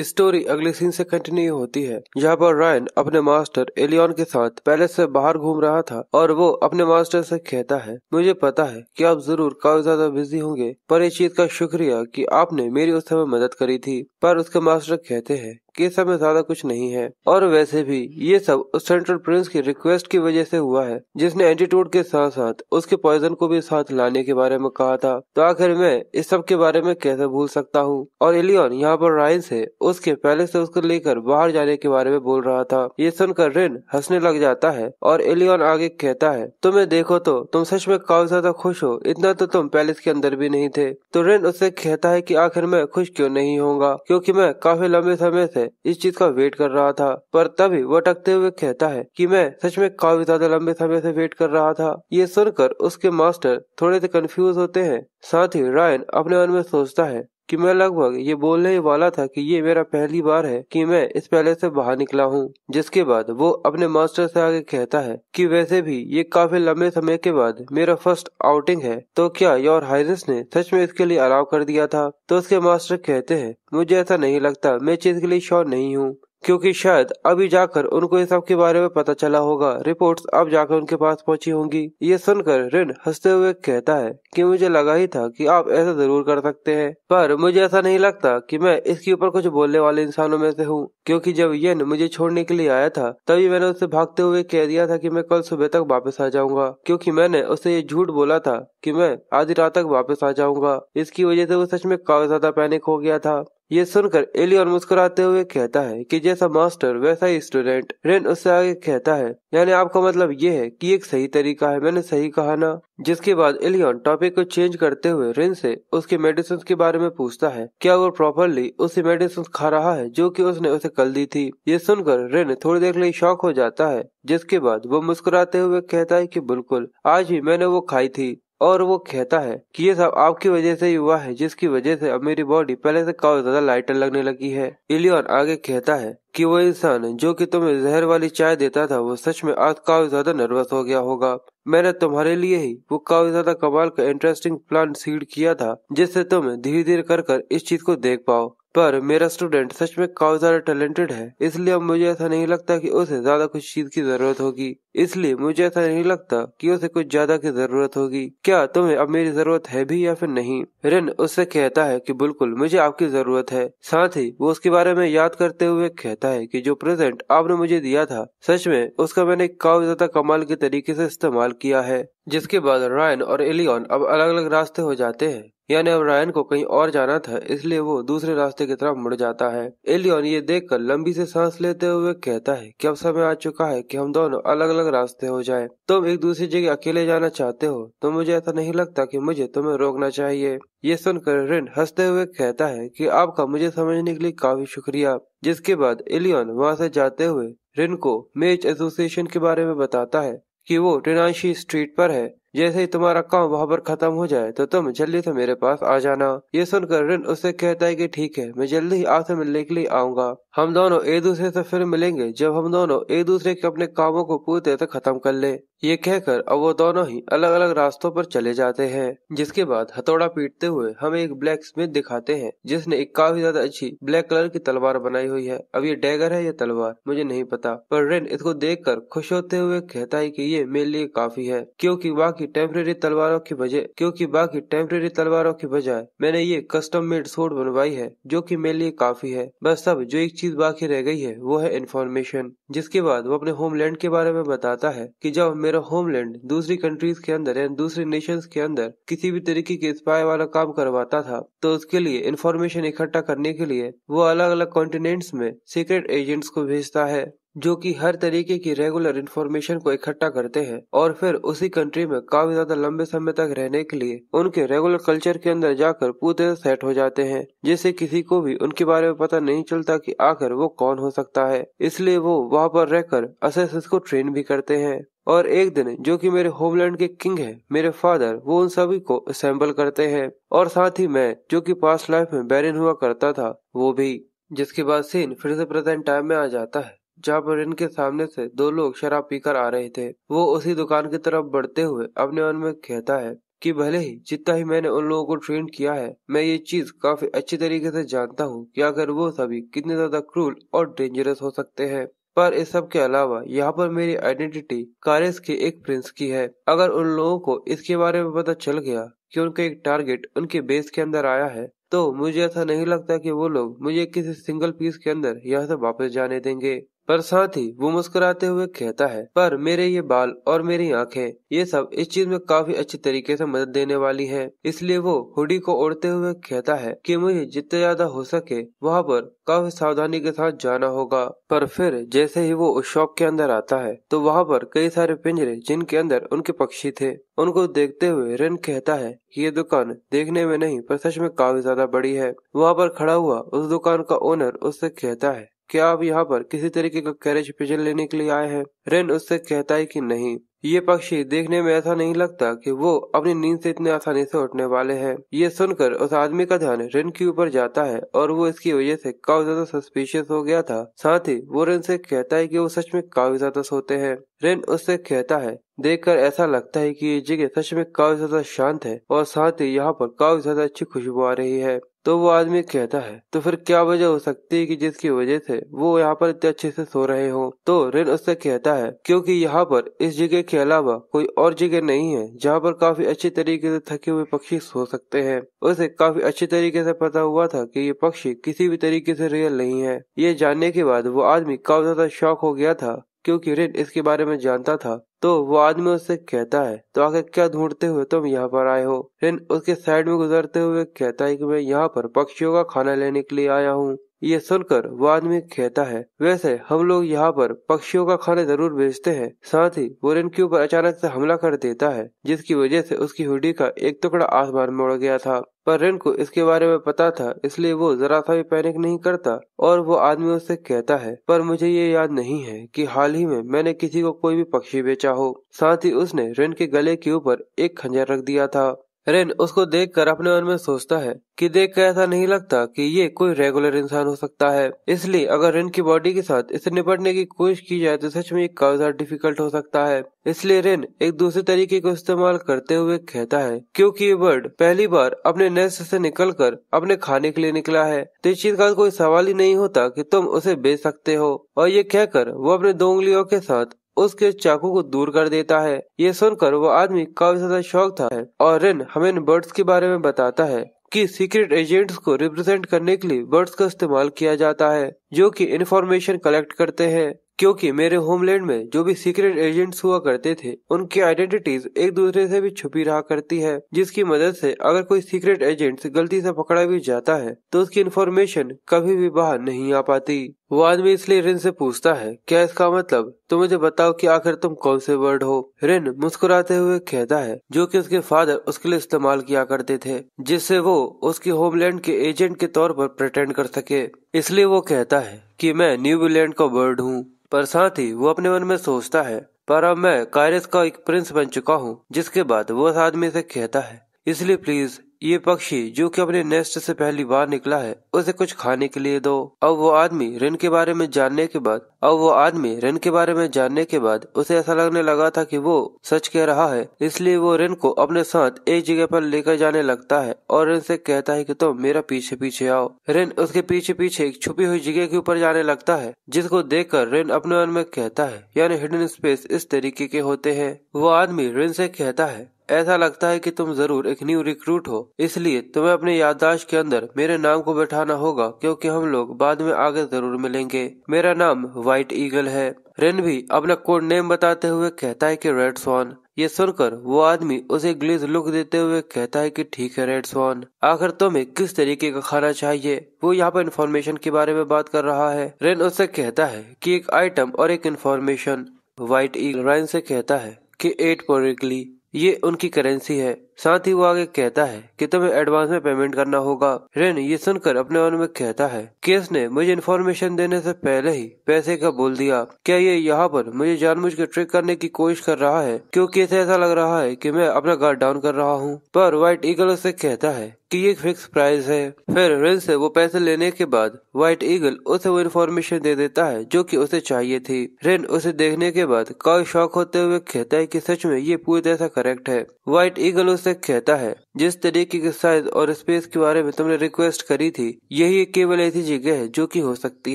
Story अगले scene से continue होती है जहाँ पर रायन अपने मास्टर एलियन के साथ पैलेस से बाहर घूम रहा था और वो अपने मास्टर से कहता है मुझे पता है कि आप जरूर काफी ज्यादा बिजी होंगे पर इस चीज का शुक्रिया कि आपने मेरी उस समय मदद करी थी पर उसके मास्टर कहते हैं के में ज्यादा कुछ नहीं है और वैसे भी ये सब उस सेंट्रल प्रिंस की रिक्वेस्ट की वजह से हुआ है जिसने एंटीट्यूड के साथ साथ उसके पॉइजन को भी साथ लाने के बारे में कहा था तो आखिर मैं इस सब के बारे में कैसे भूल सकता हूँ और एलियन यहाँ पर राइन से उसके पहले से उसको लेकर बाहर जाने के बारे में बोल रहा था ये सुनकर रेन हंसने लग जाता है और एलियन आगे कहता है तुम्हें देखो तो तुम सच में काफी ज्यादा खुश हो इतना तो तुम पैलेस के अंदर भी नहीं थे तो रेन उससे कहता है की आखिर मैं खुश क्यों नहीं होगा क्यूँकी मैं काफी लंबे समय से है इस चीज का वेट कर रहा था पर तभी वह टकते हुए कहता है कि मैं सच में काफी ज्यादा लंबे समय से वेट कर रहा था ये सुनकर उसके मास्टर थोड़े से कंफ्यूज होते हैं साथ ही रायन अपने मन में सोचता है कि मैं लगभग ये बोलने ही वाला था कि ये मेरा पहली बार है कि मैं इस पहले से बाहर निकला हूँ जिसके बाद वो अपने मास्टर से आगे कहता है कि वैसे भी ये काफी लंबे समय के बाद मेरा फर्स्ट आउटिंग है तो क्या योर हाइनेस ने सच में इसके लिए अलाव कर दिया था तो उसके मास्टर कहते हैं मुझे ऐसा नहीं लगता मैं चीज के लिए श्योर नहीं हूँ क्योंकि शायद अभी जाकर उनको इस सब के बारे में पता चला होगा रिपोर्ट्स अब जाकर उनके पास पहुंची होंगी ये सुनकर रिन हंसते हुए कहता है कि मुझे लगा ही था कि आप ऐसा जरूर कर सकते हैं पर मुझे ऐसा नहीं लगता कि मैं इसके ऊपर कुछ बोलने वाले इंसानों में से हूँ क्योंकि जब येन मुझे छोड़ने के लिए आया था तभी मैंने उससे भागते हुए कह दिया था की मैं कल सुबह तक वापस आ जाऊंगा क्यूँकी मैंने उसे ये झूठ बोला था की मैं आधी रात तक वापस आ जाऊंगा इसकी वजह से वो सच में काफी ज्यादा पैनिक हो गया था ये सुनकर एलियन मुस्कुराते हुए कहता है कि जैसा मास्टर वैसा ही स्टूडेंट रेन उससे आगे कहता है यानी आपका मतलब ये है कि एक सही तरीका है मैंने सही कहा ना जिसके बाद एलियन टॉपिक को चेंज करते हुए रेन से उसके मेडिसिन के बारे में पूछता है क्या वो प्रॉपरली उसी मेडिसिन खा रहा है जो की उसने उसे कल दी थी ये सुनकर रेन थोड़ी देर के लिए शौक हो जाता है जिसके बाद वो मुस्कुराते हुए कहता है की बिल्कुल आज ही मैंने वो खाई थी और वो कहता है कि ये सब आपकी वजह से ही हुआ है जिसकी वजह से अब मेरी बॉडी पहले से काफी ज्यादा लाइटर लगने लगी है इलियन आगे कहता है कि वो इंसान जो कि तुम्हें जहर वाली चाय देता था वो सच में आज काफी ज्यादा नर्वस हो गया होगा मैंने तुम्हारे लिए ही वो काफी ज्यादा कमाल का इंटरेस्टिंग प्लान सीड किया था जिससे तुम धीरे धीरे कर कर इस चीज को देख पाओ पर मेरा स्टूडेंट सच में काफी ज्यादा टैलेंटेड है इसलिए अब मुझे ऐसा नहीं लगता कि उसे ज्यादा कुछ चीज की जरूरत होगी इसलिए मुझे ऐसा नहीं लगता कि उसे कुछ ज्यादा की जरूरत होगी क्या तुम्हें अब मेरी जरूरत है भी या फिर नहीं रिन उससे कहता है कि बिल्कुल मुझे आपकी जरूरत है साथ ही वो उसके बारे में याद करते हुए कहता है कि जो प्रेजेंट आपने मुझे दिया था सच में उसका मैंने काफी ज्यादा कमाल के तरीके से इस्तेमाल किया है जिसके बाद रायन और एलियन अब अलग अलग रास्ते हो जाते हैं यानी अब रायन को कहीं और जाना था इसलिए वो दूसरे रास्ते की तरफ मुड़ जाता है एलियन ये देखकर लंबी से सांस लेते हुए कहता है कि अब समय आ चुका है कि हम दोनों अलग अलग रास्ते हो जाएं। तुम एक दूसरी जगह अकेले जाना चाहते हो तो मुझे ऐसा नहीं लगता कि मुझे तुम्हें रोकना चाहिए ये सुनकर रिन हंसते हुए कहता है कि आपका मुझे समझने के लिए काफी शुक्रिया जिसके बाद एलियन वहाँ से जाते हुए रिन को मेज एसोसिएशन के बारे में बताता है कि वो ट्रिनांशी स्ट्रीट पर है। जैसे ही तुम्हारा काम वहाँ पर खत्म हो जाए तो तुम जल्दी से मेरे पास आ जाना ये सुनकर रिन उससे कहता है कि ठीक है मैं जल्दी ही आपसे मिलने के लिए आऊंगा हम दोनों एक दूसरे से फिर मिलेंगे जब हम दोनों एक दूसरे के अपने कामों को पूरी तरह से खत्म कर ले ये कहकर अब वो दोनों ही अलग अलग रास्तों पर चले जाते हैं जिसके बाद हथौड़ा पीटते हुए हमें एक ब्लैक स्मिथ दिखाते हैं जिसने एक काफी ज्यादा अच्छी ब्लैक कलर की तलवार बनाई हुई है अब ये डैगर है या तलवार मुझे नहीं पता पर रेन इसको देखकर खुश होते हुए कहता है कि ये मेरे लिए काफी है क्योंकि बाकी बाकी टेम्प्रेरी तलवारों की बजाय क्योंकि बाकी टेम्प्रेरी तलवारों की बजाय मैंने ये कस्टम मेड सोड बनवाई है जो कि मेरे लिए काफी है बस अब जो एक चीज बाकी रह गई है वो है इन्फॉर्मेशन जिसके बाद वो अपने होमलैंड के बारे में बताता है कि जब मेरा होमलैंड दूसरी कंट्रीज के अंदर या दूसरी नेशन के अंदर किसी भी तरीके के स्पाई वाला काम करवाता था तो उसके लिए इन्फॉर्मेशन इकट्ठा करने के लिए वो अलग अलग कॉन्टिनेंट्स में सीक्रेट एजेंट्स को भेजता है जो कि हर तरीके की रेगुलर इन्फॉर्मेशन को इकट्ठा करते हैं और फिर उसी कंट्री में काफी ज्यादा लंबे समय तक रहने के लिए उनके रेगुलर कल्चर के अंदर जाकर पूरे सेट हो जाते हैं जिससे किसी को भी उनके बारे में पता नहीं चलता कि आखिर वो कौन हो सकता है इसलिए वो वहाँ पर रहकर असेसेस को ट्रेन भी करते हैं और एक दिन जो कि मेरे होमलैंड के किंग हैं मेरे फादर वो उन सभी को असेंबल करते हैं और साथ ही मैं जो कि पास्ट लाइफ में बैरिन हुआ करता था वो भी जिसके बाद सीन फिर से प्रेजेंट टाइम में आ जाता है जहाँ पर इनके सामने से दो लोग शराब पीकर आ रहे थे वो उसी दुकान की तरफ बढ़ते हुए अपने मन में कहता है कि भले ही जितना ही मैंने उन लोगों को ट्रेन किया है मैं ये चीज काफी अच्छी तरीके से जानता हूँ कि अगर वो सभी कितने ज्यादा क्रूल और डेंजरस हो सकते हैं पर इस सब के अलावा यहाँ पर मेरी आइडेंटिटी कारेस के एक प्रिंस की है अगर उन लोगों को इसके बारे में पता चल गया कि उनका एक टारगेट उनके बेस के अंदर आया है तो मुझे ऐसा नहीं लगता कि वो लोग मुझे किसी सिंगल पीस के अंदर यहाँ से वापस जाने देंगे पर साथ ही वो मुस्कुराते हुए कहता है पर मेरे ये बाल और मेरी आंखें ये सब इस चीज में काफी अच्छे तरीके से मदद देने वाली हैं इसलिए वो हुडी को ओढ़ते हुए कहता है कि मुझे जितने ज्यादा हो सके वहाँ पर काफी सावधानी के साथ जाना होगा पर फिर जैसे ही वो उस शॉप के अंदर आता है तो वहाँ पर कई सारे पिंजरे जिनके अंदर उनके पक्षी थे उनको देखते हुए रिन कहता है कि ये दुकान देखने में नहीं पर सच में काफी ज्यादा बड़ी है वहाँ पर खड़ा हुआ उस दुकान का ओनर उससे कहता है क्या आप यहाँ पर किसी तरीके का कैरेज पिजन लेने के लिए आए हैं रेन उससे कहता है कि नहीं ये पक्षी देखने में ऐसा नहीं लगता कि वो अपनी नींद से इतने आसानी से उठने वाले हैं। ये सुनकर उस आदमी का ध्यान रेन के ऊपर जाता है और वो इसकी वजह से काफी ज्यादा सस्पिशियस हो गया था साथ ही वो रेन से कहता है कि वो सच में काफी ज्यादा सोते हैं रेन उससे कहता है देखकर ऐसा लगता है कि ये जगह सच में काफी ज्यादा शांत है और साथ ही यहाँ पर काफी ज्यादा अच्छी खुशबू आ रही है तो वो आदमी कहता है तो फिर क्या वजह हो सकती है कि जिसकी वजह से वो यहाँ पर इतने अच्छे से सो रहे हो तो रेन उससे कहता है क्योंकि यहाँ पर इस जगह के अलावा कोई और जगह नहीं है जहाँ पर काफी अच्छे तरीके से थके हुए पक्षी सो सकते हैं उसे काफी अच्छे तरीके से पता हुआ था कि ये पक्षी किसी भी तरीके से रियल नहीं है ये जानने के बाद वो आदमी काफी ज्यादा शौक हो गया था क्योंकि रेन इसके बारे में जानता था तो वो आदमी उससे कहता है तो आखिर क्या ढूंढते हुए तुम यहाँ पर आए हो रेन उसके साइड में गुजरते हुए कहता है कि मैं यहाँ पर पक्षियों का खाना लेने के लिए आया हूँ ये सुनकर वो आदमी कहता है वैसे हम लोग यहाँ पर पक्षियों का खाना जरूर बेचते हैं साथ ही वो के ऊपर अचानक से हमला कर देता है जिसकी वजह से उसकी हुडी का एक टुकड़ा आसमान में उड़ गया था पर रिन को इसके बारे में पता था इसलिए वो जरा सा भी पैनिक नहीं करता और वो आदमी उससे कहता है पर मुझे ये याद नहीं है कि हाल ही में मैंने किसी को कोई भी पक्षी बेचा हो साथ ही उसने रिन के गले के ऊपर एक खंजर रख दिया था रेन उसको देखकर अपने मन में सोचता है कि कर ऐसा नहीं लगता कि ये कोई रेगुलर इंसान हो सकता है इसलिए अगर रेन की बॉडी के साथ इसे निपटने की कोशिश की जाए तो सच में एक काफी डिफिकल्ट हो सकता है इसलिए रेन एक दूसरे तरीके को इस्तेमाल करते हुए कहता है क्योंकि ये बर्ड पहली बार अपने नेस्ट से निकलकर अपने खाने के लिए निकला है तो इस चीज का कोई सवाल ही नहीं होता कि तुम उसे बेच सकते हो और ये कहकर वो अपने दो उंगलियों के साथ उसके चाकू को दूर कर देता है ये सुनकर वो आदमी काफी ज्यादा शौक था और रिन हमें बर्ड्स के बारे में बताता है कि सीक्रेट एजेंट्स को रिप्रेजेंट करने के लिए बर्ड्स का इस्तेमाल किया जाता है जो कि इन्फॉर्मेशन कलेक्ट करते हैं क्योंकि मेरे होमलैंड में जो भी सीक्रेट एजेंट्स हुआ करते थे उनकी आइडेंटिटीज एक दूसरे से भी छुपी रहा करती है जिसकी मदद से अगर कोई सीक्रेट एजेंट्स गलती से पकड़ा भी जाता है तो उसकी इन्फॉर्मेशन कभी भी बाहर नहीं आ पाती वो आदमी इसलिए रिन से पूछता है क्या इसका मतलब तो मुझे बताओ कि आखिर तुम कौन से वर्ड हो रिन मुस्कुराते हुए कहता है जो कि उसके फादर उसके लिए इस्तेमाल किया करते थे जिससे वो उसकी होमलैंड के एजेंट के तौर पर प्रटेंड कर सके इसलिए वो कहता है कि मैं न्यूजीलैंड का बर्ड हूँ पर साथ ही वो अपने मन में सोचता है पर अब मैं कायरस का एक प्रिंस बन चुका हूँ जिसके बाद वो उस आदमी से कहता है इसलिए प्लीज ये पक्षी जो कि अपने नेस्ट से पहली बार निकला है उसे कुछ खाने के लिए दो अब वो आदमी रिन के बारे में जानने के बाद अब वो आदमी रिन के बारे में जानने के बाद उसे ऐसा लगने लगा था कि वो सच कह रहा है इसलिए वो रिन को अपने साथ एक जगह पर लेकर जाने लगता है और रिन से कहता है कि तुम तो मेरा पीछे पीछे आओ रिन उसके पीछे पीछे एक छुपी हुई जगह के ऊपर जाने लगता है जिसको देख कर रिन अपने मन में कहता है यानी हिडन स्पेस इस तरीके के होते है वो आदमी रिन से कहता है ऐसा लगता है कि तुम जरूर एक न्यू रिक्रूट हो इसलिए तुम्हें अपने याददाश्त के अंदर मेरे नाम को बैठाना होगा क्योंकि हम लोग बाद में आगे जरूर मिलेंगे मेरा नाम व्हाइट ईगल है रेन भी अपना कोड नेम बताते हुए कहता है कि रेड स्वान ये सुनकर वो आदमी उसे ग्लिज लुक देते हुए कहता है कि ठीक है रेड स्वान आखिर तुम्हें किस तरीके का खाना चाहिए वो यहाँ पर इन्फॉर्मेशन के बारे में बात कर रहा है रेन उससे कहता है की एक आइटम और एक इन्फॉर्मेशन व्हाइट ईगल रेन से कहता है कि एट पोरिकली ये उनकी करेंसी है साथ ही वो आगे कहता है कि तुम्हें एडवांस में पेमेंट करना होगा रेन ये सुनकर अपने मन में कहता है केस ने मुझे इन्फॉर्मेशन देने से पहले ही पैसे का बोल दिया क्या ये यहाँ पर मुझे जानबूझ के ट्रिक करने की कोशिश कर रहा है क्योंकि इसे ऐसा लग रहा है कि मैं अपना गार्ड डाउन कर रहा हूँ पर व्हाइट ईगल उसे कहता है कि ये फिक्स प्राइस है फिर रेन से वो पैसे लेने के बाद व्हाइट ईगल उसे वो इन्फॉर्मेशन दे देता है जो कि उसे चाहिए थी रेन उसे देखने के बाद काफी शौक होते हुए कहता है कि सच में ये पूरी तरह करेक्ट है व्हाइट ईगल उससे से कहता है जिस तरीके के साइज और स्पेस के बारे में तुमने रिक्वेस्ट करी थी यही केवल ऐसी जगह है जो कि हो सकती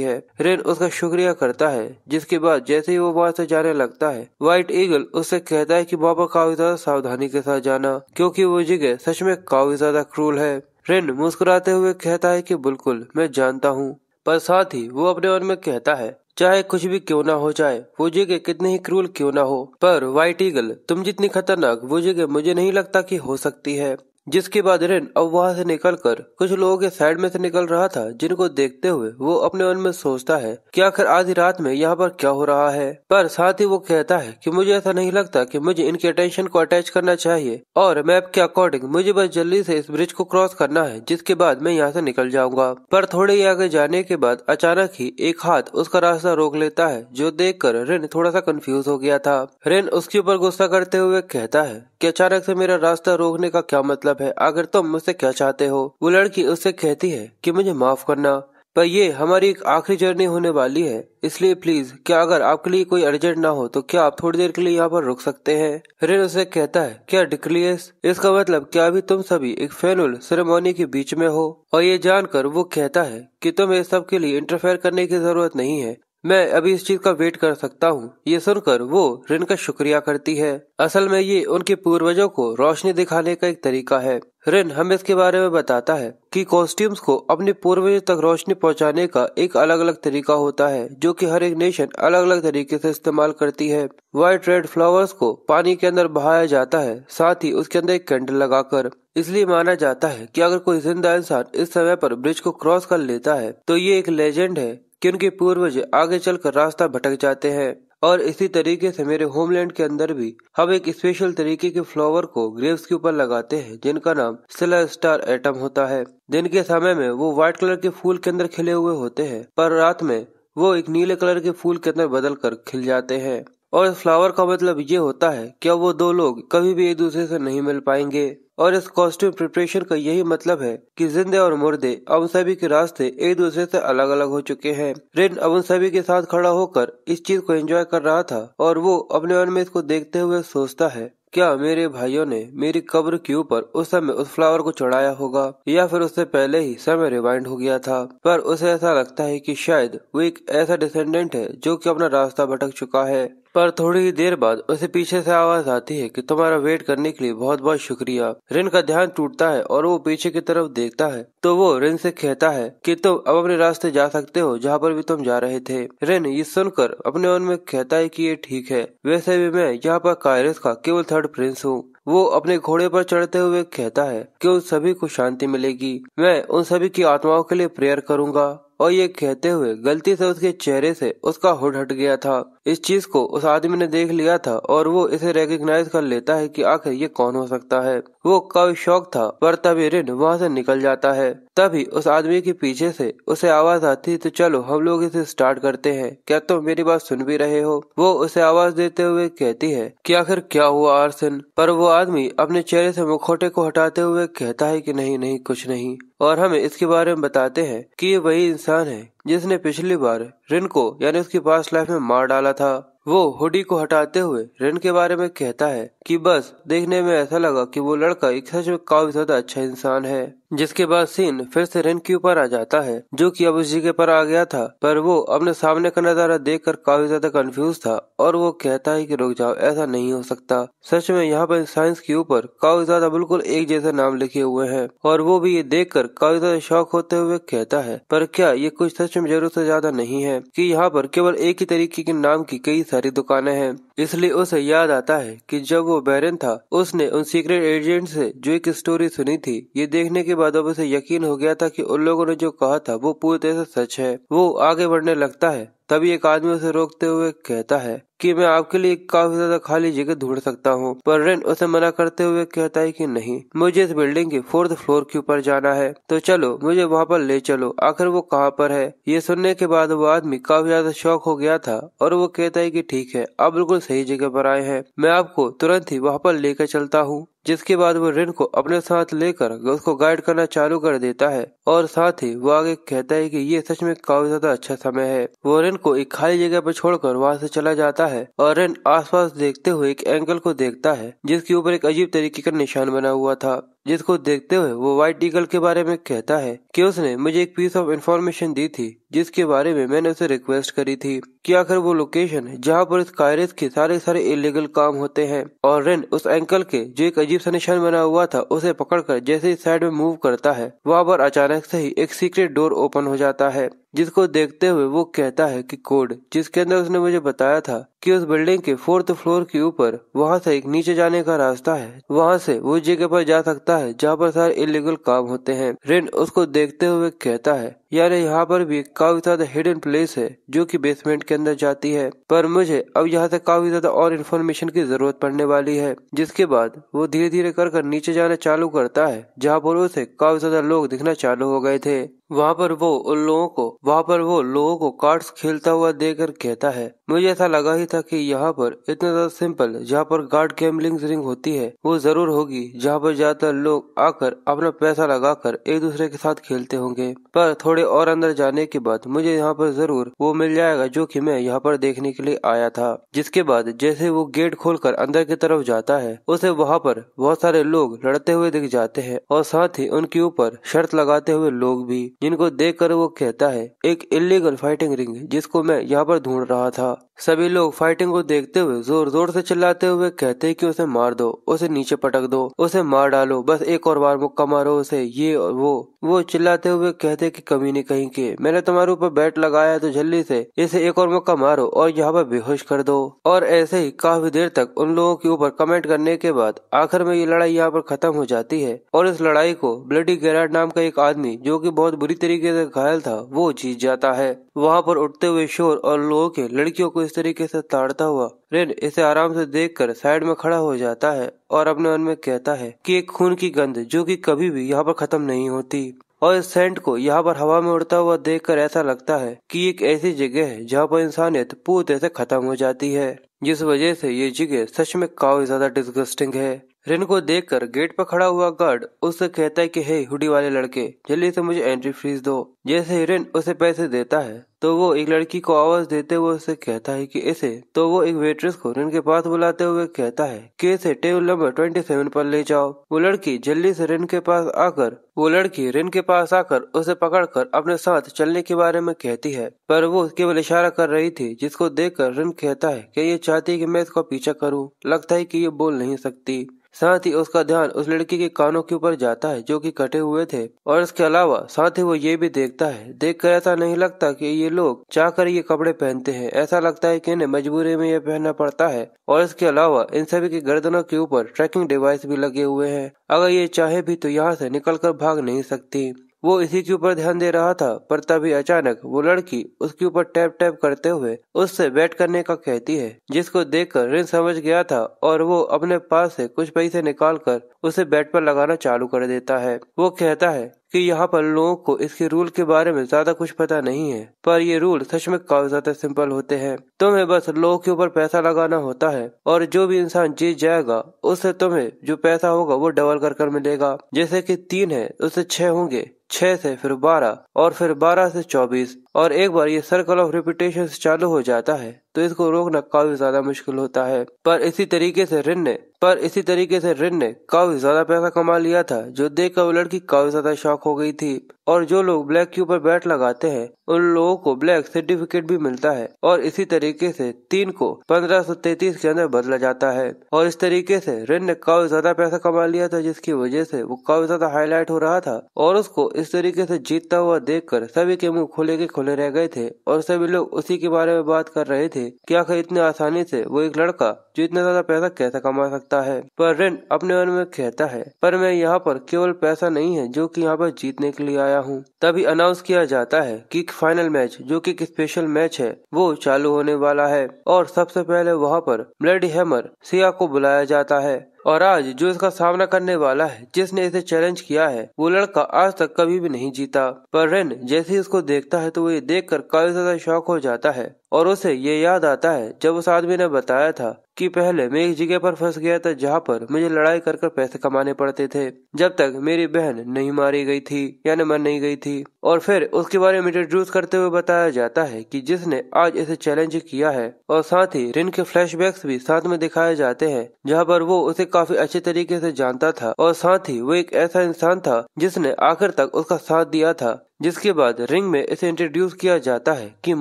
है रेन उसका शुक्रिया करता है जिसके बाद जैसे ही वो वहाँ से जाने लगता है व्हाइट ईगल उससे कहता है कि बाबा काफी ज्यादा सावधानी के साथ जाना क्योंकि वो जगह सच में काफी ज्यादा क्रूल है रेन मुस्कुराते हुए कहता है की बिल्कुल मैं जानता हूँ पर साथ ही वो अपने मन में कहता है चाहे कुछ भी क्यों ना हो जाए वो जगह कितने ही क्रूल क्यों ना हो पर व्हाइट ईगल तुम जितनी खतरनाक वो जगह मुझे नहीं लगता कि हो सकती है जिसके बाद रेन अब वहां से निकलकर कुछ लोगों के साइड में से निकल रहा था जिनको देखते हुए वो अपने मन में सोचता है कि आखिर आधी रात में यहाँ पर क्या हो रहा है पर साथ ही वो कहता है कि मुझे ऐसा नहीं लगता कि मुझे इनके अटेंशन को अटैच करना चाहिए और मैप के अकॉर्डिंग मुझे बस जल्दी से इस ब्रिज को क्रॉस करना है जिसके बाद मैं यहाँ से निकल जाऊंगा पर थोड़े ही आगे जाने के बाद अचानक ही एक हाथ उसका रास्ता रोक लेता है जो देख कर रेन थोड़ा सा कंफ्यूज हो गया था रेन उसके ऊपर गुस्सा करते हुए कहता है की अचानक से मेरा रास्ता रोकने का क्या मतलब मतलब है आखिर तुम तो मुझसे क्या चाहते हो वो लड़की उससे कहती है कि मुझे माफ करना पर ये हमारी एक आखिरी जर्नी होने वाली है इसलिए प्लीज क्या अगर आपके लिए कोई अर्जेंट ना हो तो क्या आप थोड़ी देर के लिए यहाँ पर रुक सकते हैं रेन उसे कहता है क्या डिक्लियस इसका मतलब क्या अभी तुम सभी एक फेनुल सेरेमोनी के बीच में हो और ये जानकर वो कहता है कि तुम्हें सब के लिए इंटरफेयर करने की जरूरत नहीं है मैं अभी इस चीज का वेट कर सकता हूँ ये सुनकर वो ऋण का शुक्रिया करती है असल में ये उनके पूर्वजों को रोशनी दिखाने का एक तरीका है रिन हमें इसके बारे में बताता है कि कॉस्ट्यूम्स को अपने पूर्वजों तक रोशनी पहुंचाने का एक अलग अलग तरीका होता है जो कि हर एक नेशन अलग अलग तरीके से इस्तेमाल करती है व्हाइट रेड फ्लावर्स को पानी के अंदर बहाया जाता है साथ ही उसके अंदर एक कैंडल लगाकर इसलिए माना जाता है कि अगर कोई जिंदा इंसान इस समय पर ब्रिज को क्रॉस कर लेता है तो ये एक लेजेंड है कि उनके पूर्वज आगे चलकर रास्ता भटक जाते हैं और इसी तरीके से मेरे होमलैंड के अंदर भी हम एक स्पेशल तरीके के फ्लावर को ग्रेव्स के ऊपर लगाते हैं जिनका नाम सिलर स्टार एटम होता है दिन के समय में वो व्हाइट कलर के फूल के अंदर खिले हुए होते हैं पर रात में वो एक नीले कलर के फूल के अंदर बदल कर खिल जाते हैं और इस फ्लावर का मतलब ये होता है कि अब वो दो लोग कभी भी एक दूसरे से नहीं मिल पाएंगे और इस कॉस्ट्यूम प्रिपरेशन का यही मतलब है कि जिंदे और मुर्दे अब सभी के रास्ते एक दूसरे से अलग अलग हो चुके हैं रिन अब उन सभी के साथ खड़ा होकर इस चीज को एंजॉय कर रहा था और वो अपने मन में इसको देखते हुए सोचता है क्या मेरे भाइयों ने मेरी कब्र के ऊपर उस समय उस फ्लावर को चढ़ाया होगा या फिर उससे पहले ही समय रिवाइंड हो गया था पर उसे ऐसा लगता है कि शायद वो एक ऐसा डिसेंडेंट है जो कि अपना रास्ता भटक चुका है पर थोड़ी ही देर बाद उसे पीछे से आवाज आती है कि तुम्हारा वेट करने के लिए बहुत बहुत शुक्रिया रिन का ध्यान टूटता है और वो पीछे की तरफ देखता है तो वो रिन से कहता है कि तुम अब अपने रास्ते जा सकते हो जहाँ पर भी तुम जा रहे थे रिन ये सुनकर अपने मन में कहता है कि ये ठीक है वैसे भी मैं यहाँ पर कायरस का केवल थर्ड प्रिंस हूँ वो अपने घोड़े पर चढ़ते हुए कहता है कि उन सभी को शांति मिलेगी मैं उन सभी की आत्माओं के लिए प्रेयर करूंगा और ये कहते हुए गलती से उसके चेहरे से उसका हुड हट गया था इस चीज को उस आदमी ने देख लिया था और वो इसे रिकग्नाइज कर लेता है कि आखिर ये कौन हो सकता है वो कब शौक था पर तभी ऋण वहाँ से निकल जाता है तभी उस आदमी के पीछे से उसे आवाज आती तो चलो हम लोग इसे स्टार्ट करते हैं क्या तुम तो मेरी बात सुन भी रहे हो वो उसे आवाज देते हुए कहती है कि आखिर क्या हुआ आर्सन पर वो आदमी अपने चेहरे से मुखोटे को हटाते हुए कहता है कि नहीं नहीं कुछ नहीं और हमें इसके बारे में बताते हैं कि ये वही इंसान है जिसने पिछली बार रिन को यानी उसकी पास्ट लाइफ में मार डाला था वो हुडी को हटाते हुए रेन के बारे में कहता है कि बस देखने में ऐसा लगा कि वो लड़का एक सच में काफी ज्यादा अच्छा इंसान है जिसके बाद सीन फिर से रेन के ऊपर आ जाता है जो कि अब उस जगह पर आ गया था पर वो अपने सामने का नजारा देखकर काफी ज्यादा कंफ्यूज था और वो कहता है कि रुक जाओ ऐसा नहीं हो सकता सच में यहाँ पर साइंस के ऊपर काफी ज्यादा बिल्कुल एक जैसे नाम लिखे हुए है और वो भी ये देख कर काफी ज्यादा शौक होते हुए कहता है पर क्या ये कुछ सच में जरूरत से ज्यादा नहीं है की यहाँ पर केवल एक ही तरीके के नाम की कई सारी दुकानें हैं। इसलिए उसे याद आता है कि जब वो बैरन था उसने उन सीक्रेट एजेंट से जो एक स्टोरी सुनी थी ये देखने के बाद अब उसे यकीन हो गया था कि उन लोगों ने जो कहा था वो पूरी तरह से सच है वो आगे बढ़ने लगता है तभी एक आदमी उसे रोकते हुए कहता है कि मैं आपके लिए काफी ज्यादा खाली जगह ढूंढ सकता हूँ पर रेन उसे मना करते हुए कहता है कि नहीं मुझे इस बिल्डिंग के फोर्थ फ्लोर के ऊपर जाना है तो चलो मुझे वहाँ पर ले चलो आखिर वो कहाँ पर है ये सुनने के बाद वो आदमी काफी ज्यादा शौक हो गया था और वो कहता है कि ठीक है आप बिल्कुल सही जगह पर आए हैं मैं आपको तुरंत ही वहाँ पर लेकर चलता हूँ जिसके बाद वो रिन को अपने साथ लेकर उसको गाइड करना चालू कर देता है और साथ ही वो आगे कहता है कि ये सच में काफी ज्यादा अच्छा समय है वो रिन को एक खाली जगह पर छोड़कर वहाँ से चला जाता है और रिन आसपास देखते हुए एक एंकल को देखता है जिसके ऊपर एक अजीब तरीके का निशान बना हुआ था जिसको देखते हुए वो व्हाइट ईगल के बारे में कहता है कि उसने मुझे एक पीस ऑफ इन्फॉर्मेशन दी थी जिसके बारे में मैंने उसे रिक्वेस्ट करी थी कि आखिर वो लोकेशन है जहाँ पर इस कायरस के सारे सारे इलीगल काम होते हैं और रेन उस एंकल के जो एक अजीब अजीब सा निशान बना हुआ था उसे पकड़कर जैसे ही साइड में मूव करता है वहां पर अचानक से ही एक सीक्रेट डोर ओपन हो जाता है जिसको देखते हुए वो कहता है कि कोड जिसके अंदर उसने मुझे बताया था कि उस बिल्डिंग के फोर्थ फ्लोर के ऊपर वहाँ से एक नीचे जाने का रास्ता है वहाँ से वो जगह पर जा सकता है जहाँ पर सारे इलीगल काम होते हैं रेन उसको देखते हुए कहता है यार यहाँ पर भी काफी ज्यादा हिडन प्लेस है जो कि बेसमेंट के अंदर जाती है पर मुझे अब यहाँ से काफी ज्यादा और इन्फॉर्मेशन की जरूरत पड़ने वाली है जिसके बाद वो धीरे धीरे कर कर नीचे जाना चालू करता है जहाँ पर उसे काफी ज्यादा लोग दिखना चालू हो गए थे वहाँ पर वो उन लोगों को वहाँ पर वो लोगों को कार्ड्स खेलता हुआ देखकर कहता है मुझे ऐसा लगा ही था कि यहाँ पर इतना ज्यादा सिंपल जहाँ पर गार्ड गैम्बलिंग रिंग होती है वो जरूर होगी जहाँ पर ज्यादातर लोग आकर अपना पैसा लगाकर एक दूसरे के साथ खेलते होंगे पर थोड़े और अंदर जाने के बाद मुझे यहाँ पर जरूर वो मिल जाएगा जो की मैं यहाँ पर देखने के लिए आया था जिसके बाद जैसे वो गेट खोल अंदर की तरफ जाता है उसे वहाँ पर बहुत सारे लोग लड़ते हुए दिख जाते हैं और साथ ही उनके ऊपर शर्त लगाते हुए लोग भी जिनको देखकर वो कहता है एक इलीगल फाइटिंग रिंग जिसको मैं यहाँ पर ढूंढ रहा था सभी लोग फाइटिंग को देखते हुए जोर जोर से चिल्लाते हुए कहते हैं कि उसे मार दो उसे नीचे पटक दो उसे मार डालो बस एक और बार मुक्का मारो उसे ये और वो वो चिल्लाते हुए कहते कि कमी नहीं कहीं के मैंने तुम्हारे ऊपर बैट लगाया तो जल्दी से इसे एक और मुक्का मारो और यहाँ पर बेहोश कर दो और ऐसे ही काफी देर तक उन लोगों के ऊपर कमेंट करने के बाद आखिर में ये लड़ाई यहाँ पर खत्म हो जाती है और इस लड़ाई को ब्लडी गैराट नाम का एक आदमी जो की बहुत बुरी तरीके से घायल था वो जीत जाता है वहाँ पर उठते हुए शोर और लोगों के लड़कियों को इस तरीके से ताड़ता हुआ रेन इसे आराम से देखकर साइड में खड़ा हो जाता है और अपने मन में कहता है कि एक खून की गंध जो कि कभी भी यहाँ पर खत्म नहीं होती और इस सेंट को यहाँ पर हवा में उड़ता हुआ देखकर ऐसा लगता है कि एक ऐसी जगह है जहाँ पर इंसानियत पूरी तरह से खत्म हो जाती है जिस वजह से ये जगह सच में काफी ज्यादा डिस्गस्टिंग है रिन को देखकर गेट पर खड़ा हुआ गार्ड उससे कहता है कि हे हुडी वाले लड़के जल्दी से मुझे एंट्री फीस दो जैसे ही रिन उसे पैसे देता है तो वो एक लड़की को आवाज देते हुए उसे कहता है कि इसे तो वो एक वेट्रेस को रिन के पास बुलाते हुए कहता है कि इसे टेबल नंबर ट्वेंटी सेवन पर ले जाओ वो लड़की जल्दी से रिन के पास आकर वो लड़की रिन के पास आकर उसे पकड़कर अपने साथ चलने के बारे में कहती है पर वो केवल इशारा कर रही थी जिसको कर रिन कहता है की ये चाहती है की मैं इसका पीछा करूँ लगता है की ये बोल नहीं सकती साथ ही उसका ध्यान उस लड़की के कानों के ऊपर जाता है जो कि कटे हुए थे और इसके अलावा साथ ही वो ये भी देखता है देख कर ऐसा नहीं लगता कि ये लोग चाहकर ये कपड़े पहनते हैं ऐसा लगता है कि इन्हें मजबूरी में ये पहनना पड़ता है और इसके अलावा इन सभी की गर्दनों के ऊपर ट्रैकिंग डिवाइस भी लगे हुए है अगर ये चाहे भी तो यहाँ से निकल कर भाग नहीं सकती वो इसी के ऊपर ध्यान दे रहा था पर तभी अचानक वो लड़की उसके ऊपर टैप टैप करते हुए उससे बैट करने का कहती है जिसको देखकर रिन समझ गया था और वो अपने पास से कुछ पैसे निकाल कर उसे बैट पर लगाना चालू कर देता है वो कहता है कि यहाँ पर लोगों को इसके रूल के बारे में ज्यादा कुछ पता नहीं है पर ये रूल सच में काफी ज्यादा सिंपल होते हैं तुम्हें बस लोगों के ऊपर पैसा लगाना होता है और जो भी इंसान जीत जाएगा उससे तुम्हें जो पैसा होगा वो डबल कर कर मिलेगा जैसे कि तीन है उससे छह होंगे छह से फिर बारह और फिर बारह से चौबीस और एक बार ये सर्कल ऑफ रिपीटेशन चालू हो जाता है तो इसको रोकना काफी ज्यादा मुश्किल होता है पर इसी तरीके से रिन ने पर इसी तरीके से रिन ने काफी ज्यादा पैसा कमा लिया था जो देख कर वो लड़की काफी ज्यादा शौक हो गई थी और जो लोग ब्लैक के ऊपर बैट लगाते हैं उन लोगों को ब्लैक सर्टिफिकेट भी मिलता है और इसी तरीके से तीन को पंद्रह सौ तैतीस के अंदर बदला जाता है और इस तरीके से रिन ने काफी ज्यादा पैसा कमा लिया था जिसकी वजह से वो काफी ज्यादा हाईलाइट हो रहा था और उसको इस तरीके से जीतता हुआ कर सभी के मुँह खुले के खुले खोले रह गए थे और सभी लोग उसी के बारे में बात कर रहे थे कि आखिर इतने आसानी से वो एक लड़का जो इतना ज्यादा पैसा कैसे कमा सकता है पर रेन अपने मन में कहता है पर मैं यहाँ पर केवल पैसा नहीं है जो कि यहाँ पर जीतने के लिए आया हूँ तभी अनाउंस किया जाता है कि फाइनल मैच जो कि एक स्पेशल मैच है वो चालू होने वाला है और सबसे पहले वहाँ पर ब्लेडी हैमर सिया को बुलाया जाता है और आज जो इसका सामना करने वाला है जिसने इसे चैलेंज किया है वो लड़का आज तक कभी भी नहीं जीता पर रेन जैसे ही उसको देखता है तो वो ये देख कर काफी ज्यादा शौक हो जाता है और उसे ये याद आता है जब उस आदमी ने बताया था कि पहले मैं एक जगह पर फंस गया था जहाँ पर मुझे लड़ाई कर कर पैसे कमाने पड़ते थे जब तक मेरी बहन नहीं मारी गई थी यानी मर नहीं गई थी और फिर उसके बारे में इंट्रोड्यूस करते हुए बताया जाता है कि जिसने आज इसे चैलेंज किया है और साथ ही रिन के फ्लैश भी साथ में दिखाए जाते हैं जहाँ पर वो उसे काफी अच्छे तरीके से जानता था और साथ ही वो एक ऐसा इंसान था जिसने आखिर तक उसका साथ दिया था जिसके बाद रिंग में इसे इंट्रोड्यूस किया जाता है कि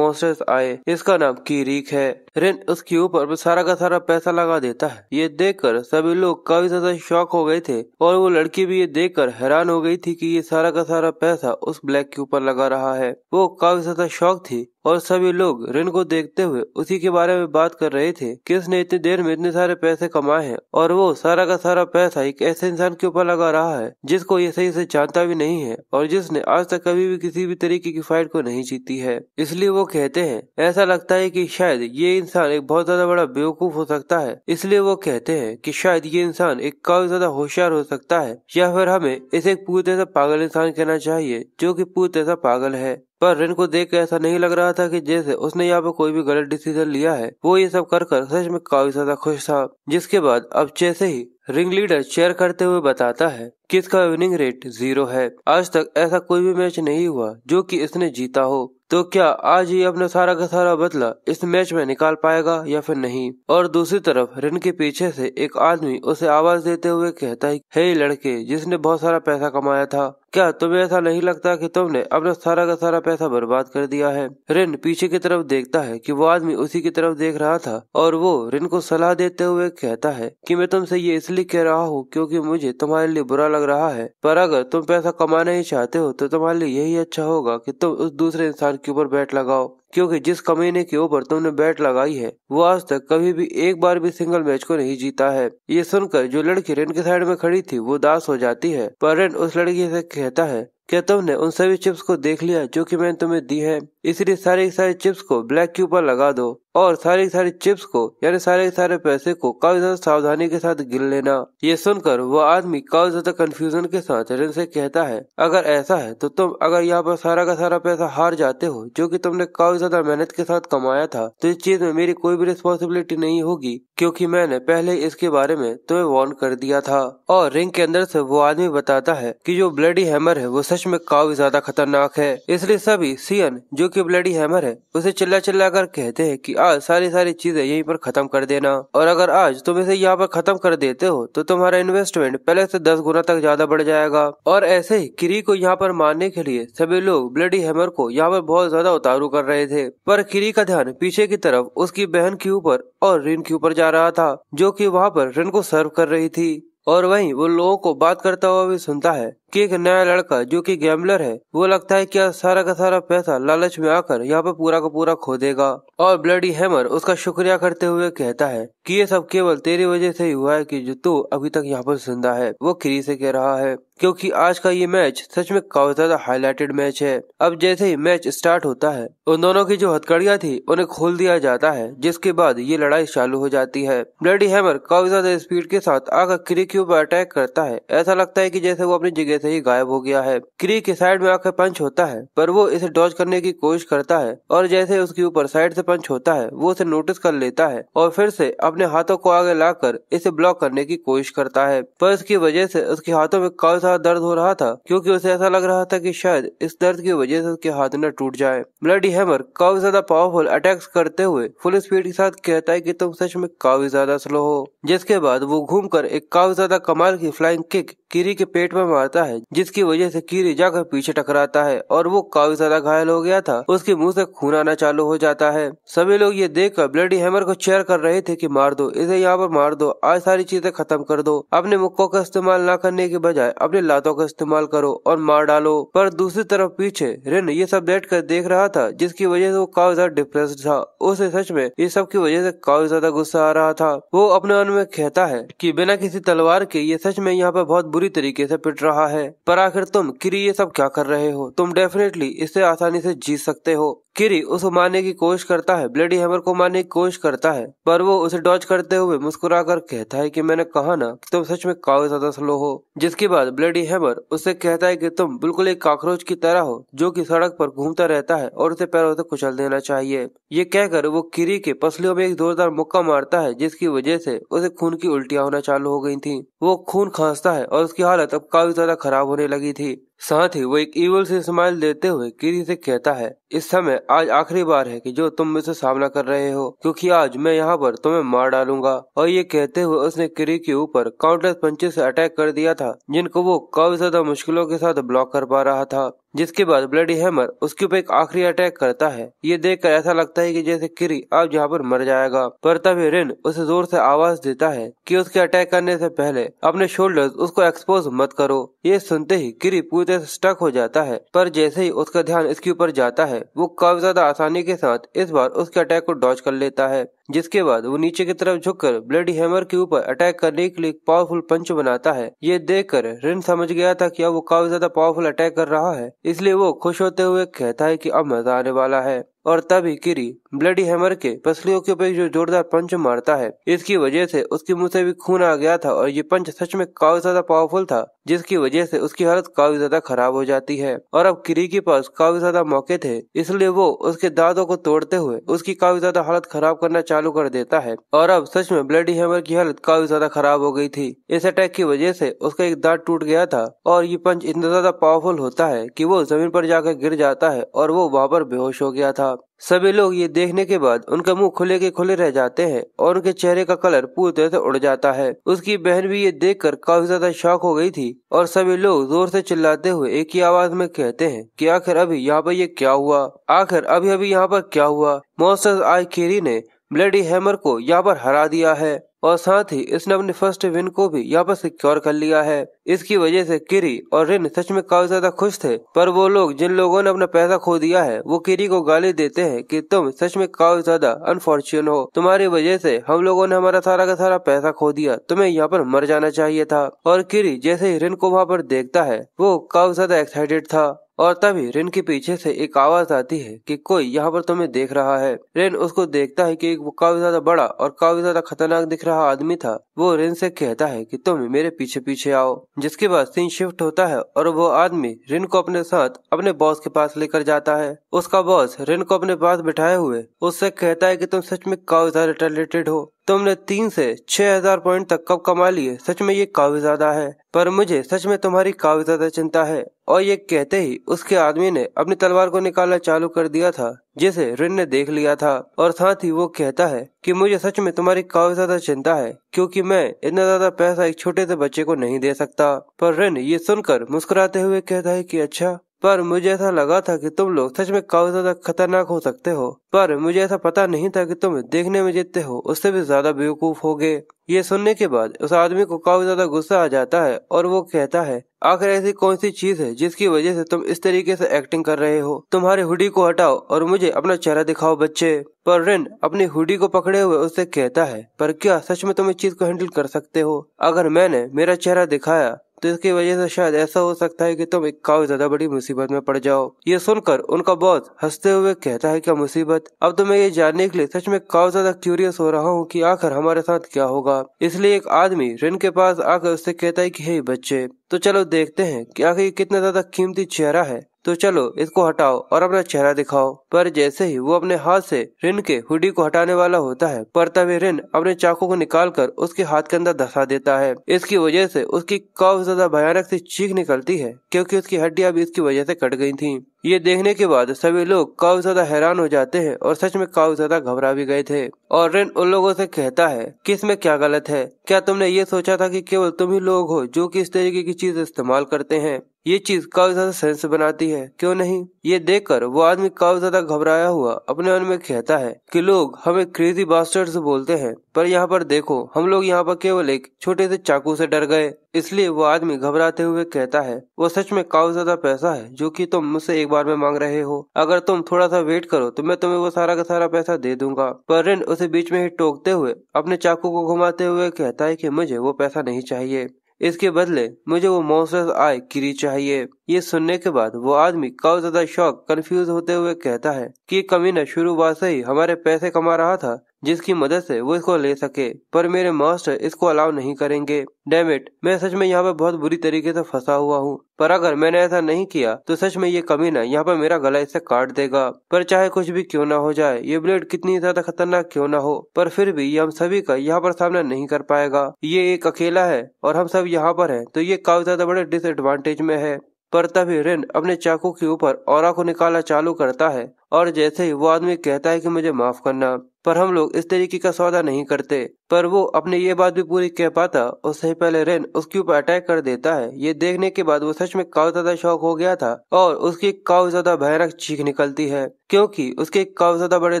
मॉन्स्टर्स आए इसका नाम कीरिक है रिन उसके ऊपर सारा का सारा पैसा लगा देता है ये देखकर सभी लोग काफी ज्यादा शौक हो गए थे और वो लड़की भी ये देखकर हैरान हो गई थी कि ये सारा का सारा पैसा उस ब्लैक के ऊपर लगा रहा है वो काफी ज्यादा शौक थी और सभी लोग रिन को देखते हुए उसी के बारे में बात कर रहे थे कि उसने इतनी देर में इतने सारे पैसे कमाए हैं और वो सारा का सारा पैसा एक ऐसे इंसान के ऊपर लगा रहा है जिसको ये सही से जानता भी नहीं है और जिसने आज तक कभी कभी भी किसी भी तरीके की फाइट को नहीं जीती है इसलिए वो कहते हैं ऐसा लगता है कि शायद ये इंसान एक बहुत ज्यादा बड़ा बेवकूफ हो सकता है इसलिए वो कहते हैं कि शायद ये इंसान एक काफी ज्यादा होशियार हो सकता है या फिर हमें इसे एक पूरी तरह पागल इंसान कहना चाहिए जो की पूरी तरह पागल है पर रिन को देख के ऐसा नहीं लग रहा था कि जैसे उसने यहाँ पर कोई भी गलत डिसीजन लिया है वो ये सब कर कर सच में काफी ज्यादा खुश था जिसके बाद अब जैसे ही रिंग लीडर चेयर करते हुए बताता है कि इसका विनिंग रेट जीरो है आज तक ऐसा कोई भी मैच नहीं हुआ जो कि इसने जीता हो तो क्या आज ये अपना सारा का सारा बदला इस मैच में निकाल पाएगा या फिर नहीं और दूसरी तरफ रिन के पीछे से एक आदमी उसे आवाज देते हुए कहता है हे लड़के जिसने बहुत सारा पैसा कमाया था क्या तुम्हें ऐसा नहीं लगता कि तुमने अपना सारा का सारा पैसा बर्बाद कर दिया है रिन पीछे की तरफ देखता है कि वो आदमी उसी की तरफ देख रहा था और वो रिन को सलाह देते हुए कहता है कि मैं तुमसे ये इसलिए इसलिए कह रहा हूँ क्योंकि मुझे तुम्हारे लिए बुरा लग रहा है पर अगर तुम पैसा कमाना ही चाहते हो तो तुम्हारे लिए यही अच्छा होगा कि तुम उस दूसरे इंसान के ऊपर बैठ लगाओ क्योंकि जिस कमीने के ऊपर तुमने बैट लगाई है वो आज तक कभी भी एक बार भी सिंगल मैच को नहीं जीता है ये सुनकर जो लड़की रेन के साइड में खड़ी थी वो दास हो जाती है पर रेन उस लड़की से कहता है क्या तुमने उन सभी चिप्स को देख लिया जो कि मैंने तुम्हें दी है इसलिए सारे के सारे चिप्स को ब्लैक के ऊपर लगा दो और सारे के सारे चिप्स को यानी सारे के सारे पैसे को काफी ज्यादा सावधानी के साथ गिन लेना ये सुनकर वो आदमी काफी ज्यादा कंफ्यूजन के साथ रेन से कहता है अगर ऐसा है तो तुम अगर यहाँ पर सारा का सारा पैसा हार जाते हो जो की तुमने काफी ज्यादा मेहनत के साथ कमाया था तो इस चीज में मेरी कोई भी रिस्पॉन्सिबिलिटी नहीं होगी क्योंकि मैंने पहले इसके बारे में तुम्हें वार्न कर दिया था और रिंग के अंदर से वो आदमी बताता है कि जो ब्लडी हैमर है वो सच में काफी ज्यादा खतरनाक है इसलिए सभी सीएन जो कि ब्लडी हैमर है उसे चिल्ला चिल्ला कर कहते हैं कि आज सारी सारी चीजें यहीं पर खत्म कर देना और अगर आज तुम इसे यहाँ पर खत्म कर देते हो तो तुम्हारा इन्वेस्टमेंट पहले से दस गुना तक ज्यादा बढ़ जाएगा और ऐसे ही किरी को यहाँ पर मारने के लिए सभी लोग ब्लडी हैमर को यहाँ पर बहुत ज्यादा उतारू कर रहे थे पर खिरी का ध्यान पीछे की तरफ उसकी बहन के ऊपर और रिन के ऊपर जा रहा था जो कि वहाँ पर रिन को सर्व कर रही थी और वहीं वो लोगों को बात करता हुआ भी सुनता है कि एक नया लड़का जो कि गैम्बलर है वो लगता है आज सारा का सारा पैसा लालच में आकर यहाँ पे पूरा का पूरा खो देगा और ब्लडी हैमर उसका शुक्रिया करते हुए कहता है कि ये सब केवल तेरी वजह से ही हुआ है कि जो तू अभी तक यहाँ पर जिंदा है वो खिरी से कह रहा है क्योंकि आज का ये मैच सच में काफी ज्यादा हाईलाइटेड मैच है अब जैसे ही मैच स्टार्ट होता है उन दोनों की जो हथकड़िया थी उन्हें खोल दिया जाता है जिसके बाद ये लड़ाई चालू हो जाती है ब्लडी हैमर काफी ज्यादा स्पीड के साथ आकर क्री के ऊपर अटैक करता है ऐसा लगता है की जैसे वो अपनी जगह थे ही गायब हो गया है क्री के साइड में आकर पंच होता है पर वो इसे डॉज करने की कोशिश करता है और जैसे उसके ऊपर साइड से पंच होता है वो उसे नोटिस कर लेता है और फिर से अपने हाथों को आगे लाकर इसे ब्लॉक करने की कोशिश करता है पर इसकी वजह से उसके हाथों में काफी सारा दर्द हो रहा था क्योंकि उसे ऐसा लग रहा था कि शायद इस दर्द की वजह से उसके हाथ न टूट जाए ब्लडी हैमर काफी ज्यादा पावरफुल अटैक्स करते हुए फुल स्पीड के साथ कहता है कि तुम सच में काफी ज्यादा स्लो हो जिसके बाद वो घूमकर एक काफी ज्यादा कमाल की फ्लाइंग किक किरी के पेट में मारता है है जिसकी वजह से कीरी जाकर पीछे टकराता है और वो काफी ज्यादा घायल हो गया था उसके मुंह से खून आना चालू हो जाता है सभी लोग ये देख कर ब्लडी हैमर को चेयर कर रहे थे कि मार दो इसे यहाँ पर मार दो आज सारी चीजें खत्म कर दो अपने मुक्को का इस्तेमाल न करने के बजाय अपने लातों का इस्तेमाल करो और मार डालो पर दूसरी तरफ पीछे रिन ये सब बैठ कर देख रहा था जिसकी वजह से वो काफी ज्यादा डिप्रेस था उसे सच में ये सब की वजह से काफी ज्यादा गुस्सा आ रहा था वो अपने मन में कहता है कि बिना किसी तलवार के ये सच में यहाँ पर बहुत बुरी तरीके से पिट रहा है है पर आखिर तुम क्री ये सब क्या कर रहे हो तुम डेफिनेटली इसे आसानी से जीत सकते हो किरी उसे मारने की कोशिश करता है ब्लेडी हैमर को मारने की कोशिश करता है पर वो उसे डॉच करते हुए मुस्कुराकर कहता है कि मैंने कहा ना कि तुम सच में काफी ज्यादा स्लो हो जिसके बाद ब्लेडी हैमर उसे कहता है कि तुम बिल्कुल एक काकरोच की तरह हो जो कि सड़क पर घूमता रहता है और उसे पैरों से कुचल देना चाहिए ये कहकर वो किरी के पसलियों में एक जोरदार मुक्का मारता है जिसकी वजह से उसे खून की उल्टियाँ होना चालू हो गई थी वो खून खांसता है और उसकी हालत अब काफी ज्यादा खराब होने लगी थी साथ ही वो एक ईवल से स्माइल देते हुए किरी से कहता है इस समय आज आखिरी बार है कि जो तुम मुझसे सामना कर रहे हो क्योंकि आज मैं यहाँ पर तुम्हें मार डालूंगा और ये कहते हुए उसने किरी के ऊपर काउंटर पंचे से अटैक कर दिया था जिनको वो काफी ज्यादा मुश्किलों के साथ ब्लॉक कर पा रहा था जिसके बाद ब्लडी हैमर उसके ऊपर एक आखिरी अटैक करता है ये देखकर ऐसा लगता है कि जैसे किरी अब यहाँ पर मर जाएगा पर तभी रिन उसे जोर से आवाज देता है कि उसके अटैक करने से पहले अपने शोल्डर्स उसको एक्सपोज मत करो ये सुनते ही किरी पूरी तरह स्टक हो जाता है पर जैसे ही उसका ध्यान इसके ऊपर जाता है वो काफी ज्यादा आसानी के साथ इस बार उसके अटैक को डॉच कर लेता है जिसके बाद वो नीचे की तरफ झुककर ब्लडी हैमर के ऊपर अटैक करने के लिए एक पावरफुल पंच बनाता है ये देखकर रिन समझ गया था कि अब वो काफी ज्यादा पावरफुल अटैक कर रहा है इसलिए वो खुश होते हुए कहता है कि अब मजा आने वाला है और तभी किरी ब्लडी हैमर के पसलियों के ऊपर जो जोरदार पंच मारता है इसकी वजह से उसके मुंह से भी खून आ गया था और ये पंच सच में काफी ज्यादा पावरफुल था जिसकी वजह से उसकी हालत काफी ज्यादा खराब हो जाती है और अब किरी के पास काफी ज्यादा मौके थे इसलिए वो उसके दादों को तोड़ते हुए उसकी काफी ज्यादा हालत खराब करना चालू कर देता है और अब सच में ब्लडी हैमर की हालत काफी ज्यादा खराब हो गई थी इस अटैक की वजह से उसका एक दांत टूट गया था और ये पंच इतना ज्यादा पावरफुल होता है की वो जमीन पर जाकर गिर जाता है और वो वहाँ पर बेहोश हो गया था साहब सभी लोग ये देखने के बाद उनका मुंह खुले के खुले रह जाते हैं और उनके चेहरे का कलर पूरी तरह से उड़ जाता है उसकी बहन भी ये देखकर काफी ज्यादा शौक हो गई थी और सभी लोग जोर से चिल्लाते हुए एक ही आवाज में कहते हैं कि आखिर अभी यहाँ पर ये क्या हुआ आखिर अभी अभी यहाँ पर क्या हुआ मोसस आई खेरी ने ब्लडी हैमर को यहाँ पर हरा दिया है और साथ ही इसने अपने फर्स्ट विन को भी यहाँ पर सिक्योर कर लिया है इसकी वजह से किरी और रिन सच में काफी ज्यादा खुश थे पर वो लोग जिन लोगों ने अपना पैसा खो दिया है वो किरी को गाली देते हैं कि तुम सच में काफी ज्यादा अनफॉर्चुन हो तुम्हारी वजह से हम लोगों ने हमारा सारा का सारा पैसा खो दिया तुम्हें यहाँ पर मर जाना चाहिए था और किरी जैसे ही रिन को वहाँ पर देखता है वो काफी ज्यादा एक्साइटेड था और तभी रिन के पीछे से एक आवाज आती है कि कोई यहाँ पर तुम्हें देख रहा है रिन उसको देखता है कि एक काफी ज्यादा बड़ा और काफी ज्यादा खतरनाक दिख रहा आदमी था वो रिन से कहता है कि तुम मेरे पीछे पीछे आओ जिसके बाद सीन शिफ्ट होता है और वो आदमी रिन को अपने साथ अपने बॉस के पास लेकर जाता है उसका बॉस रिन को अपने पास बिठाए हुए उससे कहता है कि तुम सच में काउजा रिलेटेड हो तुमने तीन से छह हजार पॉइंट तक कब कमा लिए सच में ये काफी ज्यादा है पर मुझे सच में तुम्हारी काफी ज्यादा चिंता है और ये कहते ही उसके आदमी ने अपनी तलवार को निकालना चालू कर दिया था जिसे रिन ने देख लिया था और साथ ही वो कहता है कि मुझे सच में तुम्हारी काफी ज्यादा चिंता है क्योंकि मैं इतना ज्यादा पैसा एक छोटे से बच्चे को नहीं दे सकता पर रिन ये सुनकर मुस्कुराते हुए कहता है की अच्छा पर मुझे ऐसा लगा था कि तुम लोग सच में काफी ज्यादा खतरनाक हो सकते हो पर मुझे ऐसा पता नहीं था कि तुम देखने में जितते हो उससे भी ज्यादा बेवकूफ हो गए ये सुनने के बाद उस आदमी को काफी ज्यादा गुस्सा आ जाता है और वो कहता है आखिर ऐसी कौन सी चीज है जिसकी वजह से तुम इस तरीके से एक्टिंग कर रहे हो तुम्हारे हुडी को हटाओ और मुझे अपना चेहरा दिखाओ बच्चे पर रिन अपनी हुडी को पकड़े हुए उससे कहता है पर क्या सच में तुम इस चीज को हैंडल कर सकते हो अगर मैंने मेरा चेहरा दिखाया तो इसकी वजह से शायद ऐसा हो सकता है कि तुम एक काफी ज्यादा बड़ी मुसीबत में पड़ जाओ ये सुनकर उनका बॉस हंसते हुए कहता है क्या मुसीबत अब तो मैं ये जानने के लिए सच में काफी ज्यादा क्यूरियस हो रहा हूँ कि आखिर हमारे साथ क्या होगा इसलिए एक आदमी रिन के पास आकर उससे कहता है की हे बच्चे तो चलो देखते हैं कि आखिर कितना ज्यादा कीमती चेहरा है तो चलो इसको हटाओ और अपना चेहरा दिखाओ पर जैसे ही वो अपने हाथ से रिन के हुडी को हटाने वाला होता है पर तभी रिन अपने चाकू को निकाल कर उसके हाथ के अंदर धसा देता है इसकी वजह से उसकी काफी ज्यादा भयानक सी चीख निकलती है क्योंकि उसकी हड्डियां भी इसकी वजह से कट गई थी ये देखने के बाद सभी लोग काफी ज्यादा हैरान हो जाते हैं और सच में काफी ज्यादा घबरा भी गए थे और रेन उन लोगों से कहता है कि इसमें क्या गलत है क्या तुमने ये सोचा था कि केवल तुम ही लोग हो जो कि इस तरीके की चीज इस्तेमाल करते हैं ये चीज काफी ज्यादा सेंस बनाती है क्यों नहीं ये देखकर वो आदमी काफी ज्यादा घबराया हुआ अपने मन में कहता है कि लोग हमें क्रेजी बास्टर्स बोलते हैं पर यहाँ पर देखो हम लोग यहाँ पर केवल एक छोटे से चाकू से डर गए इसलिए वो आदमी घबराते हुए कहता है वो सच में काफी ज्यादा पैसा है जो कि तुम मुझसे एक बार में मांग रहे हो अगर तुम थोड़ा सा वेट करो तो मैं तुम्हें वो सारा का सारा पैसा दे दूंगा रिन उसे बीच में ही टोकते हुए अपने चाकू को घुमाते हुए कहता है कि मुझे वो पैसा नहीं चाहिए इसके बदले मुझे वो मौसस आय किरी चाहिए ये सुनने के बाद वो आदमी काफी ज्यादा शौक कंफ्यूज होते हुए कहता है कि कमीना शुरुआत से ही हमारे पैसे कमा रहा था जिसकी मदद से वो इसको ले सके पर मेरे मास्टर इसको अलाउ नहीं करेंगे डेमेट मैं सच में यहाँ पर बहुत बुरी तरीके से फंसा हुआ हूँ पर अगर मैंने ऐसा नहीं किया तो सच में ये कमी ना यहाँ पर मेरा गला इससे काट देगा पर चाहे कुछ भी क्यों ना हो जाए ये ब्लेड कितनी ज्यादा खतरनाक क्यों ना हो पर फिर भी ये हम सभी का यहाँ पर सामना नहीं कर पाएगा ये एक अकेला है और हम सब यहाँ पर है तो ये काफी ज्यादा बड़े डिसएडवांटेज में है पर तभी रिन अपने चाकू के ऊपर और को निकालना चालू करता है और जैसे ही वो आदमी कहता है कि मुझे माफ करना पर हम लोग इस तरीके का सौदा नहीं करते पर वो अपने ये बात भी पूरी कह पाता उससे पहले रेन उसके ऊपर अटैक कर देता है ये देखने के बाद वो सच में काफी ज्यादा शौक हो गया था और उसकी काफी ज्यादा भयानक चीख निकलती है क्योंकि उसके काफी ज्यादा बड़े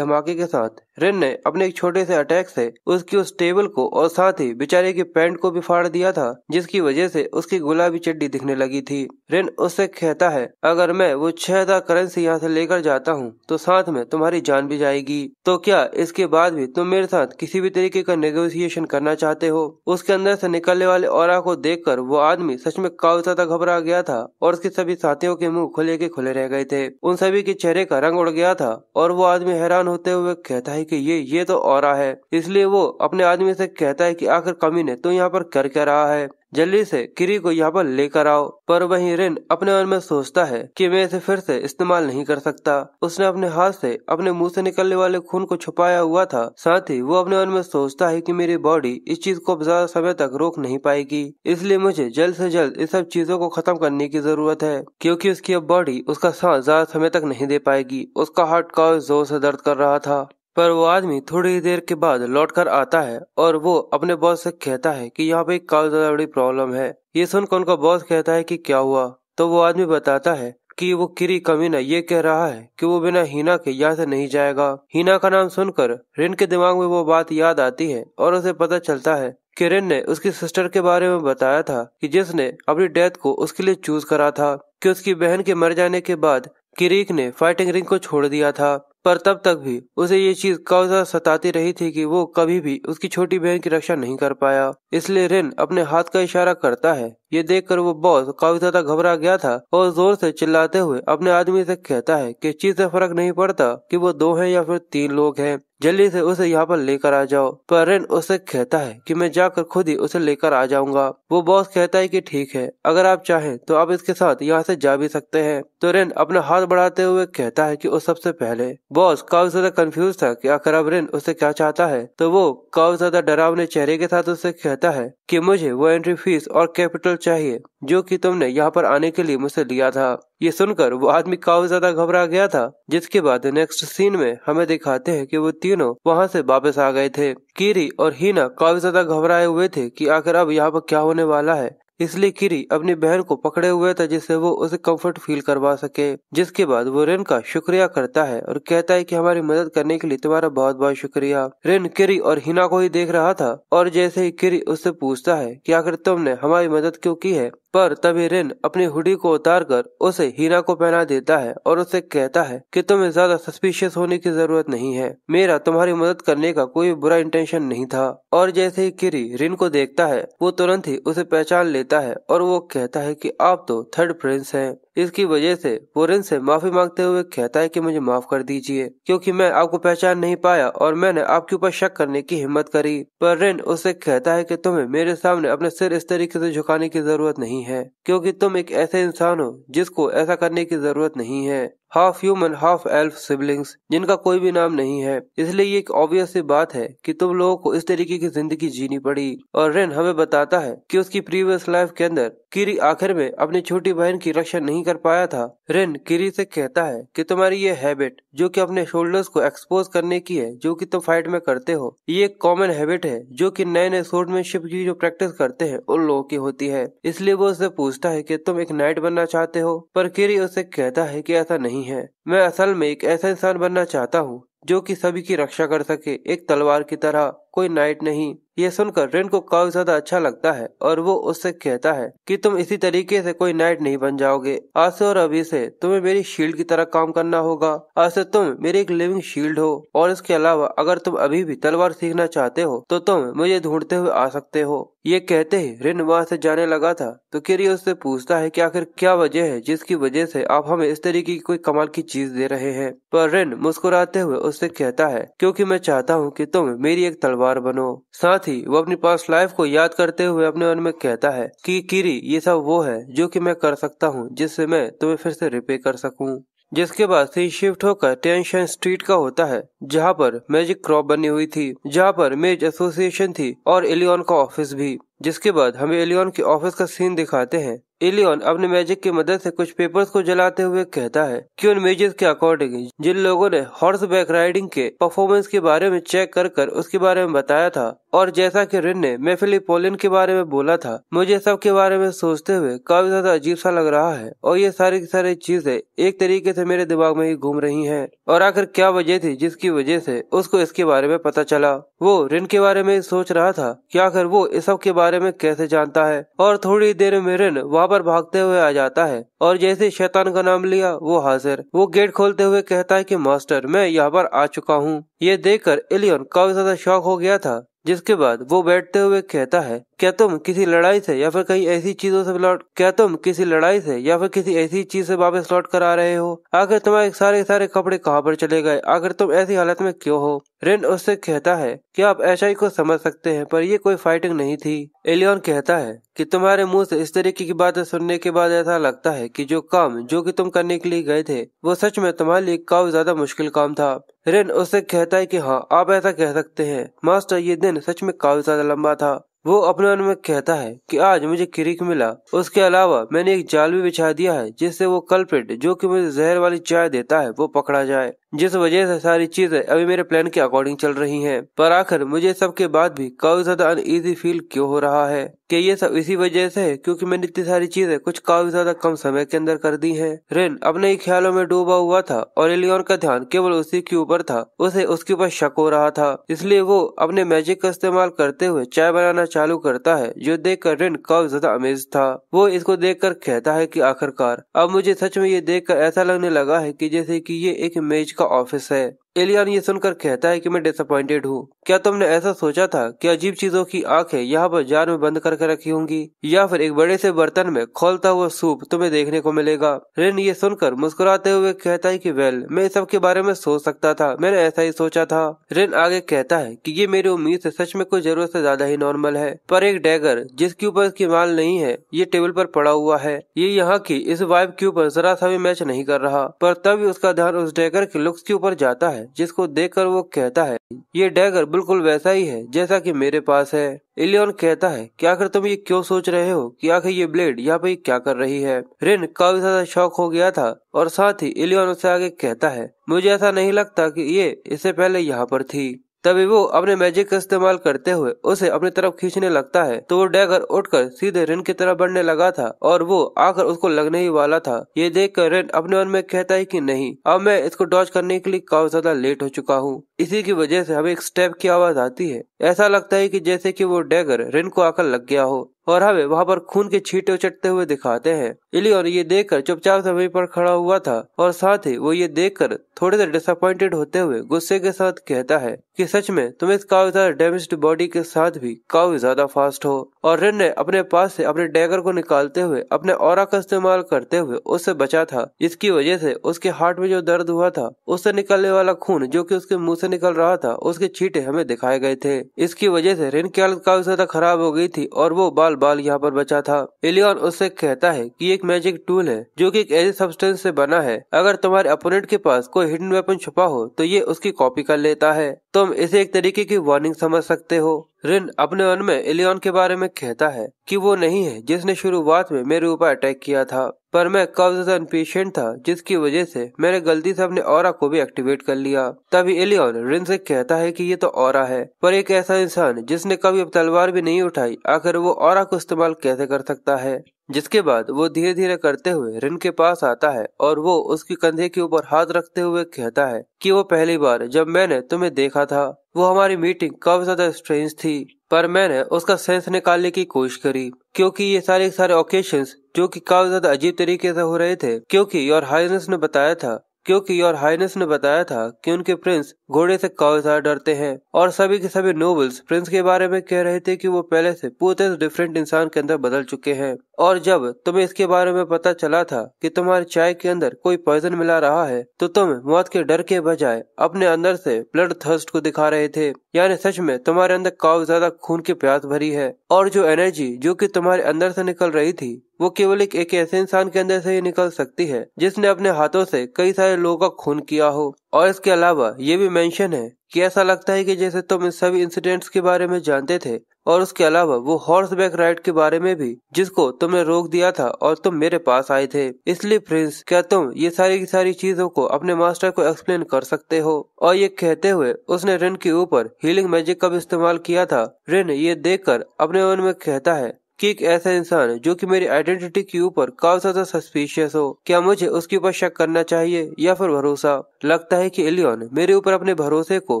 धमाके के साथ रेन ने अपने एक छोटे से अटैक से उसकी उस टेबल को और साथ ही बेचारे की पैंट को भी फाड़ दिया था जिसकी वजह से उसकी गुलाबी चड्डी दिखने लगी थी रेन उससे कहता है अगर मैं वो छह हजार करेंसी यहाँ से लेकर जाता हूँ तो साथ में तुम्हारी जान भी जाएगी तो क्या इसके बाद भी तुम मेरे साथ किसी भी तरीके का नेगोशिएशन करना चाहते हो उसके अंदर से निकलने वाले और को कर वो आदमी सच में काफी ज्यादा घबरा गया था और उसके सभी साथियों के मुंह खुले के खुले रह गए थे उन सभी के चेहरे का रंग उड़ गया था और वो आदमी हैरान होते हुए कहता है की ये ये तो और है इसलिए वो अपने आदमी से कहता है की आखिर कमी ने तो यहाँ पर कर क्या रहा है जल्दी से किरी को यहाँ पर लेकर आओ पर वही रिन अपने मन में सोचता है कि मैं इसे फिर से इस्तेमाल नहीं कर सकता उसने अपने हाथ से अपने मुंह से निकलने वाले खून को छुपाया हुआ था साथ ही वो अपने मन में सोचता है कि मेरी बॉडी इस चीज को ज्यादा समय तक रोक नहीं पाएगी इसलिए मुझे जल्द से जल्द इस सब चीजों को खत्म करने की जरूरत है क्योंकि उसकी अब बॉडी उसका सांस ज्यादा समय तक नहीं दे पाएगी उसका हार्ट का जोर से दर्द कर रहा था पर वो आदमी थोड़ी देर के बाद लौटकर आता है और वो अपने बॉस से कहता है कि यहाँ पे काफी ज्यादा बड़ी प्रॉब्लम है ये सुनकर उनका बॉस कहता है कि क्या हुआ तो वो आदमी बताता है कि वो किरी कमीना ये कह रहा है कि वो बिना हीना के यहाँ से नहीं जाएगा हीना का नाम सुनकर रिन के दिमाग में वो बात याद आती है और उसे पता चलता है रिन ने उसकी सिस्टर के बारे में बताया था कि जिसने अपनी डेथ को उसके लिए चूज करा था कि उसकी बहन के मर जाने के बाद किरीक ने फाइटिंग रिंग को छोड़ दिया था पर तब तक भी उसे ये चीज कौजा सताती रही थी कि वो कभी भी उसकी छोटी बहन की रक्षा नहीं कर पाया इसलिए रिन अपने हाथ का इशारा करता है ये देखकर वो बॉस काफी ज्यादा घबरा गया था और जोर से चिल्लाते हुए अपने आदमी से कहता है कि चीज से फर्क नहीं पड़ता कि वो दो हैं या फिर तीन लोग हैं जल्दी से उसे यहाँ पर लेकर आ जाओ पर रेन उसे कहता है कि मैं जाकर खुद ही उसे लेकर आ जाऊंगा वो बॉस कहता है कि ठीक है अगर आप चाहें तो आप इसके साथ यहाँ से जा भी सकते हैं तो रेन अपना हाथ बढ़ाते हुए कहता है कि वो सबसे पहले बॉस काफी ज्यादा कंफ्यूज था कि आखिर अब रेन उसे क्या चाहता है तो वो काफी ज्यादा डरावने चेहरे के साथ उसे कहता है की मुझे वो एंट्री फीस और कैपिटल चाहिए जो कि तुमने यहाँ पर आने के लिए मुझसे लिया था ये सुनकर वो आदमी काफी ज्यादा घबरा गया था जिसके बाद नेक्स्ट सीन में हमें दिखाते हैं कि वो तीनों वहाँ से वापस आ गए थे कीरी और हीना काफी ज्यादा घबराए हुए थे कि आखिर अब यहाँ पर क्या होने वाला है इसलिए किरी अपनी बहन को पकड़े हुए था जिससे वो उसे कंफर्ट फील करवा सके जिसके बाद वो रेन का शुक्रिया करता है और कहता है कि हमारी मदद करने के लिए तुम्हारा बहुत बहुत शुक्रिया रेन किरी और हिना को ही देख रहा था और जैसे ही किरी उससे पूछता है कि आखिर तुमने हमारी मदद क्यों की है पर तभी रिन अपनी हुडी को उतार कर उसे हीरा को पहना देता है और उसे कहता है कि तुम्हें ज्यादा सस्पिशियस होने की जरूरत नहीं है मेरा तुम्हारी मदद करने का कोई बुरा इंटेंशन नहीं था और जैसे ही किरी रिन को देखता है वो तुरंत ही उसे पहचान लेता है और वो कहता है कि आप तो थर्ड प्रिंस हैं इसकी वजह से पूरन से माफी मांगते हुए कहता है कि मुझे माफ कर दीजिए क्योंकि मैं आपको पहचान नहीं पाया और मैंने आपके ऊपर शक करने की हिम्मत करी पर रिन उसे कहता है कि तुम्हें मेरे सामने अपने सिर इस तरीके से झुकाने की जरूरत नहीं है क्योंकि तुम एक ऐसे इंसान हो जिसको ऐसा करने की जरूरत नहीं है half human half elf siblings जिनका कोई भी नाम नहीं है इसलिए ये एक ऑब्वियस सी बात है कि तुम लोगों को इस तरीके की जिंदगी जीनी पड़ी और रेन हमें बताता है कि उसकी प्रीवियस लाइफ के अंदर किरी आखिर में अपनी छोटी बहन की रक्षा नहीं कर पाया था रेन किरी से कहता है कि तुम्हारी ये हैबिट जो कि अपने शोल्डर्स को एक्सपोज करने की है जो कि तुम फाइट में करते हो ये एक कॉमन हैबिट है जो कि नए नए सोर्डमैनशिप की जो प्रैक्टिस करते हैं उन लोगों की होती है इसलिए वो उससे पूछता है कि तुम एक नाइट बनना चाहते हो पर किरी उसे कहता है कि ऐसा नहीं नहीं है मैं असल में एक ऐसा इंसान बनना चाहता हूँ जो कि सभी की रक्षा कर सके एक तलवार की तरह कोई नाइट नहीं ये सुनकर रेन को काफी ज्यादा अच्छा लगता है और वो उससे कहता है कि तुम इसी तरीके से कोई नाइट नहीं बन जाओगे आज से और अभी से तुम्हें मेरी शील्ड की तरह काम करना होगा आज से तुम मेरी एक लिविंग शील्ड हो और इसके अलावा अगर तुम अभी भी तलवार सीखना चाहते हो तो तुम मुझे ढूंढते हुए आ सकते हो ये कहते ही रिन वहाँ से जाने लगा था तो किरी उससे पूछता है कि आखिर क्या वजह है जिसकी वजह से आप हमें इस तरीके की कोई कमाल की चीज दे रहे हैं पर रिन मुस्कुराते हुए उससे कहता है क्योंकि मैं चाहता हूँ कि तुम मेरी एक तलवार तलवार बनो साथ ही वो अपनी पास लाइफ को याद करते हुए अपने मन में कहता है कि किरी ये सब वो है जो कि मैं कर सकता हूँ जिससे मैं तुम्हें फिर से रिपे कर सकूँ जिसके बाद से शिफ्ट होकर टेंशन स्ट्रीट का होता है जहाँ पर मैजिक क्रॉप बनी हुई थी जहाँ पर मेज एसोसिएशन थी और एलियन का ऑफिस भी जिसके बाद हमें एलियन के ऑफिस का सीन दिखाते हैं एलियन अपने मैजिक की मदद से कुछ पेपर्स को जलाते हुए कहता है कि उन मेजेस के अकॉर्डिंग जिन लोगों ने हॉर्स बैक राइडिंग के परफॉर्मेंस के बारे में चेक कर कर उसके बारे में बताया था और जैसा कि रिन ने मेफिली पोलिन के बारे में बोला था मुझे सब के बारे में सोचते हुए काफी ज्यादा अजीब सा लग रहा है और ये सारी की सारी चीजें एक तरीके से मेरे दिमाग में ही घूम रही है और आखिर क्या वजह थी जिसकी वजह से उसको इसके बारे में पता चला वो रिन के बारे में सोच रहा था की आखिर वो इस सब के बारे बारे में कैसे जानता है और थोड़ी देर में रिन वहाँ पर भागते हुए आ जाता है और जैसे शैतान का नाम लिया वो हाजिर वो गेट खोलते हुए कहता है कि मास्टर मैं यहाँ पर आ चुका हूँ ये देखकर एलियन काफी ज्यादा शौक हो गया था जिसके बाद वो बैठते हुए कहता है क्या तुम किसी लड़ाई से या फिर कहीं ऐसी चीजों से लौट क्या तुम किसी लड़ाई से या फिर किसी ऐसी चीज से वापस लौट कर आ रहे हो आखिर तुम्हारे सारे सारे कपड़े कहाँ पर चले गए आखिर तुम ऐसी हालत में क्यों हो रेन उससे कहता है कि आप ऐसा ही को समझ सकते हैं पर ये कोई फाइटिंग नहीं थी एलियन कहता है कि तुम्हारे मुंह से इस तरीके की बातें सुनने के बाद ऐसा लगता है कि जो काम जो कि तुम करने के लिए गए थे वो सच में तुम्हारे लिए काफी ज्यादा मुश्किल काम था रेन उससे कहता है कि हाँ आप ऐसा कह सकते हैं मास्टर ये दिन सच में काफी ज्यादा लंबा था वो अपने मन में कहता है कि आज मुझे क्रिक मिला उसके अलावा मैंने एक जाल भी बिछा दिया है जिससे वो कल्प्रिट जो कि मुझे जहर वाली चाय देता है वो पकड़ा जाए जिस वजह से सारी चीजें अभी मेरे प्लान के अकॉर्डिंग चल रही हैं पर आखिर मुझे सबके बाद भी काफी ज्यादा अनईजी फील क्यों हो रहा है कि ये सब इसी वजह से है क्योंकि मैंने इतनी सारी चीजें कुछ काफी ज्यादा कम समय के अंदर कर दी हैं रेन अपने ही ख्यालों में डूबा हुआ था और एलियन का ध्यान केवल उसी के ऊपर था उसे उसके ऊपर शक हो रहा था इसलिए वो अपने मैजिक का इस्तेमाल करते हुए चाय बनाना चालू करता है जो देख कर रेन काफी ज्यादा अमेज था वो इसको देख कर कहता है की आखिरकार अब मुझे सच में ये देख कर ऐसा लगने लगा है की जैसे की ये एक मेज का का ऑफिस है एलियन ये सुनकर कहता है कि मैं डिसअपॉइंटेड हूँ क्या तुमने ऐसा सोचा था कि अजीब चीजों की आंखें यहाँ पर जार में बंद करके रखी होंगी या फिर एक बड़े से बर्तन में खोलता हुआ सूप तुम्हें देखने को मिलेगा रेन ये सुनकर मुस्कुराते हुए कहता है कि वेल मैं इस सब के बारे में सोच सकता था मैंने ऐसा ही सोचा था रेन आगे कहता है की ये मेरी उम्मीद ऐसी सच में कुछ जरूरत ऐसी ज्यादा ही नॉर्मल है पर एक डैगर जिसके ऊपर इसकी माल नहीं है ये टेबल पर पड़ा हुआ है ये यहाँ की इस वाइब के ऊपर जरा सा भी मैच नहीं कर रहा पर तभी उसका ध्यान उस डैगर के लुक्स के ऊपर जाता है है जिसको देखकर वो कहता है ये डैगर बिल्कुल वैसा ही है जैसा कि मेरे पास है इलियोन कहता है कि आखिर तुम ये क्यों सोच रहे हो कि आखिर ये ब्लेड यहाँ पे क्या कर रही है रिन काफी ज्यादा शौक हो गया था और साथ ही इलियोन उसे आगे कहता है मुझे ऐसा नहीं लगता कि ये इससे पहले यहाँ पर थी तभी वो अपने मैजिक का इस्तेमाल करते हुए उसे अपनी तरफ खींचने लगता है तो वो डैगर उठकर सीधे रिन की तरफ बढ़ने लगा था और वो आकर उसको लगने ही वाला था ये देख कर रिन अपने मन में कहता है की नहीं अब मैं इसको डॉच करने के लिए काफी ज्यादा लेट हो चुका हूँ इसी की वजह से हमें एक स्टेप की आवाज आती है ऐसा लगता है कि जैसे कि वो डैगर रिन को आकर लग गया हो और हमें वहाँ पर खून के छींटे उचटते हुए दिखाते हैं इलियन ये देखकर चुपचाप समय पर खड़ा हुआ था और साथ ही वो ये देखकर थोड़े से डिसअपॉइंटेड होते हुए गुस्से के साथ कहता है कि सच में तुम इस काव डैमेज्ड बॉडी के साथ भी काफी ज्यादा फास्ट हो और रिन ने अपने पास से अपने डैगर को निकालते हुए अपने और का इस्तेमाल करते हुए उससे बचा था जिसकी वजह से उसके हार्ट में जो दर्द हुआ था उससे निकलने वाला खून जो की उसके मुँह से निकल रहा था उसके छीटे हमें दिखाए गए थे इसकी वजह से रिन की हालत काफी ज्यादा तो खराब हो गई थी और वो बाल बाल यहाँ पर बचा था एलियन उससे कहता है कि एक मैजिक टूल है जो कि एक ऐसी सब्सटेंस से बना है अगर तुम्हारे अपोनेंट के पास कोई हिडन वेपन छुपा हो तो ये उसकी कॉपी कर लेता है तुम इसे एक तरीके की वार्निंग समझ सकते हो रिन अपने मन में एलियन के बारे में कहता है कि वो नहीं है जिसने शुरुआत में मेरे ऊपर अटैक किया था पर मैं कब्जता तो पेशेंट था जिसकी वजह से मैंने गलती से अपने और को भी एक्टिवेट कर लिया तभी एलियन रिन से कहता है कि ये तो और है पर एक ऐसा इंसान जिसने कभी तलवार भी नहीं उठाई आखिर वो और को इस्तेमाल कैसे कर सकता है जिसके बाद वो धीरे धीरे करते हुए रिन के पास आता है और वो उसकी कंधे के ऊपर हाथ रखते हुए कहता है कि वो पहली बार जब मैंने तुम्हें देखा था वो हमारी मीटिंग काफी ज्यादा स्ट्रेंज थी पर मैंने उसका सेंस निकालने की कोशिश करी क्योंकि ये सारे सारे ओकेशन जो कि काफी ज्यादा अजीब तरीके से हो रहे थे क्योंकि योर हाइनेस ने बताया था क्योंकि योर हाइनेस ने बताया था कि उनके प्रिंस घोड़े से कौसार डरते हैं और सभी के सभी नोबल्स प्रिंस के बारे में कह रहे थे कि वो पहले से पूरे डिफरेंट तो इंसान के अंदर बदल चुके हैं और जब तुम्हें इसके बारे में पता चला था कि तुम्हारे चाय के अंदर कोई पॉइजन मिला रहा है तो तुम मौत के डर के बजाय अपने अंदर से ब्लड थर्स्ट को दिखा रहे थे यानी सच में तुम्हारे अंदर काव ज्यादा खून की प्यास भरी है और जो एनर्जी जो कि तुम्हारे अंदर से निकल रही थी वो केवल एक, एक ऐसे इंसान के अंदर से ही निकल सकती है जिसने अपने हाथों से कई सारे लोगों का खून किया हो और इसके अलावा ये भी मेंशन है कि ऐसा लगता है कि जैसे तुम इन सभी इंसिडेंट्स के बारे में जानते थे और उसके अलावा वो हॉर्स बैक राइड के बारे में भी जिसको तुमने रोक दिया था और तुम मेरे पास आए थे इसलिए प्रिंस क्या तुम ये सारी की सारी चीजों को अपने मास्टर को एक्सप्लेन कर सकते हो और ये कहते हुए उसने रिन के ऊपर हीलिंग मैजिक का भी इस्तेमाल किया था रिन ये देख अपने मन में कहता है कि एक ऐसा इंसान जो कि मेरी आइडेंटिटी के ऊपर काफी ज्यादा सस्पिशियस हो क्या मुझे उसके ऊपर शक करना चाहिए या फिर भरोसा लगता है कि एलियन मेरे ऊपर अपने भरोसे को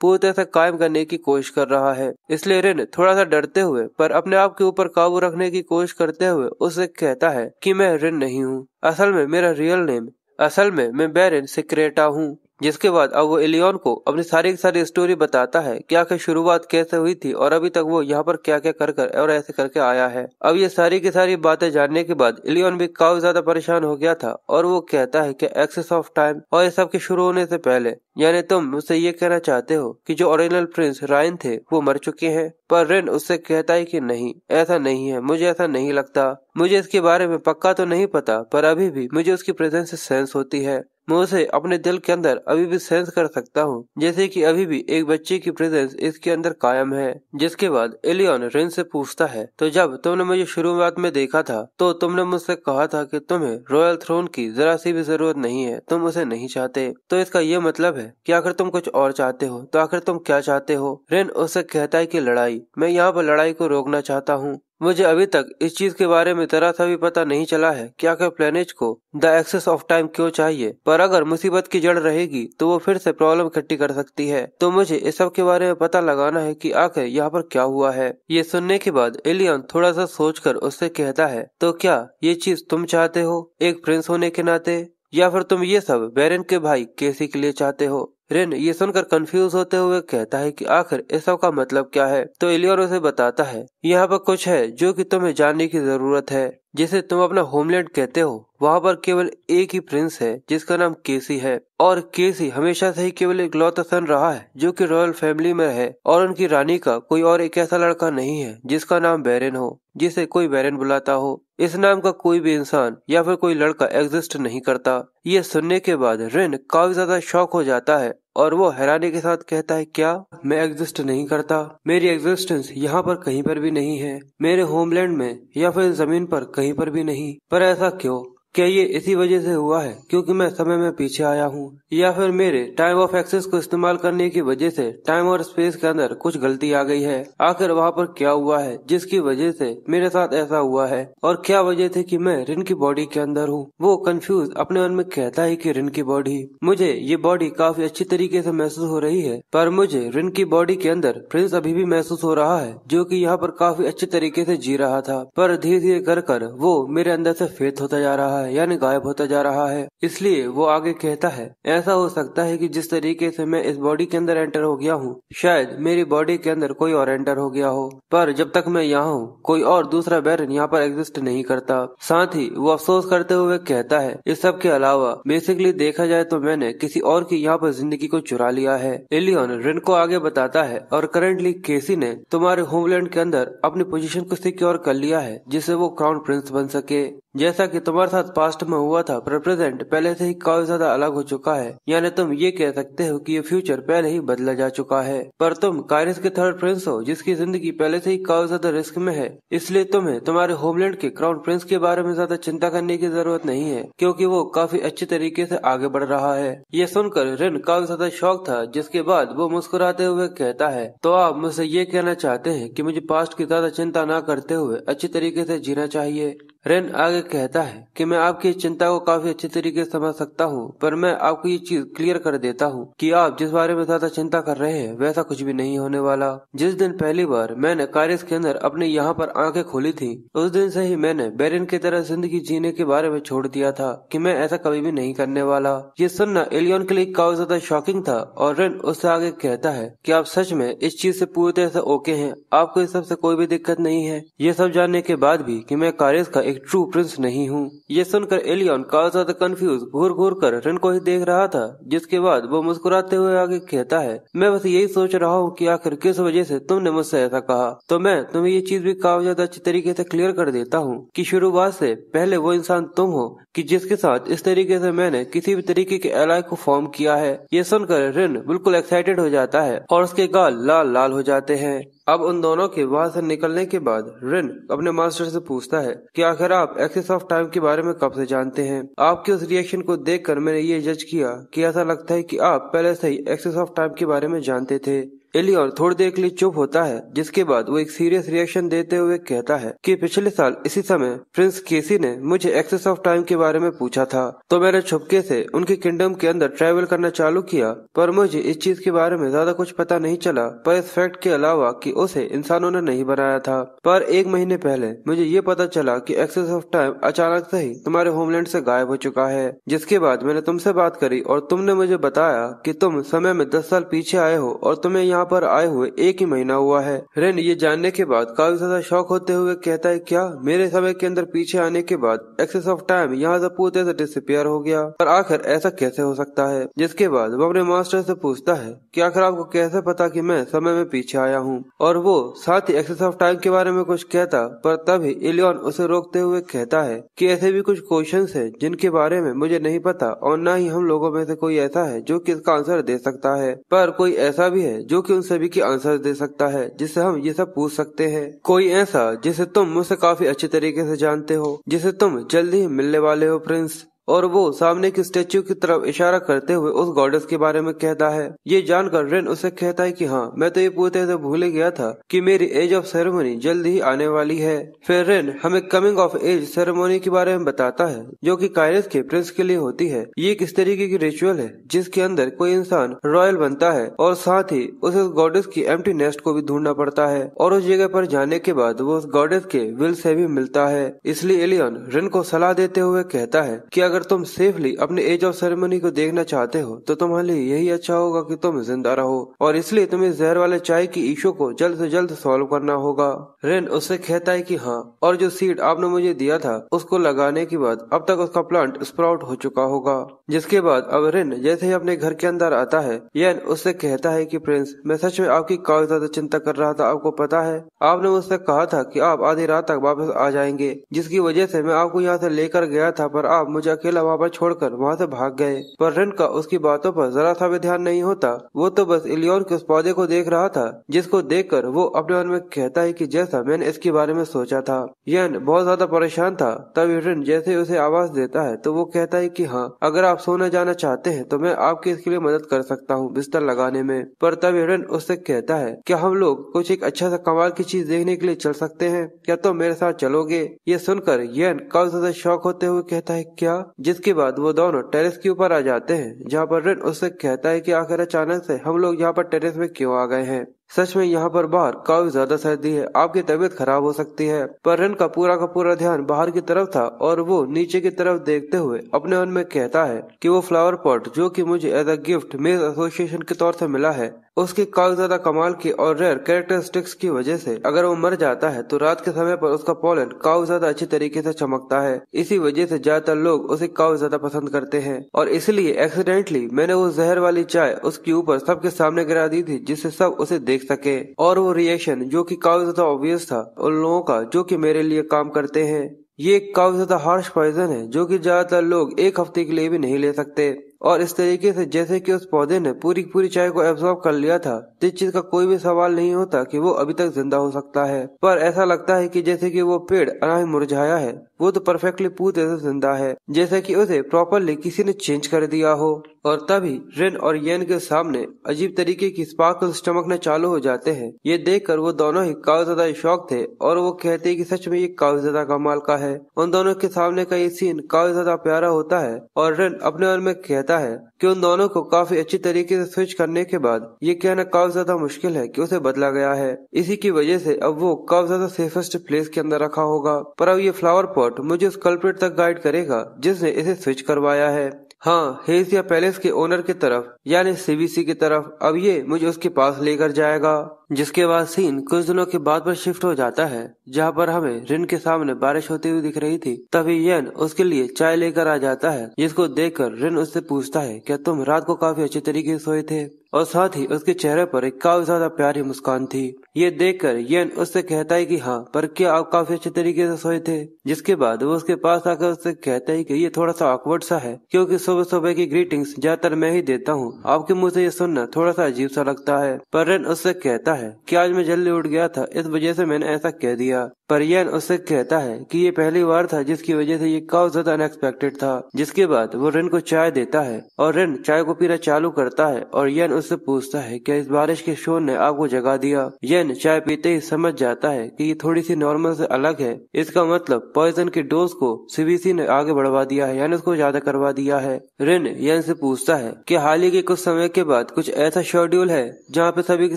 पूरी तरह से कायम करने की कोशिश कर रहा है इसलिए रेन थोड़ा सा डरते हुए पर अपने आप के ऊपर काबू रखने की कोशिश करते हुए उसे कहता है की मैं रिन नहीं हूँ असल में मेरा रियल नेम असल में मैं बैरिन सिक्रेटा हूँ जिसके बाद अब वो एलियन को अपनी सारी की सारी स्टोरी बताता है कि आखिर शुरुआत कैसे हुई थी और अभी तक वो यहाँ पर क्या क्या कर कर और ऐसे करके आया है अब ये सारी की सारी बातें जानने के बाद एलियन भी काफी ज्यादा परेशान हो गया था और वो कहता है कि एक्सेस ऑफ टाइम और ये सब के शुरू होने से पहले यानी तुम मुझसे ये कहना चाहते हो कि जो ओरिजिनल प्रिंस रायन थे वो मर चुके हैं पर रेन उससे कहता है कि नहीं ऐसा नहीं है मुझे ऐसा नहीं लगता मुझे इसके बारे में पक्का तो नहीं पता पर अभी भी मुझे उसकी प्रेजेंस सेंस होती है मैं उसे अपने दिल के अंदर अभी भी सेंस कर सकता हूँ जैसे कि अभी भी एक बच्चे की प्रेजेंस इसके अंदर कायम है जिसके बाद एलियन रिन से पूछता है तो जब तुमने मुझे शुरुआत में देखा था तो तुमने मुझसे कहा था कि तुम्हें रॉयल थ्रोन की जरा सी भी जरूरत नहीं है तुम उसे नहीं चाहते तो इसका ये मतलब है की आखिर तुम कुछ और चाहते हो तो आखिर तुम क्या चाहते हो रेन उसे कहता है की लड़ाई मैं यहाँ पर लड़ाई को रोकना चाहता हूँ मुझे अभी तक इस चीज के बारे में तरह था भी पता नहीं चला है क्या क्या प्लेनेट को द एक्सेस ऑफ टाइम क्यों चाहिए पर अगर मुसीबत की जड़ रहेगी तो वो फिर से प्रॉब्लम इकट्ठी कर सकती है तो मुझे इस सब के बारे में पता लगाना है कि आखिर यहाँ पर क्या हुआ है ये सुनने के बाद एलियन थोड़ा सा कर उससे कहता है तो क्या ये चीज तुम चाहते हो एक प्रिंस होने के नाते या फिर तुम ये सब बैरन के भाई केसी के लिए चाहते हो रेन ये सुनकर कंफ्यूज होते हुए कहता है कि आखिर सब का मतलब क्या है तो इलियोर उसे बताता है यहाँ पर कुछ है जो कि तुम्हें जानने की जरूरत है जिसे तुम अपना होमलैंड कहते हो वहाँ पर केवल एक ही प्रिंस है जिसका नाम केसी है और केसी हमेशा से ही केवल एक लौता सन रहा है जो कि रॉयल फैमिली में है और उनकी रानी का कोई और एक ऐसा लड़का नहीं है जिसका नाम बैरन हो जिसे कोई बैरन बुलाता हो इस नाम का कोई भी इंसान या फिर कोई लड़का एग्जिस्ट नहीं करता ये सुनने के बाद रिन काफी ज्यादा शौक हो जाता है और वो हैरानी के साथ कहता है क्या मैं एग्जिस्ट नहीं करता मेरी एग्जिस्टेंस यहाँ पर कहीं पर भी नहीं है मेरे होमलैंड में या फिर जमीन पर कहीं पर भी नहीं पर ऐसा क्यों क्या ये इसी वजह से हुआ है क्योंकि मैं समय में पीछे आया हूँ या फिर मेरे टाइम ऑफ एक्सेस को इस्तेमाल करने की वजह से टाइम और स्पेस के अंदर कुछ गलती आ गई है आखिर वहाँ पर क्या हुआ है जिसकी वजह से मेरे साथ ऐसा हुआ है और क्या वजह थी कि मैं रिन की बॉडी के अंदर हूँ वो कंफ्यूज अपने मन में कहता है की रिन की बॉडी मुझे ये बॉडी काफी अच्छी तरीके ऐसी महसूस हो रही है पर मुझे रिन की बॉडी के अंदर प्रिंस अभी भी महसूस हो रहा है जो की यहाँ पर काफी अच्छे तरीके ऐसी जी रहा था पर धीरे धीरे कर कर वो मेरे अंदर ऐसी फेत होता जा रहा है है यानी गायब होता जा रहा है इसलिए वो आगे कहता है ऐसा हो सकता है कि जिस तरीके से मैं इस बॉडी के अंदर एंटर हो गया हूँ शायद मेरी बॉडी के अंदर कोई और एंटर हो गया हो पर जब तक मैं यहाँ हूँ कोई और दूसरा बैरन यहाँ पर एग्जिस्ट नहीं करता साथ ही वो अफसोस करते हुए कहता है इस सब के अलावा बेसिकली देखा जाए तो मैंने किसी और की यहाँ पर जिंदगी को चुरा लिया है एलियन रिन को आगे बताता है और करेंटली केसी ने तुम्हारे होमलैंड के अंदर अपनी पोजिशन को सिक्योर कर लिया है जिससे वो क्राउन प्रिंस बन सके जैसा कि तुम्हारे साथ पास्ट में हुआ था प्रेजेंट पहले से ही काफी ज्यादा अलग हो चुका है यानी तुम ये कह सकते हो कि ये फ्यूचर पहले ही बदला जा चुका है पर तुम कायरस के थर्ड प्रिंस हो जिसकी जिंदगी पहले से ही काफी ज्यादा रिस्क में है इसलिए तुम्हें तुम्हारे होमलैंड के क्राउन प्रिंस के बारे में ज्यादा चिंता करने की जरूरत नहीं है क्यूँकी वो काफी अच्छे तरीके ऐसी आगे बढ़ रहा है ये सुनकर रिन काफी ज्यादा शौक था जिसके बाद वो मुस्कुराते हुए कहता है तो आप मुझसे ये कहना चाहते है की मुझे पास्ट की ज्यादा चिंता न करते हुए अच्छे तरीके ऐसी जीना चाहिए रेन आगे कहता है कि मैं आपकी चिंता को काफी अच्छे तरीके से समझ सकता हूँ पर मैं आपको ये चीज क्लियर कर देता हूँ कि आप जिस बारे में ज्यादा चिंता कर रहे हैं वैसा कुछ भी नहीं होने वाला जिस दिन पहली बार मैंने कारिस के अंदर अपने यहाँ पर आंखें खोली थी उस दिन से ही मैंने बेरिन की तरह जिंदगी जीने के बारे में छोड़ दिया था की मैं ऐसा कभी भी नहीं करने वाला ये सुनना एलियन के लिए काफी ज्यादा शॉकिंग था और रेन उससे आगे कहता है की आप सच में इस चीज ऐसी पूरी तरह से ओके है आपको इस सबसे कोई भी दिक्कत नहीं है ये सब जानने के बाद भी की मैं कारिस का एक ट्रू प्रिंस नहीं हूँ ये सुनकर एलियन काफी ज्यादा कंफ्यूज घूर घूर कर रिन को ही देख रहा था जिसके बाद वो मुस्कुराते हुए आगे कहता है मैं बस यही सोच रहा हूँ कि आखिर किस वजह से तुमने मुझसे ऐसा कहा तो मैं तुम्हें ये चीज भी काफी ज्यादा अच्छी तरीके से क्लियर कर देता हूँ की शुरुआत से पहले वो इंसान तुम हो की जिसके साथ इस तरीके से मैंने किसी भी तरीके के एलाय को फॉर्म किया है ये सुनकर रिन बिल्कुल एक्साइटेड हो जाता है और उसके गाल लाल लाल हो जाते हैं अब उन दोनों के वहां से निकलने के बाद रिन अपने मास्टर से पूछता है कि आखिर आप एक्सेस ऑफ टाइम के बारे में कब से जानते हैं आपके उस रिएक्शन को देखकर मैंने ये जज किया कि ऐसा लगता है कि आप पहले से ही एक्सेस ऑफ टाइम के बारे में जानते थे एलियोर थोड़ी देर के लिए चुप होता है जिसके बाद वो एक सीरियस रिएक्शन देते हुए कहता है कि पिछले साल इसी समय प्रिंस केसी ने मुझे एक्सेस ऑफ टाइम के बारे में पूछा था तो मैंने छुपके से उनके किंगडम के अंदर ट्रैवल करना चालू किया पर मुझे इस चीज के बारे में ज्यादा कुछ पता नहीं चला पर इस फैक्ट के अलावा की उसे इंसानों ने नहीं बनाया था पर एक महीने पहले मुझे ये पता चला की एक्सेस ऑफ टाइम अचानक से ही तुम्हारे होमलैंड ऐसी गायब हो चुका है जिसके बाद मैंने तुमसे बात करी और तुमने मुझे बताया की तुम समय में दस साल पीछे आए हो और तुम्हें यहाँ यहाँ पर आए हुए एक ही महीना हुआ है रेन ये जानने के बाद काफी ज्यादा शौक होते हुए कहता है क्या मेरे समय के अंदर पीछे आने के बाद एक्सेस ऑफ टाइम यहाँ से पूरे से डिसअपियर हो गया और आखिर ऐसा कैसे हो सकता है जिसके बाद वो अपने मास्टर से पूछता है कि आखिर आपको कैसे पता कि मैं समय में पीछे आया हूँ और वो साथ ही एक्सेस ऑफ टाइम के बारे में कुछ कहता पर तभी इलियन उसे रोकते हुए कहता है कि ऐसे भी कुछ क्वेश्चन है जिनके बारे में मुझे नहीं पता और न ही हम लोगों में से कोई ऐसा है जो कि इसका आंसर दे सकता है पर कोई ऐसा भी है जो कि उन सभी की आंसर दे सकता है जिससे हम ये सब पूछ सकते हैं कोई ऐसा जिसे तुम मुझसे काफी अच्छे तरीके से जानते हो जिसे तुम जल्दी ही मिलने वाले हो प्रिंस और वो सामने की स्टेच्यू की तरफ इशारा करते हुए उस गॉडेस के बारे में कहता है ये जानकर रेन उसे कहता है कि हाँ मैं तो ये पूछते से भूल गया था कि मेरी एज ऑफ सेरेमनी जल्द ही आने वाली है फिर रेन हमें कमिंग ऑफ एज सेरेमनी के बारे में बताता है जो कि कायरस के प्रिंस के लिए होती है ये एक इस तरीके की रिचुअल है जिसके अंदर कोई इंसान रॉयल बनता है और साथ ही उसे गॉडेस की एम्प्टी नेस्ट को भी ढूंढना पड़ता है और उस जगह पर जाने के बाद वो उस गॉडेस के विल से भी मिलता है इसलिए एलियन रेन को सलाह देते हुए कहता है की अगर तुम सेफली अपने एज ऑफ सेरेमनी को देखना चाहते हो तो तुम्हारे लिए यही अच्छा होगा कि तुम जिंदा रहो और इसलिए तुम्हें जहर वाले चाय की इशू को जल्द से जल्द सॉल्व करना होगा रेन उससे कहता है कि हाँ और जो सीड आपने मुझे दिया था उसको लगाने के बाद अब तक उसका प्लांट स्प्राउट हो चुका होगा जिसके बाद अब रिन जैसे ही अपने घर के अंदर आता है येन उससे कहता है कि प्रिंस मैं सच में आपकी काफी ज्यादा चिंता कर रहा था आपको पता है आपने मुझसे कहा था कि आप आधी रात तक वापस आ जाएंगे जिसकी वजह से मैं आपको यहाँ से लेकर गया था पर आप मुझे अकेला वहाँ पर कर वहाँ से भाग गए पर रिन का उसकी बातों पर जरा सा भी ध्यान नहीं होता वो तो बस इलियोन के उस पौधे को देख रहा था जिसको देख कर वो अपने मन में कहता है की जैसा मैंने इसके बारे में सोचा था येन बहुत ज्यादा परेशान था तभी रिन जैसे उसे आवाज देता है तो वो कहता है की हाँ अगर आप सोने जाना चाहते हैं तो मैं आपकी इसके लिए मदद कर सकता हूँ बिस्तर लगाने में पर तब हिरन उससे कहता है क्या हम लोग कुछ एक अच्छा सा कमाल की चीज देखने के लिए चल सकते हैं क्या तुम तो मेरे साथ चलोगे ये सुनकर यन कल से शौक होते हुए कहता है क्या जिसके बाद वो दोनों टेरिस के ऊपर आ जाते हैं जहाँ पर रिन उससे कहता है की आखिर अचानक ऐसी हम लोग यहाँ पर टेरिस में क्यों आ गए हैं सच में यहाँ पर बाहर काफी ज्यादा सर्दी है आपकी तबीयत खराब हो सकती है पर रन का पूरा का पूरा ध्यान बाहर की तरफ था और वो नीचे की तरफ देखते हुए अपने मन में कहता है कि वो फ्लावर पॉट जो कि मुझे एज अ गिफ्ट मेज एसोसिएशन के तौर से मिला है उसकी काफी ज्यादा कमाल की और रेयर कैरेक्टरिस्टिक्स की वजह से अगर वो मर जाता है तो रात के समय पर उसका पोलन काफी ज्यादा अच्छी तरीके से चमकता है इसी वजह से ज्यादातर लोग उसे काफी ज्यादा पसंद करते हैं और इसलिए एक्सीडेंटली मैंने वो जहर वाली चाय उसके ऊपर सबके सामने गिरा दी थी जिससे सब उसे देख देख सके और वो रिएक्शन जो कि काफी ज्यादा ऑब्वियस था उन लोगों का जो कि मेरे लिए काम करते हैं ये काफी ज्यादा हार्श पॉइजन है जो कि ज्यादातर लोग एक हफ्ते के लिए भी नहीं ले सकते और इस तरीके से जैसे कि उस पौधे ने पूरी पूरी चाय को एब्सॉर्ब कर लिया था जिस चीज का कोई भी सवाल नहीं होता कि वो अभी तक जिंदा हो सकता है पर ऐसा लगता है कि जैसे कि वो पेड़ ही मुरझाया है वो तो परफेक्टली पूरी तरह जिंदा है जैसे कि उसे प्रॉपरली किसी ने चेंज कर दिया हो और तभी रेन और येन के सामने अजीब तरीके की स्पार्कल स्टमकने चालू हो जाते हैं ये देखकर वो दोनों ही ज्यादा शौक थे और वो कहते कि सच में ये ज्यादा कमाल का है उन दोनों के सामने का ये सीन ज्यादा प्यारा होता है और रेन अपने मन में कहता है कि उन दोनों को काफी अच्छी तरीके से स्विच करने के बाद ये कहना काफी ज्यादा मुश्किल है कि उसे बदला गया है इसी की वजह से अब वो काफी ज्यादा सेफेस्ट प्लेस के अंदर रखा होगा पर अब ये फ्लावर पॉट मुझे उस कल्प्रेट तक गाइड करेगा जिसने इसे स्विच करवाया है हाँ हेस या पैलेस के ओनर की तरफ यानी सीबीसी की तरफ अब ये मुझे उसके पास लेकर जाएगा जिसके बाद सीन कुछ दिनों के बाद पर शिफ्ट हो जाता है जहाँ पर हमें रिन के सामने बारिश होती हुई दिख रही थी तभी यन उसके लिए चाय लेकर आ जाता है जिसको देखकर रिन उससे पूछता है क्या तुम रात को काफी अच्छे तरीके से सोए थे और साथ ही उसके चेहरे पर एक काफी ज्यादा प्यारी मुस्कान थी ये देखकर येन उससे कहता है कि हाँ पर क्या आप काफी अच्छे तरीके से सोए थे जिसके बाद वो उसके पास आकर उससे कहता है कि ये थोड़ा सा ऑकवर्ड सा है क्योंकि सुबह सुबह की ग्रीटिंग्स ज्यादातर मैं ही देता हूँ आपके मुंह से ये सुनना थोड़ा सा अजीब सा लगता है पर रेन उससे कहता है कि आज मैं जल्दी उठ गया था इस वजह से मैंने ऐसा कह दिया पर येन उससे कहता है कि ये पहली बार था जिसकी वजह से ये काफी ज्यादा अनएक्सपेक्टेड था जिसके बाद वो रेन को चाय देता है और रेन चाय को पीना चालू करता है और येन से पूछता है क्या इस बारिश के शोर ने आपको जगा दिया येन चाय पीते ही समझ जाता है कि ये थोड़ी सी नॉर्मल से अलग है इसका मतलब पॉइजन की डोज को सीबीसी ने आगे बढ़वा दिया है यानी उसको ज्यादा करवा दिया है रिन यन से पूछता है की हाल ही के कुछ समय के बाद कुछ ऐसा शेड्यूल है जहाँ पे सभी के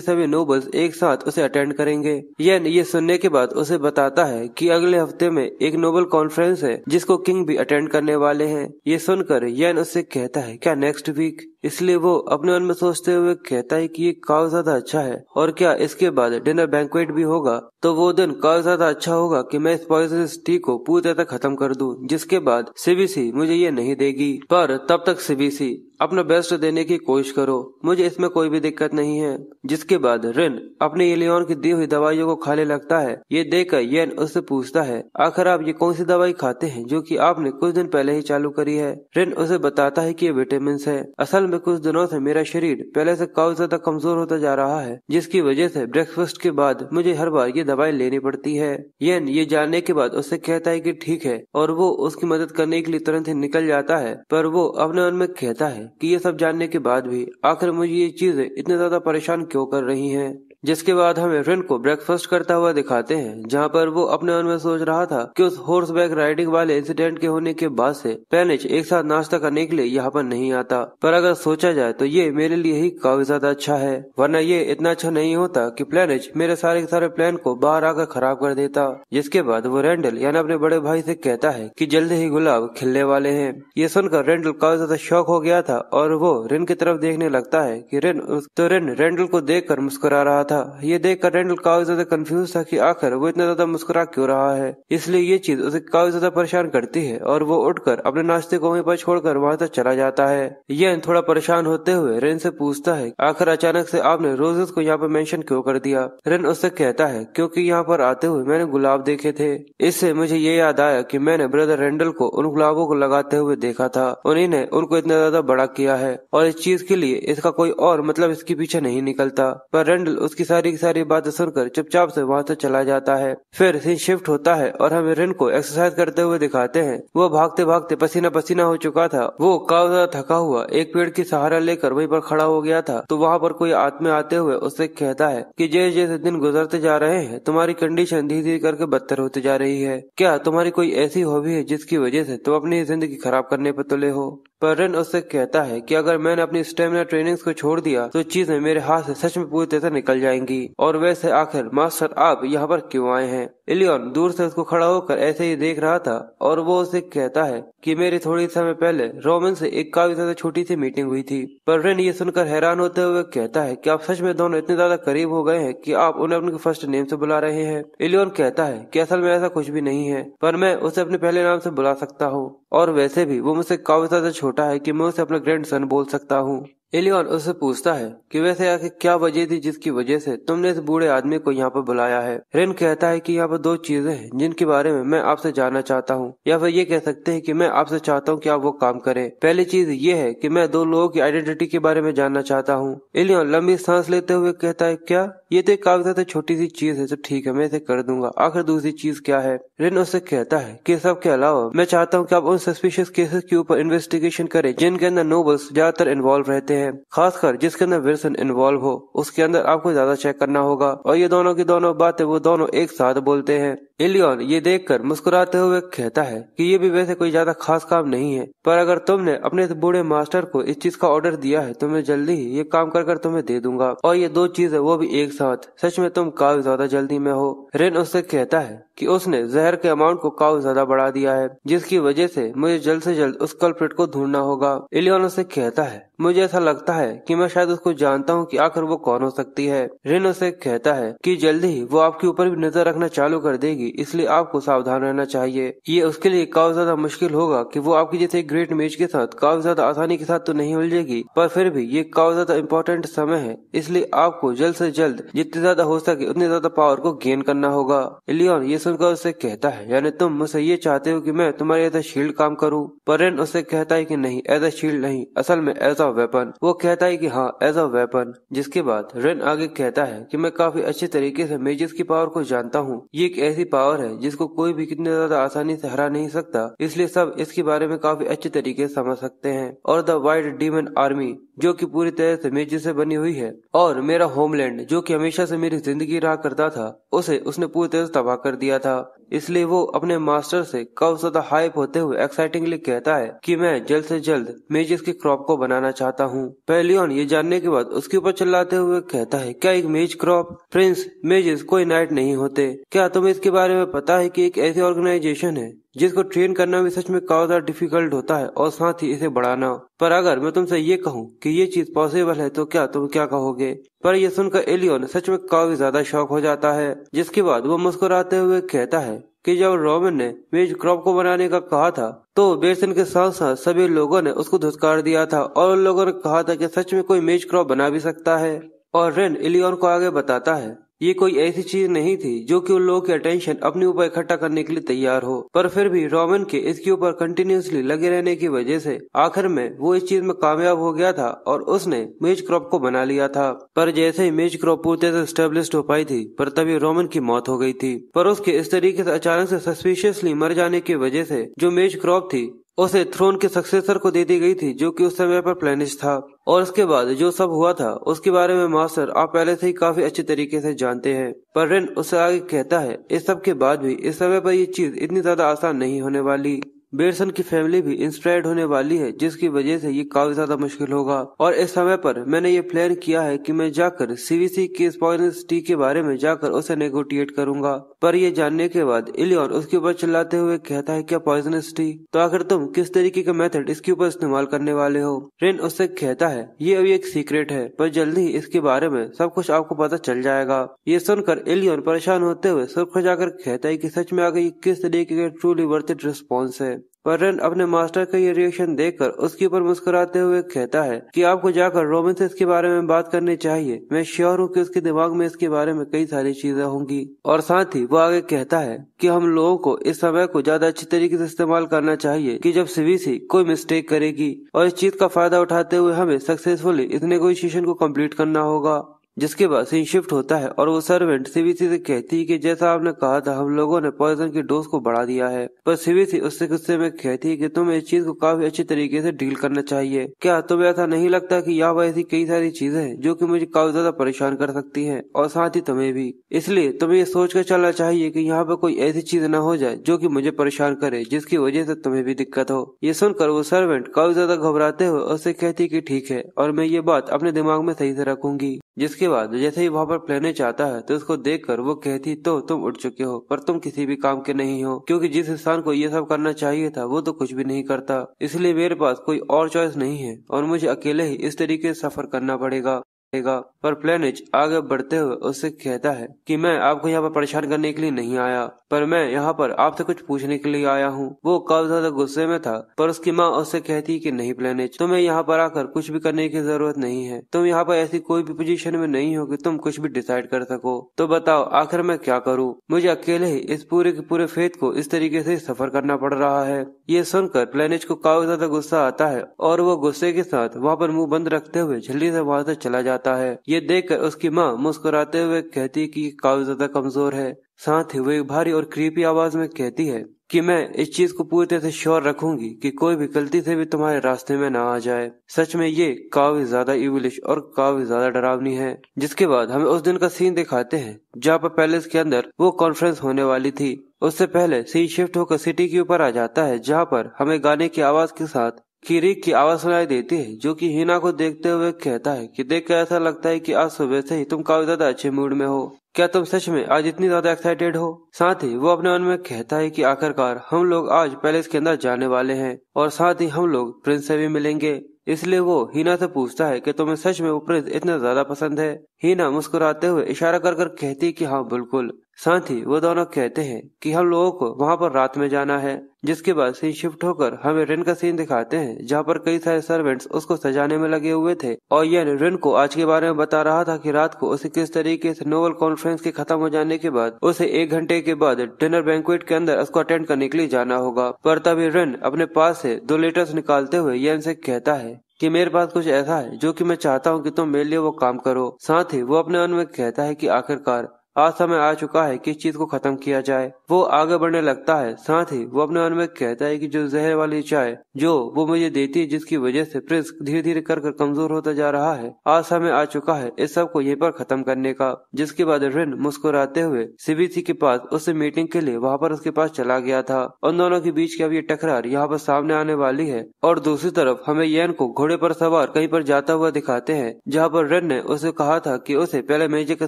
सभी नोबल्स एक साथ उसे अटेंड करेंगे येन ये सुनने के बाद उसे बताता है की अगले हफ्ते में एक नोबल कॉन्फ्रेंस है जिसको किंग भी अटेंड करने वाले है ये सुनकर यन उससे कहता है क्या नेक्स्ट वीक इसलिए वो अपने मन में सोचते हुए कहता है कि ये काव ज्यादा अच्छा है और क्या इसके बाद डिनर बैंकवेट भी होगा तो वो दिन काव ज्यादा अच्छा होगा कि मैं इस पॉइजन टी को पूरी तरह खत्म कर दूं जिसके बाद सीबीसी मुझे ये नहीं देगी पर तब तक सीबीसी अपना बेस्ट देने की कोशिश करो मुझे इसमें कोई भी दिक्कत नहीं है जिसके बाद रिन अपने इलियोन की दी हुई दवाइयों को खाने लगता है ये देखकर येन उससे पूछता है आखिर आप ये कौन सी दवाई खाते हैं जो कि आपने कुछ दिन पहले ही चालू करी है रिन उसे बताता है कि ये विटामिन है असल हाल में कुछ दिनों से मेरा शरीर पहले से काफी ज्यादा कमजोर होता जा रहा है जिसकी वजह से ब्रेकफास्ट के बाद मुझे हर बार ये दवाई लेनी पड़ती है येन ये जानने के बाद उससे कहता है कि ठीक है और वो उसकी मदद करने के लिए तुरंत ही निकल जाता है पर वो अपने मन में कहता है कि ये सब जानने के बाद भी आखिर मुझे ये चीजें इतने ज्यादा परेशान क्यों कर रही है जिसके बाद हमें रिन को ब्रेकफास्ट करता हुआ दिखाते हैं जहां पर वो अपने मन में सोच रहा था कि उस हॉर्स बैक राइडिंग वाले इंसिडेंट के होने के बाद से पैनिच एक साथ नाश्ता करने के लिए यहाँ पर नहीं आता पर अगर सोचा जाए तो ये मेरे लिए ही काफी ज्यादा अच्छा है वरना ये इतना अच्छा नहीं होता कि प्लेनिच मेरे सारे के सारे प्लान को बाहर आकर खराब कर देता जिसके बाद वो रेंडल यानी अपने बड़े भाई से कहता है कि जल्द ही गुलाब खिलने वाले हैं ये सुनकर रेंडल काफी ज्यादा शौक हो गया था और वो रिन की तरफ देखने लगता है कि रिन तो रिन रेंडल को कर मुस्कुरा रहा था था यह देखकर रेंडल काफी ज्यादा कंफ्यूज था कि आखिर वो इतना ज्यादा मुस्कुरा क्यों रहा है इसलिए ये चीज उसे काफी ज्यादा परेशान करती है और वो उठकर अपने नाश्ते को वहीं पर छोड़कर वहां तक चला जाता है ये थोड़ा परेशान होते हुए रेन से पूछता है आखिर अचानक से आपने रोजेस को यहाँ पर मेंशन क्यों कर दिया रेन उससे कहता है क्योंकि यहाँ पर आते हुए मैंने गुलाब देखे थे इससे मुझे ये याद आया कि मैंने ब्रदर रेंडल को उन गुलाबों को लगाते हुए देखा था उन्हीं ने उनको इतना ज्यादा बड़ा किया है और इस चीज के लिए इसका कोई और मतलब इसके पीछे नहीं निकलता पर रेंडल उसकी सारी की सारी बात सुनकर चुपचाप से वहाँ से चला जाता है फिर सीन शिफ्ट होता है और हम रिन को एक्सरसाइज करते हुए दिखाते हैं वो भागते भागते पसीना पसीना हो चुका था वो काफी थका हुआ एक पेड़ की सहारा लेकर वहीं पर खड़ा हो गया था तो वहाँ पर कोई आदमी आते हुए उसे कहता है की जैसे जैसे दिन गुजरते जा रहे हैं तुम्हारी कंडीशन धीरे धीरे करके बदतर होती जा रही है क्या तुम्हारी कोई ऐसी हॉबी है जिसकी वजह ऐसी तुम अपनी जिंदगी खराब करने पर तुले हो पर रन उससे कहता है कि अगर मैंने अपनी स्टेमिना ट्रेनिंग को छोड़ दिया तो चीजें मेरे हाथ से सच में पूरी तरह निकल जाएंगी और वैसे आखिर मास्टर आप यहाँ पर क्यों आए हैं इलियन दूर से उसको खड़ा होकर ऐसे ही देख रहा था और वो उसे कहता है कि मेरी थोड़ी समय पहले रोमन से एक काफी ज्यादा छोटी सी मीटिंग हुई थी पर रेन ये सुनकर हैरान होते हुए कहता है कि आप सच में दोनों इतने ज्यादा करीब हो गए हैं कि आप उन्हें अपने फर्स्ट नेम से बुला रहे हैं इलियन कहता है की असल में ऐसा कुछ भी नहीं है पर मैं उसे अपने पहले नाम से बुला सकता हूँ और वैसे भी वो मुझसे काफी ज्यादा छोटा है कि मैं उसे अपना सन बोल सकता हूँ एलियन उससे पूछता है कि वैसे आखिर क्या वजह थी जिसकी वजह से तुमने इस बूढ़े आदमी को यहाँ पर बुलाया है रेन कहता है कि यहाँ पर दो चीजें हैं जिनके बारे में मैं आपसे जानना चाहता हूँ या फिर ये कह सकते हैं कि मैं आपसे चाहता हूँ कि आप वो काम करें पहली चीज ये है कि मैं दो लोगों की आइडेंटिटी के बारे में जानना चाहता हूँ एलियन लंबी सांस लेते हुए कहता है क्या ये तो एक कागजात छोटी सी चीज है तो ठीक है मैं इसे कर दूंगा आखिर दूसरी चीज क्या है रेन उससे कहता है की सबके अलावा मैं चाहता हूँ की आप उन सस्पिशियस केसेस के ऊपर इन्वेस्टिगेशन करें जिनके अंदर नोबल्स ज्यादातर इन्वॉल्व रहते हैं हैं खासकर जिसके अंदर विल्सन इन्वॉल्व हो उसके अंदर आपको ज्यादा चेक करना होगा और ये दोनों की दोनों बातें वो दोनों एक साथ बोलते हैं एलियोन ये देखकर मुस्कुराते हुए कहता है कि ये भी वैसे कोई ज्यादा खास काम नहीं है पर अगर तुमने अपने बूढ़े मास्टर को इस चीज का ऑर्डर दिया है तो मैं जल्दी ही ये काम कर कर तुम्हें दे दूंगा और ये दो चीज है वो भी एक साथ सच में तुम काफी ज्यादा जल्दी में हो रेन उससे कहता है कि उसने जहर के अमाउंट को काफी ज्यादा बढ़ा दिया है जिसकी वजह से मुझे जल्द से जल्द उस कल्प्रेट को ढूंढना होगा एलियन उससे कहता है मुझे ऐसा लगता है कि मैं शायद उसको जानता हूँ कि आखिर वो कौन हो सकती है रेन उसे कहता है कि जल्दी ही वो आपके ऊपर भी नजर रखना चालू कर देगी होगी इसलिए आपको सावधान रहना चाहिए ये उसके लिए काफी ज्यादा मुश्किल होगा कि वो आपकी जैसे ग्रेट मेज के साथ काफी ज्यादा आसानी के साथ तो नहीं उलझेगी पर फिर भी ये काफी ज्यादा इम्पोर्टेंट समय है इसलिए आपको जल्द ऐसी जल्द जितनी ज्यादा हो सके उतनी ज्यादा पावर को गेन करना होगा लियोन ये सुनकर उससे कहता है यानी तुम मुझसे ये चाहते हो की मैं तुम्हारे ऐसा शील्ड काम करूँ पर रेन उससे कहता है की नहीं एज ए शील्ड नहीं असल में एज अ वेपन वो कहता है की हाँ एज अ वेपन जिसके बाद रेन आगे कहता है कि मैं काफी अच्छे तरीके से मेजिस की पावर को जानता हूँ ये एक ऐसी पावर है जिसको कोई भी कितने ज्यादा आसानी से हरा नहीं सकता इसलिए सब इसके बारे में काफी अच्छे तरीके से समझ सकते हैं और द वाइट डीमन आर्मी जो कि पूरी तरह से मेजी से बनी हुई है और मेरा होमलैंड जो कि हमेशा से मेरी जिंदगी रहा करता था उसे उसने पूरी तरह से तबाह कर दिया था इसलिए वो अपने मास्टर से कब सदा हाइप होते हुए एक्साइटिंगली कहता है कि मैं जल्द से जल्द मेजिस के क्रॉप को बनाना चाहता हूँ पैलियन ये जानने के बाद उसके ऊपर चिल्लाते हुए कहता है क्या एक मेज क्रॉप प्रिंस मेजिस कोई नाइट नहीं होते क्या तुम्हें इसके बारे में पता है की एक ऐसी ऑर्गेनाइजेशन है जिसको ट्रेन करना भी सच में काफी डिफिकल्ट होता है और साथ ही इसे बढ़ाना पर अगर मैं तुमसे ये कहूँ कि ये चीज पॉसिबल है तो क्या तुम क्या कहोगे पर यह सुनकर एलियन सच में काफी ज्यादा शौक हो जाता है जिसके बाद वो मुस्कुराते हुए कहता है कि जब रॉबिन ने मेज क्रॉप को बनाने का कहा था तो बेसन के साथ साथ सभी लोगों ने उसको धुस्कार दिया था और उन लोगों ने कहा था कि सच में कोई मेज क्रॉप बना भी सकता है और रेन एलियन को आगे बताता है ये कोई ऐसी चीज नहीं थी जो कि उन लोगों की अटेंशन अपने ऊपर इकट्ठा करने के लिए तैयार हो पर फिर भी रोमन के इसके ऊपर कंटिन्यूसली लगे रहने की वजह से आखिर में वो इस चीज में कामयाब हो गया था और उसने मेज क्रॉप को बना लिया था पर जैसे ही मेज क्रॉप पूरी तरह स्टेब्लिश हो पाई थी पर तभी रोमन की मौत हो गई थी पर उसके इस तरीके से अचानक से सस्पिशियसली मर जाने की वजह से जो मेज क्रॉप थी उसे थ्रोन के सक्सेसर को दे दी गई थी जो कि उस समय पर प्लेनिश था और उसके बाद जो सब हुआ था उसके बारे में मास्टर आप पहले से ही काफी अच्छे तरीके से जानते हैं पर रेन उसे आगे कहता है इस सब के बाद भी इस समय पर यह चीज इतनी ज्यादा आसान नहीं होने वाली बेरसन की फैमिली भी इंस्पायर्ड होने वाली है जिसकी वजह से ये काफी ज्यादा मुश्किल होगा और इस समय पर मैंने ये प्लान किया है कि मैं जाकर सीवीसी के स्पॉइनस टी के बारे में जाकर उसे नेगोटिएट करूंगा पर यह जानने के बाद इलियन उसके ऊपर चिल्लाते हुए कहता है क्या पॉइजनस टी तो आखिर तुम किस तरीके का मेथड इसके ऊपर इस्तेमाल करने वाले हो रेन उससे कहता है ये अभी एक सीक्रेट है पर जल्दी ही इसके बारे में सब कुछ आपको पता चल जाएगा ये सुनकर एलियन परेशान होते हुए सुर्ख जाकर कहता है की सच में आगे किस तरीके का ट्रूली वर्थ रिस्पॉन्स है पर्रन अपने मास्टर का ये रिएक्शन देखकर उसके ऊपर मुस्कुराते हुए कहता है कि आपको जाकर रोमिन से इसके बारे में बात करनी चाहिए मैं श्योर हूँ कि उसके दिमाग में इसके बारे में कई सारी चीजें होंगी और साथ ही वो आगे कहता है कि हम लोगों को इस समय को ज्यादा अच्छी तरीके से इस्तेमाल करना चाहिए कि जब सी कोई मिस्टेक करेगी और इस चीज का फायदा उठाते हुए हमें सक्सेसफुली इस नेगोशिएशन को कम्प्लीट करना होगा जिसके बाद सीन शिफ्ट होता है और वो सर्वेंट सीवीसी से कहती है कि जैसा आपने कहा था हम लोगों ने पॉइजन की डोज को बढ़ा दिया है पर सीवीसी उससे गुस्से में कहती है कि तुम्हें इस चीज को काफी अच्छे तरीके से डील करना चाहिए क्या तुम्हें ऐसा नहीं लगता कि यहाँ पर ऐसी कई सारी चीजें हैं जो कि मुझे काफी ज्यादा परेशान कर सकती है और साथ ही तुम्हें भी इसलिए तुम्हें ये सोच कर चलना चाहिए की यहाँ पर कोई ऐसी चीज न हो जाए जो की मुझे परेशान करे जिसकी वजह से तुम्हें भी दिक्कत हो ये सुनकर वो सर्वेंट काफी ज्यादा घबराते हुए उससे कहती की ठीक है और मैं ये बात अपने दिमाग में सही से रखूंगी जिसके बाद जैसे ही वहाँ पर प्लेने चाहता है तो उसको देखकर वो कहती तो तुम उठ चुके हो पर तुम किसी भी काम के नहीं हो क्योंकि जिस इंसान को ये सब करना चाहिए था वो तो कुछ भी नहीं करता इसलिए मेरे पास कोई और चॉइस नहीं है और मुझे अकेले ही इस तरीके से सफर करना पड़ेगा पर प्लेनिच आगे बढ़ते हुए उससे कहता है कि मैं आपको यहाँ पर परेशान करने के लिए नहीं आया पर मैं यहाँ पर आपसे कुछ पूछने के लिए आया हूँ वो काफी ज्यादा गुस्से में था पर उसकी माँ उससे कहती कि नहीं प्लेनिच तुम्हें यहाँ पर आकर कुछ भी करने की जरूरत नहीं है तुम यहाँ पर ऐसी कोई भी पोजिशन में नहीं हो की तुम कुछ भी डिसाइड कर सको तो बताओ आखिर मैं क्या करूँ मुझे अकेले ही इस पूरे के पूरे फेत को इस तरीके ऐसी सफर करना पड़ रहा है ये सुनकर प्लेनिज को काफी ज्यादा गुस्सा आता है और वो गुस्से के साथ वहाँ पर मुंह बंद रखते हुए जल्दी से वहाँ से चला जाता है ये देखकर उसकी माँ मुस्कुराते हुए कहती कि काफी ज्यादा कमजोर है साथ ही वो एक भारी और क्रीपी आवाज में कहती है कि मैं इस चीज को पूरी तरह से श्योर रखूंगी कि कोई भी गलती से भी तुम्हारे रास्ते में ना आ जाए सच में ये काफी ज्यादा इविलिश और काफी ज्यादा डरावनी है जिसके बाद हमें उस दिन का सीन दिखाते हैं जहाँ पर पैलेस के अंदर वो कॉन्फ्रेंस होने वाली थी उससे पहले सीन शिफ्ट होकर सिटी के ऊपर आ जाता है जहाँ पर हमें गाने की आवाज के साथ किरिक की आवाज सुनाई देती है जो कि हिना को देखते हुए कहता है कि देख कर ऐसा लगता है कि आज सुबह से ही तुम काफी ज्यादा अच्छे मूड में हो क्या तुम सच में आज इतनी ज्यादा एक्साइटेड हो साथ ही वो अपने मन में कहता है कि आखिरकार हम लोग आज पैलेस के अंदर जाने वाले हैं और साथ ही हम लोग प्रिंस से भी मिलेंगे इसलिए वो हीना से पूछता है कि तुम्हें सच में वो प्रिंस इतना ज्यादा पसंद है हीना मुस्कुराते हुए इशारा कर कर कहती है कि हाँ बिल्कुल साथ ही वो दोनों कहते हैं कि हम लोगों को वहां पर रात में जाना है जिसके बाद सीन शिफ्ट होकर हमें रिन का सीन दिखाते हैं जहां पर कई सारे सर्वेंट्स उसको सजाने में लगे हुए थे और यह रिन को आज के बारे में बता रहा था कि रात को उसे किस तरीके से नोवल कॉन्फ्रेंस के खत्म हो जाने के बाद उसे एक घंटे के बाद डिनर बैंकुएट के अंदर उसको अटेंड करने के लिए जाना होगा पर तभी रिन अपने पास से दो लेटर्स निकालते हुए यह इनसे कहता है कि मेरे पास कुछ ऐसा है जो कि मैं चाहता हूँ कि तुम मेरे लिए वो काम करो साथ ही वो अपने मन में कहता है कि आखिरकार आज समय आ चुका है कि इस चीज को खत्म किया जाए वो आगे बढ़ने लगता है साथ ही वो अपने मन में कहता है कि जो जहर वाली चाय जो वो मुझे देती है जिसकी वजह से प्रिंस धीरे धीरे कर कर कमजोर होता जा रहा है आज समय आ चुका है इस सब को यहीं पर खत्म करने का जिसके बाद रिन मुस्कुराते हुए सीबीसी के पास उससे मीटिंग के लिए वहाँ पर उसके पास चला गया था उन दोनों के बीच की अब ये टकरार यहाँ पर सामने आने वाली है और दूसरी तरफ हमें येन को घोड़े पर सवार कहीं पर जाता हुआ दिखाते हैं जहाँ पर रिन ने उसे कहा था की उसे पहले मैजिक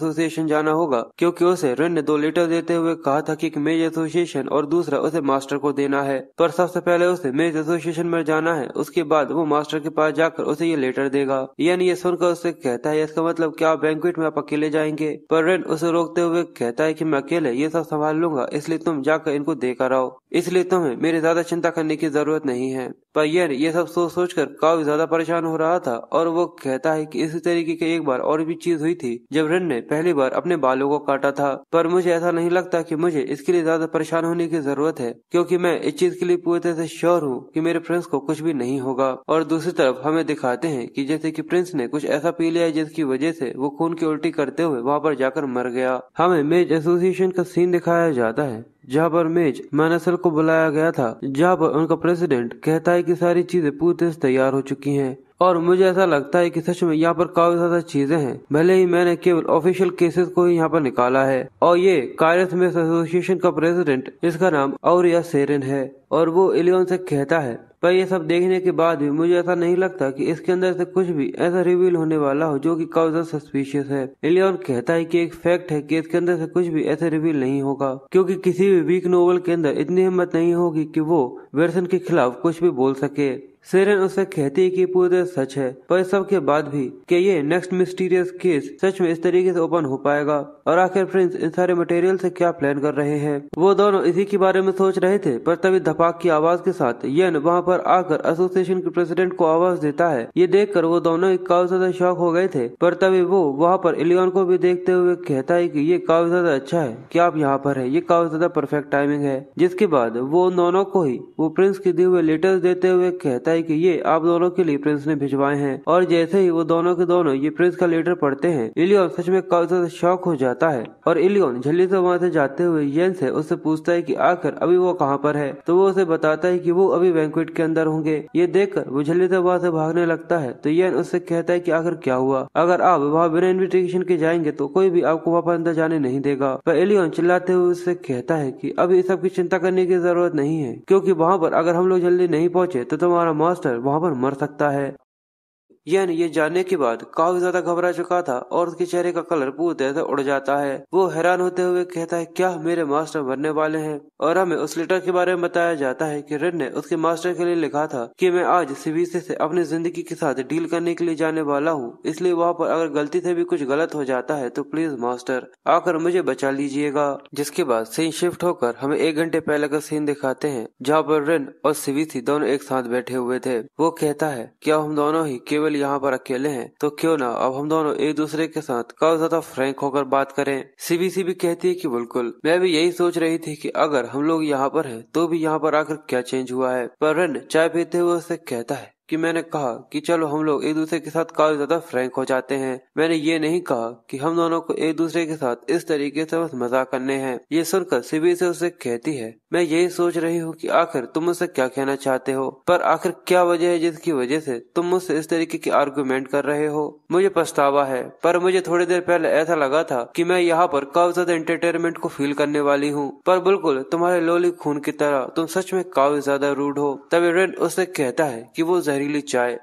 एसोसिएशन जाना होगा क्योंकि उसे ऋण ने दो लेटर देते हुए कहा था कि एक मेज एसोसिएशन और दूसरा उसे मास्टर को देना है पर सबसे पहले उसे मेज एसोसिएशन में जाना है उसके बाद वो मास्टर के पास जाकर उसे ये लेटर देगा यानी ये सुनकर उसे कहता है इसका मतलब क्या बैंकवेट में आप अकेले जाएंगे पर रिन उसे रोकते हुए कहता है की मैं अकेले ये सब संभाल लूंगा इसलिए तुम जाकर इनको देकर आओ इसलिए तुम्हें मेरी ज्यादा चिंता करने की जरूरत नहीं है पर यह ये सब सोच सोच कर काफी ज्यादा परेशान हो रहा था और वो कहता है कि इसी तरीके की एक बार और भी चीज हुई थी जब रिन ने पहली बार अपने बालों को काटा था पर मुझे ऐसा नहीं लगता कि मुझे इसके लिए ज्यादा परेशान होने की जरूरत है क्योंकि मैं इस चीज के लिए पूरी तरह से श्योर हूँ कि मेरे प्रिंस को कुछ भी नहीं होगा और दूसरी तरफ हमें दिखाते हैं कि जैसे कि प्रिंस ने कुछ ऐसा पी लिया जिसकी वजह से वो खून की उल्टी करते हुए वहाँ पर जाकर मर गया हमें मेज एसोसिएशन का सीन दिखाया जाता है जहाँ पर मेज मैनसल को बुलाया गया था जहाँ पर उनका प्रेसिडेंट कहता है कि सारी चीजें पूरी तरह तैयार हो चुकी हैं और मुझे ऐसा लगता है कि सच में यहाँ पर काफी ज्यादा चीजें हैं भले ही मैंने केवल ऑफिशियल केसेस को ही यहाँ पर निकाला है और ये कायरस में एसोसिएशन का प्रेसिडेंट जिसका नाम औरिया सेरेन है और वो एलियन से कहता है पर ये सब देखने के बाद भी मुझे ऐसा नहीं लगता कि इसके अंदर से कुछ भी ऐसा रिवील होने वाला हो जो कि काउजल सस्पिशियस है एलियन कहता है कि एक फैक्ट है कि इसके अंदर से कुछ भी ऐसा रिवील नहीं होगा क्योंकि किसी भी वीक नोवेल के अंदर इतनी हिम्मत नहीं होगी कि वो वेरसन के खिलाफ कुछ भी बोल सके सेरेन उसे कहती है कि पूरे सच है पर सब के बाद भी कि ये नेक्स्ट मिस्टीरियस केस सच में इस तरीके से ओपन हो पाएगा और आखिर प्रिंस इन सारे मटेरियल से क्या प्लान कर रहे हैं वो दोनों इसी के बारे में सोच रहे थे पर तभी धपाक की आवाज के साथ यन वहाँ पर आकर एसोसिएशन के प्रेसिडेंट को आवाज देता है ये कर वो दोनों एक काफी ज्यादा शौक हो गए थे पर तभी वो वहाँ पर इलियन को भी देखते हुए कहता है की ये काफी ज्यादा अच्छा है की आप यहाँ पर है ये काफी ज्यादा परफेक्ट टाइमिंग है जिसके बाद वो उन दोनों को ही वो प्रिंस के दिए हुए लेटर देते हुए कहता है बताई कि ये आप दोनों के लिए प्रिंस ने भिजवाए हैं और जैसे ही वो दोनों के दोनों ये प्रिंस का लेटर पढ़ते हैं इलियन सच में काउसा से शौक हो जाता है और इलियन झल्ली से वहाँ से जाते हुए येन से उससे पूछता है कि आखिर अभी वो कहाँ पर है तो वो उसे बताता है कि वो अभी बैंकुट के अंदर होंगे ये देखकर वो झल्ली से वहाँ से भागने लगता है तो येन उससे कहता है कि आखिर क्या हुआ अगर आप वहाँ बिना इन्विटेशन के जाएंगे तो कोई भी आपको वहाँ अंदर जाने नहीं देगा पर एलियन चिल्लाते हुए उससे कहता है कि अभी सबकी चिंता करने की जरूरत नहीं है क्योंकि वहाँ पर अगर हम लोग जल्दी नहीं पहुँचे तो तुम्हारा मास्टर वहां पर मर सकता है यन ये जानने के बाद काफी ज्यादा घबरा चुका था और उसके चेहरे का कलर पूरी तरह से उड़ जाता है वो हैरान होते हुए कहता है क्या मेरे मास्टर मरने वाले हैं और हमें उस लेटर के बारे में बताया जाता है कि रिन ने उसके मास्टर के लिए लिखा था कि मैं आज सीबीसी से अपनी जिंदगी के साथ डील करने के लिए जाने वाला हूँ इसलिए वहाँ पर अगर गलती से भी कुछ गलत हो जाता है तो प्लीज मास्टर आकर मुझे बचा लीजिएगा जिसके बाद सीन शिफ्ट होकर हमें एक घंटे पहले का सीन दिखाते हैं जहाँ पर रिन और सीबीसी दोनों एक साथ बैठे हुए थे वो कहता है क्या हम दोनों ही केवल यहाँ पर अकेले हैं तो क्यों ना अब हम दोनों एक दूसरे के साथ कल ज्यादा फ्रेंक होकर बात करें सीबीसी भी कहती है कि बिल्कुल मैं भी यही सोच रही थी कि अगर हम लोग यहाँ पर हैं तो भी यहाँ पर आकर क्या चेंज हुआ है रन चाय पीते हुए उसे कहता है कि मैंने कहा कि चलो हम लोग एक दूसरे के साथ काफी ज्यादा फ्रैंक हो जाते हैं मैंने ये नहीं कहा कि हम दोनों को एक दूसरे के साथ इस तरीके से बस मजाक करने हैं ये सुनकर सिबी से उसे कहती है मैं यही सोच रही हूँ कि आखिर तुम मुझसे क्या कहना चाहते हो पर आखिर क्या वजह है जिसकी वजह से तुम मुझसे इस तरीके की आर्गूमेंट कर रहे हो मुझे पछतावा है पर मुझे थोड़ी देर पहले ऐसा लगा था कि मैं यहाँ पर काफी ज्यादा एंटरटेनमेंट को फील करने वाली हूँ पर बिल्कुल तुम्हारे लोली खून की तरह तुम सच में काफी ज्यादा रूड हो तब उससे कहता है की वो जहरीली चाय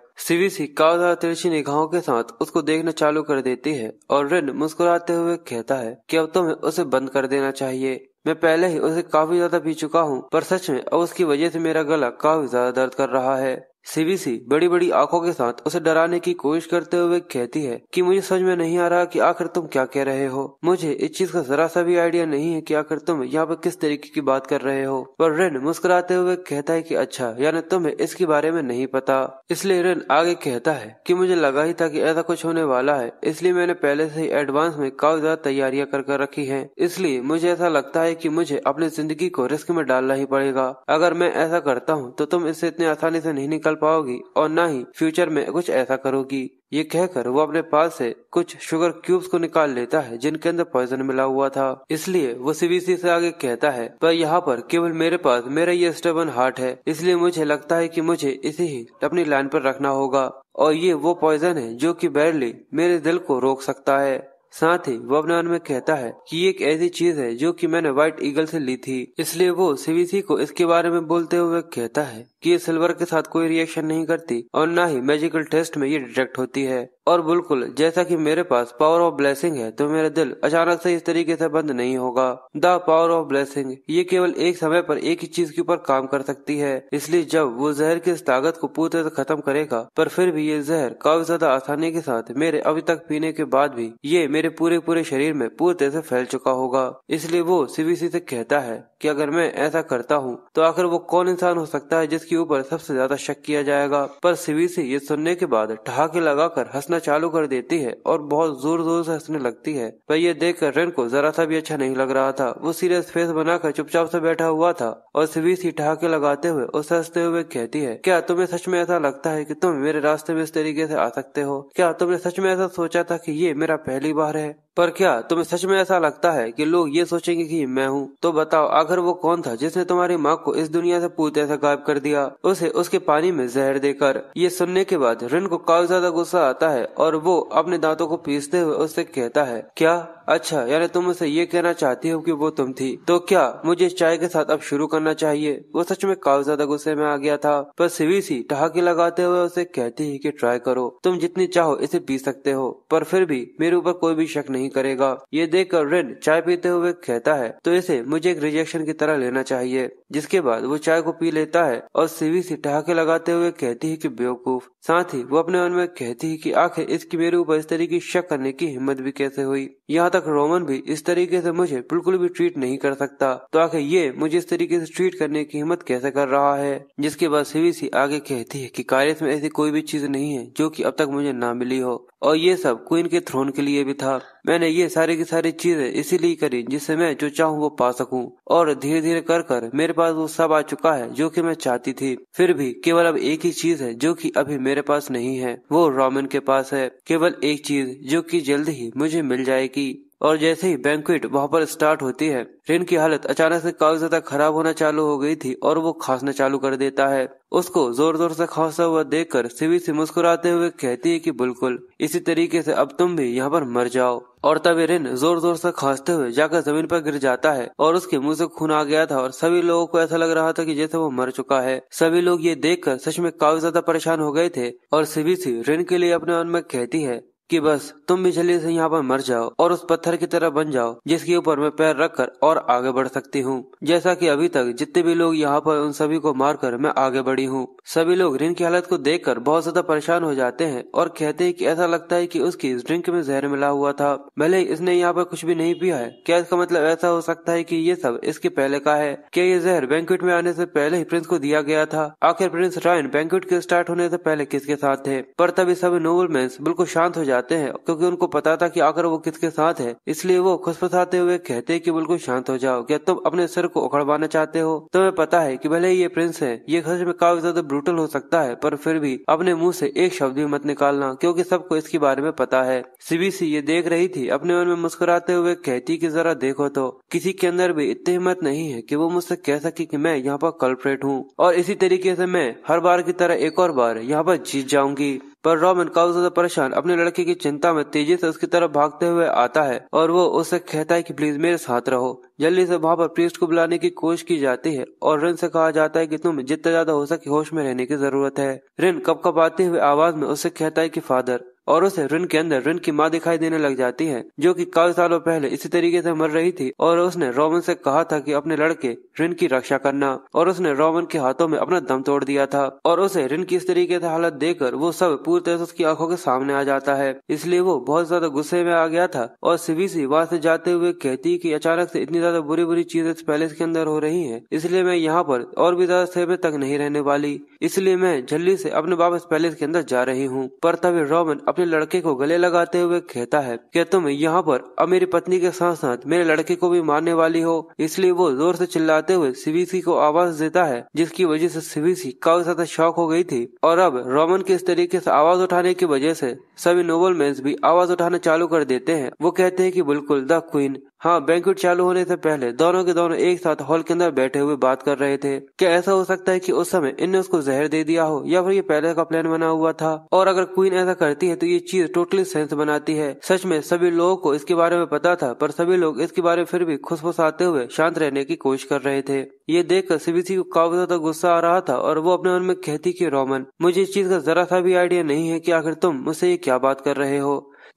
सी कावदार तिरछी निगाहों के साथ उसको देखना चालू कर देती है और रिन मुस्कुराते हुए कहता है कि अब तुम्हें तो उसे बंद कर देना चाहिए मैं पहले ही उसे काफी ज्यादा पी चुका हूँ पर सच में अब उसकी वजह से मेरा गला काफी ज्यादा दर्द कर रहा है सीबीसी बड़ी बड़ी आंखों के साथ उसे डराने की कोशिश करते हुए कहती है कि मुझे समझ में नहीं आ रहा कि आखिर तुम क्या कह रहे हो मुझे इस चीज का जरा सा भी आइडिया नहीं है कि आखिर तुम यहाँ पर किस तरीके की बात कर रहे हो पर रिन मुस्कुराते हुए कहता है कि अच्छा यानी तुम्हें इसके बारे में नहीं पता इसलिए रिन आगे कहता है की मुझे लगा ही था की ऐसा कुछ होने वाला है इसलिए मैंने पहले से ही एडवांस में कागजात तैयारियां कर कर रखी है इसलिए मुझे ऐसा लगता है की मुझे अपनी जिंदगी को रिस्क में डालना ही पड़ेगा अगर मैं ऐसा करता हूँ तो तुम इससे इतने आसानी ऐसी नहीं निकल निकाल पाओगी और न ही फ्यूचर में कुछ ऐसा करोगी ये कहकर वो अपने पास से कुछ शुगर क्यूब्स को निकाल लेता है जिनके अंदर पॉइजन मिला हुआ था इसलिए वो सीबीसी से आगे कहता है पर यहाँ पर केवल मेरे पास मेरा ये स्टेबन हार्ट है इसलिए मुझे लगता है कि मुझे इसे ही अपनी लाइन पर रखना होगा और ये वो पॉइजन है जो कि बैरली मेरे दिल को रोक सकता है साथ ही वो अपने मन में कहता है कि एक ऐसी चीज है जो कि मैंने व्हाइट ईगल से ली थी इसलिए वो सीवीसी को इसके बारे में बोलते हुए कहता है कि ये सिल्वर के साथ कोई रिएक्शन नहीं करती और न ही मैजिकल टेस्ट में ये डिटेक्ट होती है और बिल्कुल जैसा कि मेरे पास पावर ऑफ ब्लेसिंग है तो मेरा दिल अचानक से इस तरीके से बंद नहीं होगा द पावर ऑफ ब्लेसिंग ये केवल एक समय पर एक ही चीज के ऊपर काम कर सकती है इसलिए जब वो जहर की ताकत को पूरी तरह खत्म करेगा पर फिर भी ये जहर काफी ज्यादा आसानी के साथ मेरे अभी तक पीने के बाद भी ये मेरे पूरे पूरे शरीर में पूरी तरह से फैल चुका होगा इसलिए वो सी से कहता है की अगर मैं ऐसा करता हूँ तो आखिर वो कौन इंसान हो सकता है जिसके ऊपर सबसे ज्यादा शक किया जाएगा पर सीवीसी ये सुनने के बाद ठहाके लगा हंसना हंसना चालू कर देती है और बहुत जोर जोर से हंसने लगती है वह ये देख कर रेन को जरा सा भी अच्छा नहीं लग रहा था वो सीरियस फेस बनाकर चुपचाप से बैठा हुआ था और सभी सी ठहाके लगाते हुए और हंसते हुए कहती है क्या तुम्हें सच में ऐसा लगता है की तुम मेरे रास्ते में इस तरीके ऐसी आ सकते हो क्या तुमने सच में ऐसा सोचा था की ये मेरा पहली बार है पर क्या तुम्हें सच में ऐसा लगता है कि लोग ये सोचेंगे कि मैं हूँ तो बताओ आखिर वो कौन था जिसने तुम्हारी माँ को इस दुनिया से पूरी तरह गायब कर दिया उसे उसके पानी में जहर देकर ये सुनने के बाद रिन को काफी ज्यादा गुस्सा आता है और वो अपने दांतों को पीसते हुए उससे कहता है क्या अच्छा यानी तुम उसे ये कहना चाहती हो कि वो तुम थी तो क्या मुझे इस चाय के साथ अब शुरू करना चाहिए वो सच में काफी ज्यादा गुस्से में आ गया था पर सी ठहाके लगाते हुए उसे कहती है कि ट्राई करो तुम जितनी चाहो इसे पी सकते हो पर फिर भी मेरे ऊपर कोई भी शक नहीं करेगा ये देख कर रिन चाय पीते हुए कहता है तो इसे मुझे एक रिजेक्शन की तरह लेना चाहिए जिसके बाद वो चाय को पी लेता है और सी ठहाके लगाते हुए कहती है की बेवकूफ साथ ही वो अपने मन में कहती है की आखिर इसकी मेरे ऊपर इस तरह की शक करने की हिम्मत भी कैसे हुई यहाँ तक रोमन भी इस तरीके से मुझे बिल्कुल भी ट्रीट नहीं कर सकता तो आखिर ये मुझे इस तरीके से ट्रीट करने की हिम्मत कैसे कर रहा है जिसके बाद सीवी सी आगे कहती है कि कार्य में ऐसी कोई भी चीज नहीं है जो कि अब तक मुझे ना मिली हो और ये सब क्वीन के थ्रोन के लिए भी था मैंने ये सारी की सारी चीजें इसीलिए करी जिससे मैं जो चाहूँ वो पा सकूँ और धीरे धीरे कर कर मेरे पास वो सब आ चुका है जो कि मैं चाहती थी फिर भी केवल अब एक ही चीज है जो कि अभी मेरे पास नहीं है वो रोमन के पास है केवल एक चीज जो कि जल्द ही मुझे मिल जाएगी और जैसे ही बैंकुट वहाँ पर स्टार्ट होती है रिन की हालत अचानक से काफी ज्यादा खराब होना चालू हो गई थी और वो खांसना चालू कर देता है उसको जोर जोर से खांसता हुआ देखकर सिवी से मुस्कुराते हुए कहती है कि बिल्कुल इसी तरीके से अब तुम भी यहाँ पर मर जाओ और तभी रिन जोर जोर से खांसते हुए जाकर जमीन पर गिर जाता है और उसके मुंह से खून आ गया था और सभी लोगों को ऐसा लग रहा था कि जैसे वो मर चुका है सभी लोग ये देखकर सच में काफी ज्यादा परेशान हो गए थे और सिवी सी रिन के लिए अपने मन में कहती है कि बस तुम भी जल्दी से यहाँ पर मर जाओ और उस पत्थर की तरह बन जाओ जिसके ऊपर मैं पैर रखकर और आगे बढ़ सकती हूँ जैसा कि अभी तक जितने भी लोग यहाँ पर उन सभी को मारकर मैं आगे बढ़ी हूँ सभी लोग रिन की हालत को देखकर बहुत ज्यादा परेशान हो जाते हैं और कहते हैं कि ऐसा लगता है कि उसकी इस ड्रिंक में जहर मिला हुआ था भले इसने यहाँ पर कुछ भी नहीं पिया है क्या इसका मतलब ऐसा हो सकता है की ये सब इसके पहले का है क्या ये जहर बैंकट में आने ऐसी पहले ही प्रिंस को दिया गया था आखिर प्रिंस रायन बैंकट के स्टार्ट होने ऐसी पहले किसके साथ थे पर तभी सभी नोबलमैन बिल्कुल शांत हो जाते जाते हैं क्योंकि उनको पता था कि आकर वो किसके साथ है इसलिए वो खुशफसाते हुए कहते कि बिल्कुल शांत हो जाओ क्या तुम अपने सर को उखड़वाना चाहते हो तुम्हें पता है कि भले ये प्रिंस है ये खर्च में काफी ज्यादा ब्रूटल हो सकता है पर फिर भी अपने मुँह ऐसी एक शब्द भी मत निकालना क्यूँकी सबको इसके बारे में पता है सीबीसी ये देख रही थी अपने मन में मुस्कुराते हुए कहती की जरा देखो तो किसी के अंदर भी इतनी हिम्मत नहीं है की वो मुझसे कह सके की मैं यहाँ पर कल्प्रेट हूँ और इसी तरीके ऐसी मैं हर बार की तरह एक और बार यहाँ पर जीत जाऊंगी पर रॉम काफी ज्यादा परेशान अपने लड़के की चिंता में तेजी से उसकी तरफ भागते हुए आता है और वो उसे कहता है कि प्लीज मेरे साथ रहो जल्दी से वहाँ पर प्रीस्ट को बुलाने की कोशिश की जाती है और रिन से कहा जाता है कि तुम जितना ज्यादा हो सके होश में रहने की जरूरत है रिन कप आते हुए आवाज में उससे कहता है कि फादर और उसे रिन के अंदर रिन की माँ दिखाई देने लग जाती है जो कि काफी सालों पहले इसी तरीके से मर रही थी और उसने रोमन से कहा था कि अपने लड़के रिन की रक्षा करना और उसने रोमन के हाथों में अपना दम तोड़ दिया था और उसे रिन की इस तरीके से हालत देकर वो सब पूरी तरह से उसकी आंखों के सामने आ जाता है इसलिए वो बहुत ज्यादा गुस्से में आ गया था और सीबीसी वहाँ से जाते हुए कहती की अचानक से इतनी ज्यादा बुरी बुरी चीजें पैलेस के अंदर हो रही है इसलिए मैं यहाँ पर और भी ज्यादा समय तक नहीं रहने वाली इसलिए मैं जल्दी से अपने वापस पैलेस के अंदर जा रही हूँ पर तभी रॉबिन अपने लड़के को गले लगाते हुए कहता है क्या तुम यहाँ पर अब मेरी पत्नी के साथ साथ मेरे लड़के को भी मारने वाली हो इसलिए वो जोर से चिल्लाते हुए सीवीसी को आवाज देता है जिसकी वजह से सीवीसी काफी ज्यादा शौक हो गई थी और अब रोमन के इस तरीके से आवाज उठाने की वजह से सभी नोबल मैं भी आवाज उठाना चालू कर देते हैं वो कहते हैं कि बिल्कुल द क्वीन हाँ बैंकुट चालू होने से पहले दोनों के दोनों एक साथ हॉल के अंदर बैठे हुए बात कर रहे थे क्या ऐसा हो सकता है कि उस समय इनने उसको जहर दे दिया हो या फिर ये पहले का प्लान बना हुआ था और अगर क्वीन ऐसा करती है तो ये चीज टोटली सेंस बनाती है सच में सभी लोगों को इसके बारे में पता था पर सभी लोग इसके बारे में फिर भी आते हुए शांत रहने की कोशिश कर रहे थे ये देख कर सीबीसी को काफी ज्यादा गुस्सा आ रहा था और वो अपने मन में कहती की रोमन मुझे इस चीज का जरा सा भी आइडिया नहीं है की आखिर तुम मुझसे ये क्या बात कर रहे हो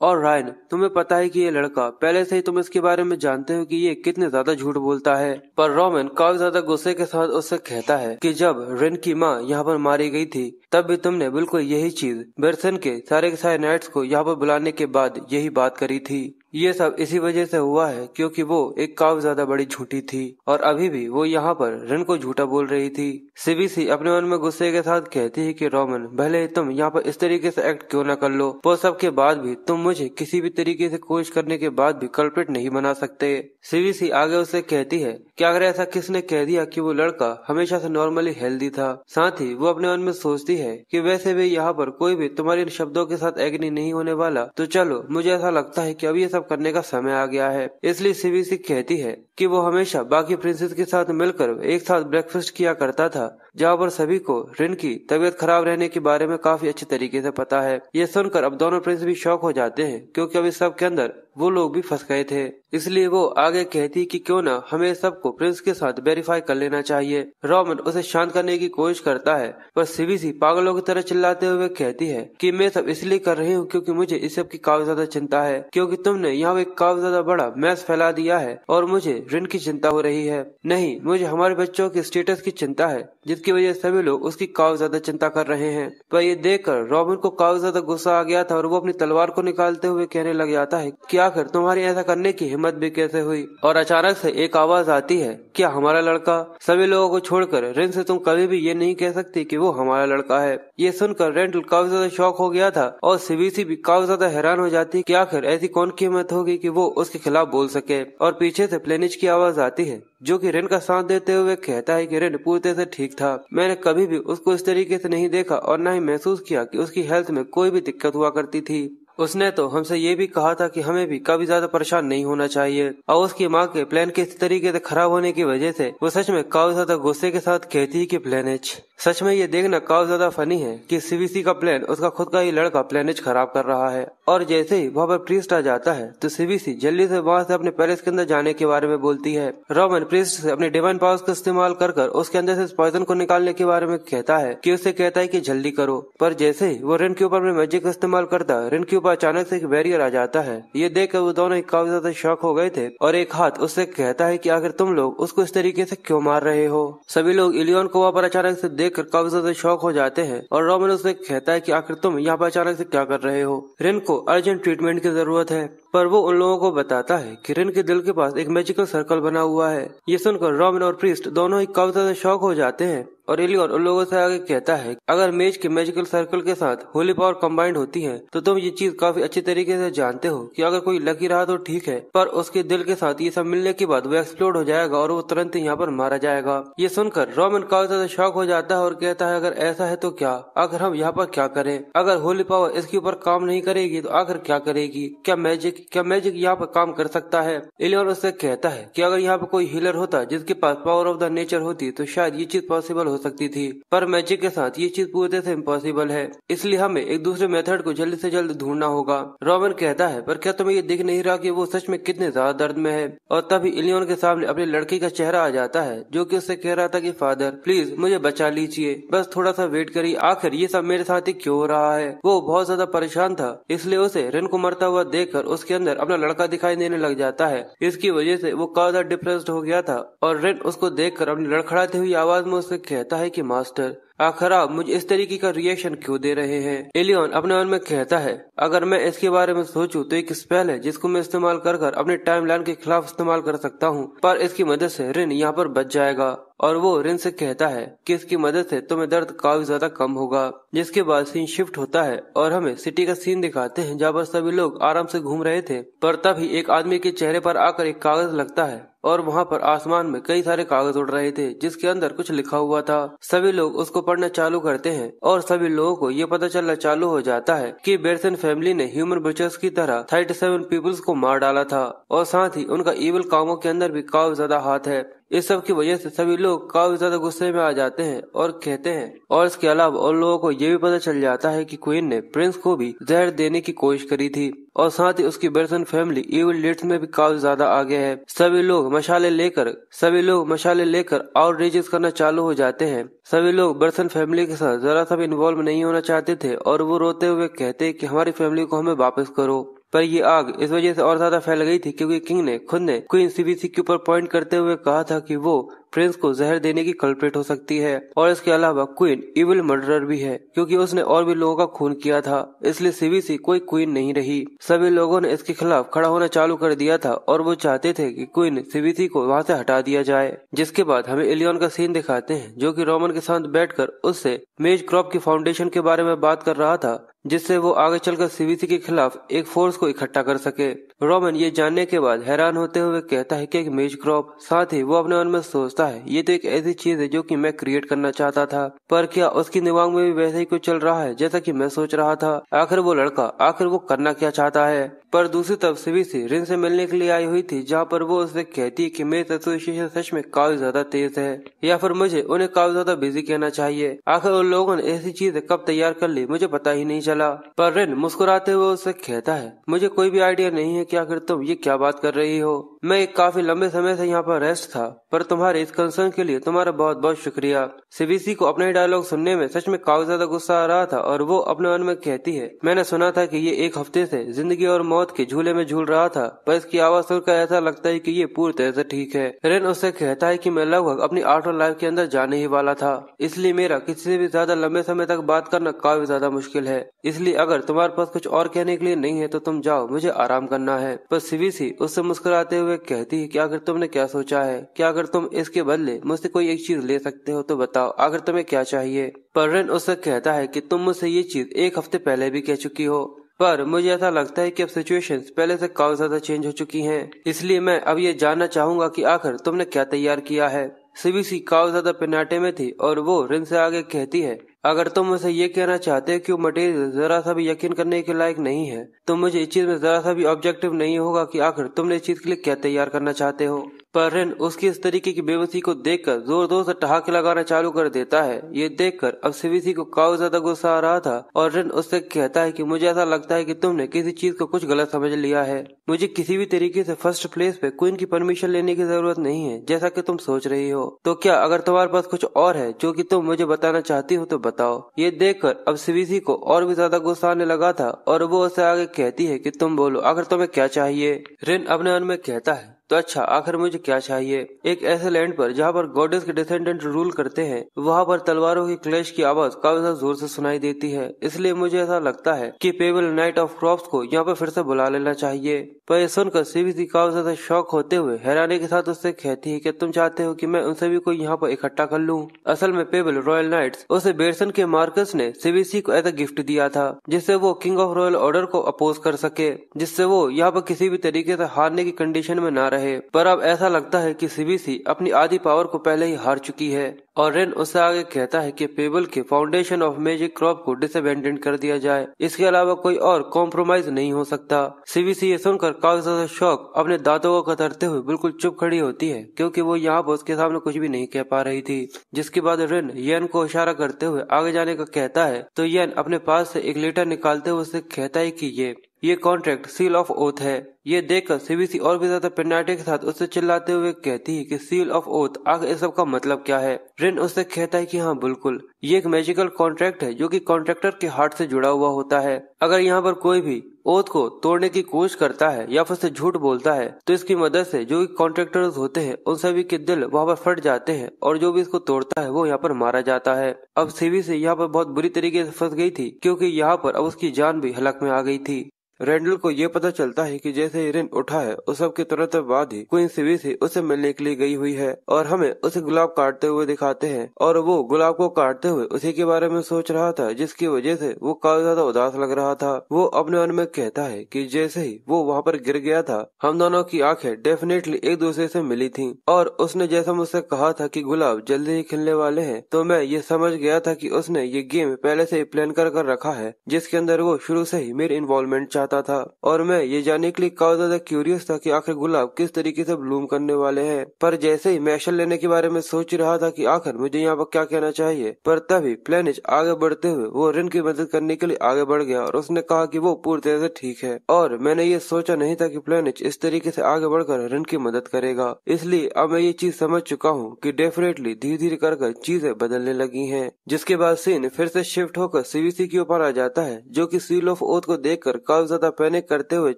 और रायन तुम्हें पता है कि ये लड़का पहले से ही तुम इसके बारे में जानते हो कि ये कितने ज्यादा झूठ बोलता है पर रोमन काफी ज्यादा गुस्से के साथ उससे कहता है कि जब रिन की माँ यहाँ पर मारी गई थी तब भी तुमने बिल्कुल यही चीज बेरसन के सारे के सारे नाइट्स को यहाँ पर बुलाने के बाद यही बात करी थी ये सब इसी वजह से हुआ है क्योंकि वो एक काफी ज्यादा बड़ी झूठी थी और अभी भी वो यहाँ पर रिन को झूठा बोल रही थी सीबीसी अपने मन में गुस्से के साथ कहती है कि रोमन भले तुम यहाँ पर इस तरीके से एक्ट क्यों ना कर लो वो सब के बाद भी तुम मुझे किसी भी तरीके से कोशिश करने के बाद भी कल्पिट नहीं बना सकते सीबीसी आगे उसे कहती है की अगर ऐसा किसने कह दिया कि वो लड़का हमेशा से नॉर्मली हेल्दी था साथ ही वो अपने मन में सोचती है कि वैसे भी यहाँ पर कोई भी तुम्हारे इन शब्दों के साथ एग्नि नहीं होने वाला तो चलो मुझे ऐसा लगता है कि अब ये सब करने का समय आ गया है इसलिए सीबीसी कहती है कि वो हमेशा बाकी प्रिंसेस के साथ मिलकर एक साथ ब्रेकफास्ट किया करता था जहाँ पर सभी को रिन की तबीयत खराब रहने के बारे में काफी अच्छे तरीके से पता है ये सुनकर अब दोनों प्रिंस भी शौक हो जाते हैं क्योंकि अब इस सब के अंदर वो लोग भी फंस गए थे इसलिए वो आगे कहती कि क्यों ना हमें सबको प्रिंस के साथ वेरीफाई कर लेना चाहिए रॉमन उसे शांत करने की कोशिश करता है पर सीबीसी पागलों की तरह चिल्लाते हुए कहती है कि मैं सब इसलिए कर रही हूँ क्योंकि मुझे इस सब की काफी ज्यादा चिंता है क्योंकि तुमने यहाँ एक काफी ज्यादा बड़ा मैस फैला दिया है और मुझे ऋण की चिंता हो रही है नहीं मुझे हमारे बच्चों के स्टेटस की चिंता है जिसकी जिसकी वजह सभी लोग उसकी काफी ज्यादा चिंता कर रहे हैं पर ये देखकर रॉबिन को काफी ज्यादा गुस्सा आ गया था और वो अपनी तलवार को निकालते हुए कहने लग जाता है की आखिर तुम्हारी ऐसा करने की हिम्मत भी कैसे हुई और अचानक ऐसी एक आवाज आती है क्या हमारा लड़का सभी लोगों को छोड़कर रेंट से तुम कभी भी ये नहीं कह सकती कि वो हमारा लड़का है ये सुनकर रेंट काफी ज्यादा शौक हो गया था और सीबीसी भी काफी ज्यादा हैरान हो जाती है कि आखिर ऐसी कौन की हिम्मत होगी कि वो उसके खिलाफ बोल सके और पीछे से प्लेनिज की आवाज आती है जो कि रेन का साथ देते हुए कहता है कि रेन पूरी तरह से ठीक था मैंने कभी भी उसको इस तरीके से नहीं देखा और न ही महसूस किया कि उसकी हेल्थ में कोई भी दिक्कत हुआ करती थी उसने तो हमसे ये भी कहा था कि हमें भी कभी ज्यादा परेशान नहीं होना चाहिए और उसकी माँ के प्लान किस तरीके से खराब होने की वजह से वो सच में काफी ज्यादा गुस्से के साथ कहती है की प्लानिच सच में ये देखना काफी ज्यादा फनी है कि सीवीसी का प्लान उसका खुद का ही लड़का प्लानिच खराब कर रहा है और जैसे ही वहाँ पर प्रिस्ट आ जाता है तो सीवीसी जल्दी से वहाँ से अपने पैलेस के अंदर जाने के बारे में बोलती है रोमन प्रिस्ट से अपने डिवाइन पावर्स का इस्तेमाल कर कर उसके अंदर से पॉइजन को निकालने के बारे में कहता है की उसे कहता है की जल्दी करो पर जैसे ही वो रिन के ऊपर में मैजिक का इस्तेमाल करता है रिन के पर अचानक से एक बैरियर आ जाता है ये देख वो दोनों काफी ज्यादा शौक हो गए थे और एक हाथ उससे कहता है की आखिर तुम लोग उसको इस तरीके ऐसी क्यों मार रहे हो सभी लोग इलियन को वहाँ पर अचानक देख कर काफी ज्यादा शौक हो जाते हैं और रोमन उससे कहता है की आखिर तुम यहाँ पर अचानक ऐसी क्या कर रहे हो रिन को अर्जेंट ट्रीटमेंट की जरूरत है पर वो उन लोगों को बताता है किरण के दिल के पास एक मैजिकल सर्कल बना हुआ है ये सुनकर रॉबिन और प्रिस्ट दोनों ही काउता से शौक हो जाते हैं और एलियन उन लोगों से आगे कहता है अगर मेज के मैजिकल सर्कल के साथ होली पावर कम्बाइंड होती है तो तुम ये चीज काफी अच्छी तरीके से जानते हो कि अगर कोई लकी रहा तो ठीक है पर उसके दिल के साथ ये सब मिलने के बाद वो एक्सप्लोड हो जाएगा और वो तुरंत यहाँ पर मारा जाएगा ये सुनकर रोमन काउसा से शौक हो जाता है और कहता है अगर ऐसा है तो क्या आखिर हम यहाँ पर क्या करें अगर होली पावर इसके ऊपर काम नहीं करेगी तो आखिर क्या करेगी क्या मैजिक क्या मैजिक यहाँ पर काम कर सकता है एलियन उससे कहता है कि अगर यहाँ पर कोई हीलर होता जिसके पास पावर ऑफ द नेचर होती तो शायद ये चीज पॉसिबल हो सकती थी पर मैजिक के साथ ये चीज पूरी तरह से इम्पॉसिबल है इसलिए हमें एक दूसरे मेथड को जल्द से जल्द ढूंढना होगा रॉबिन कहता है पर क्या तुम्हें ये दिख नहीं रहा कि वो सच में कितने ज्यादा दर्द में है और तभी इलियन के सामने अपने लड़की का चेहरा आ जाता है जो की उससे कह रहा था की फादर प्लीज मुझे बचा लीजिए बस थोड़ा सा वेट करिए आखिर ये सब मेरे साथ ही क्यों हो रहा है वो बहुत ज्यादा परेशान था इसलिए उसे रिन को मरता हुआ देखकर उसके अंदर अपना लड़का दिखाई देने लग जाता है इसकी वजह से वो काफी डिप्रेस्ड हो गया था और रेन उसको देखकर अपनी लड़खड़ाती हुई आवाज में उससे कहता है कि मास्टर आखिर आप मुझे इस तरीके का रिएक्शन क्यों दे रहे हैं एलियन अपने मन में कहता है अगर मैं इसके बारे में सोचू तो एक स्पेल है जिसको मैं इस्तेमाल कर कर अपने टाइमलाइन के खिलाफ इस्तेमाल कर सकता हूँ पर इसकी मदद से रिन यहाँ पर बच जाएगा और वो रिन से कहता है कि इसकी मदद से तुम्हें दर्द काफी ज्यादा कम होगा जिसके बाद सीन शिफ्ट होता है और हमें सिटी का सीन दिखाते हैं जहाँ पर सभी लोग आराम से घूम रहे थे पर तभी एक आदमी के चेहरे पर आकर एक कागज लगता है और वहाँ पर आसमान में कई सारे कागज उड़ रहे थे जिसके अंदर कुछ लिखा हुआ था सभी लोग उसको पढ़ना चालू करते हैं और सभी लोगों को ये पता चलना चालू हो जाता है कि बेरसन फैमिली ने ह्यूमन बचर्स की तरह थर्टी सेवन पीपल्स को मार डाला था और साथ ही उनका इवल कामों के अंदर भी काफी ज्यादा हाथ है इस सब की वजह से सभी लोग काफी ज्यादा गुस्से में आ जाते हैं और कहते हैं और इसके अलावा और लोगों को ये भी पता चल जाता है कि क्वीन ने प्रिंस को भी जहर देने की कोशिश करी थी और साथ ही उसकी बर्सन फैमिली इवन लिट्स में भी काफी ज्यादा आगे है सभी लोग मशाले लेकर सभी लोग मशाले लेकर और रेजेस करना चालू हो जाते हैं सभी लोग बर्सन फैमिली के साथ जरा सा भी इन्वॉल्व नहीं होना चाहते थे और वो रोते हुए कहते कि हमारी फैमिली को हमें वापस करो पर ये आग इस वजह से और ज्यादा फैल गई थी क्योंकि किंग ने खुद ने क्वीन सीबीसी के ऊपर पॉइंट करते हुए कहा था कि वो प्रिंस को जहर देने की कल्प्रेट हो सकती है और इसके अलावा क्वीन इविल मर्डरर भी है क्योंकि उसने और भी लोगों का खून किया था इसलिए सीबीसी कोई क्वीन नहीं रही सभी लोगों ने इसके खिलाफ खड़ा होना चालू कर दिया था और वो चाहते थे कि क्वीन सीबीसी को वहाँ से हटा दिया जाए जिसके बाद हमें इलियन का सीन दिखाते हैं जो की रोमन के साथ बैठ उससे मेज क्रॉप की फाउंडेशन के बारे में बात कर रहा था जिससे वो आगे चलकर सीबीसी के खिलाफ एक फोर्स को इकट्ठा कर सके रॉबिन ये जानने के बाद हैरान होते हुए कहता है कि एक मेज क्रॉप साथ ही वो अपने मन में सोचता है ये तो एक ऐसी चीज है जो कि मैं क्रिएट करना चाहता था पर क्या उसकी दिमाग में भी वैसे ही कुछ चल रहा है जैसा कि मैं सोच रहा था आखिर वो लड़का आखिर वो करना क्या चाहता है पर दूसरी तरफ सभी से रिन से मिलने के लिए आई हुई थी जहाँ पर वो उसे कहती है कि मेरे तत्व सच में काफी ज्यादा तेज है या फिर मुझे उन्हें काफी ज्यादा बिजी कहना चाहिए आखिर उन लोगों ने ऐसी चीज कब तैयार कर ली मुझे पता ही नहीं चला पर रिन मुस्कुराते हुए उसे कहता है मुझे कोई भी आइडिया नहीं है की आखिर तुम ये क्या बात कर रही हो मैं काफी लंबे समय से यहाँ पर रेस्ट था पर तुम्हारे इस कंसर्न के लिए तुम्हारा बहुत बहुत शुक्रिया सीबीसी को अपने डायलॉग सुनने में सच में काफी ज्यादा गुस्सा आ रहा था और वो अपने मन में कहती है मैंने सुना था कि ये एक हफ्ते से जिंदगी और मौत के झूले में झूल रहा था पर इसकी आवाज सुनकर ऐसा लगता है की ये पूरी तरह से ठीक है रेन उससे कहता है की मैं लगभग अपनी आर्ट और लाइफ के अंदर जाने ही वाला था इसलिए मेरा किसी से भी ज्यादा लंबे समय तक बात करना काफी ज्यादा मुश्किल है इसलिए अगर तुम्हारे पास कुछ और कहने के लिए नहीं है तो तुम जाओ मुझे आराम करना है पर सीबीसी उससे मुस्कुराते हुए वह कहती है कि अगर तुमने क्या सोचा है कि अगर तुम इसके बदले मुझसे कोई एक चीज ले सकते हो तो बताओ अगर तुम्हें क्या चाहिए पर्रन उससे कहता है कि तुम मुझसे ये चीज एक हफ्ते पहले भी कह चुकी हो पर मुझे ऐसा लगता है कि अब सिचुएशन पहले से काफी ज्यादा चेंज हो चुकी हैं इसलिए मैं अब ये जानना चाहूंगा कि आखिर तुमने क्या तैयार किया है सीबीसी काफी ज्यादा पिनाटे में थी और वो रिन से आगे कहती है अगर तुम मुझसे ये कहना चाहते हो कि वो मटेरियल जरा सा भी यकीन करने के लायक नहीं है तो मुझे इस चीज में जरा सा भी ऑब्जेक्टिव नहीं होगा कि आखिर तुमने इस चीज के लिए क्या तैयार करना चाहते हो परहन उसकी इस तरीके की बेबसी को देखकर जोर जोर से ठहाके लगाना चालू कर देता है ये देखकर अब सिविसी को काफी ज्यादा गुस्सा आ रहा था और रिन उससे कहता है कि मुझे ऐसा लगता है कि तुमने किसी चीज को कुछ गलत समझ लिया है मुझे किसी भी तरीके से फर्स्ट प्लेस पे क्वीन की परमिशन लेने की जरूरत नहीं है जैसा की तुम सोच रही हो तो क्या अगर तुम्हारे पास कुछ और है जो की तुम मुझे बताना चाहती हो तो बताओ ये कर अब सिविसी को और भी ज्यादा गुस्सा आने लगा था और वो उससे आगे कहती है की तुम बोलो अगर तुम्हें क्या चाहिए रिन अपने मन में कहता है तो अच्छा आखिर मुझे क्या चाहिए एक ऐसे लैंड पर जहाँ पर गॉडेस के डिसेंडेंट रूल करते हैं वहाँ पर तलवारों के क्लेश की आवाज काफी ज्यादा जोर से सुनाई देती है इसलिए मुझे ऐसा लगता है कि पेबल नाइट ऑफ क्रॉप्स को यहाँ पर फिर से बुला लेना चाहिए पर यह सुनकर सीबीसी काफी ज्यादा शौक होते हुए हैरानी के साथ उससे कहती है की तुम चाहते हो की मैं उन सभी को यहाँ पर इकट्ठा कर लूँ असल में पेबल रॉयल नाइट उसे बेरसन के मार्कस ने सीबीसी को ऐसा गिफ्ट दिया था जिससे वो किंग ऑफ रॉयल ऑर्डर को अपोज कर सके जिससे वो यहाँ पर किसी भी तरीके से हारने की कंडीशन में न रहे रहे पर अब ऐसा लगता है कि सीबीसी अपनी आधी पावर को पहले ही हार चुकी है और रेन उसे आगे कहता है कि पेबल के फाउंडेशन ऑफ मेजिक क्रॉप को डिसबेंडेंट कर दिया जाए इसके अलावा कोई और कॉम्प्रोमाइज नहीं हो सकता सीबीसी ये सुनकर कागजा शौक अपने दांतों को कतरते हुए बिल्कुल चुप खड़ी होती है क्योंकि वो यहाँ पर उसके सामने कुछ भी नहीं कह पा रही थी जिसके बाद रेन यन को इशारा करते हुए आगे जाने का कहता है तो यन अपने पास ऐसी एक लेटर निकालते हुए उसे कहता है की ये ये कॉन्ट्रैक्ट सील ऑफ ओथ है ये देखकर सीबीसी और भी ज्यादा पेनाटी के साथ उससे चिल्लाते हुए कहती है कि सील ऑफ ओथ आखिर इस सब का मतलब क्या है फ्लिन उससे कहता है कि हाँ बिल्कुल ये एक मैजिकल कॉन्ट्रैक्ट है जो कि कॉन्ट्रैक्टर के हार्ट से जुड़ा हुआ होता है अगर यहाँ पर कोई भी ओथ को तोड़ने की कोशिश करता है या फिर झूठ बोलता है तो इसकी मदद से जो भी होते हैं उन सभी के दिल वहाँ पर फट जाते हैं और जो भी इसको तोड़ता है वो यहाँ पर मारा जाता है अब सीवी से यहाँ पर बहुत बुरी तरीके से फंस गई थी क्योंकि यहाँ पर अब उसकी जान भी हलक में आ गई थी रेंडल को ये पता चलता है कि जैसे इरिन उठा है उस सब तुरंत बाद ही क्वीन सिवी से उसे मिलने के लिए गई हुई है और हमें उसे गुलाब काटते हुए दिखाते हैं और वो गुलाब को काटते हुए उसी के बारे में सोच रहा था जिसकी वजह से वो काफी ज्यादा उदास लग रहा था वो अपने मन में कहता है कि जैसे ही वो वहाँ पर गिर गया था हम दोनों की आँखें डेफिनेटली एक दूसरे से मिली थी और उसने जैसा मुझसे कहा था की गुलाब जल्दी ही खिलने वाले है तो मैं ये समझ गया था की उसने ये गेम पहले से प्लान कर कर रखा है जिसके अंदर वो शुरू से ही मेरी इन्वॉल्वमेंट चाहता चाहता था और मैं ये जानने के लिए काफी ज्यादा क्यूरियस था कि आखिर गुलाब किस तरीके से ब्लूम करने वाले हैं पर जैसे ही मैं एक्शन लेने के बारे में सोच रहा था कि आखिर मुझे यहाँ पर क्या कहना चाहिए पर तभी प्लेनिज आगे बढ़ते हुए वो रिन की मदद करने के लिए आगे बढ़ गया और उसने कहा की वो पूरी तरह से ठीक है और मैंने ये सोचा नहीं था की प्लेनिज इस तरीके ऐसी आगे बढ़कर रिन की मदद करेगा इसलिए अब मैं ये चीज समझ चुका हूँ की डेफिनेटली धीरे धीरे कर कर चीजें बदलने लगी है जिसके बाद सीन फिर से शिफ्ट होकर सीवीसी के ऊपर आ जाता है जो की सील ऑफ ओथ को देखकर काफी ज्यादा पैनिक करते हुए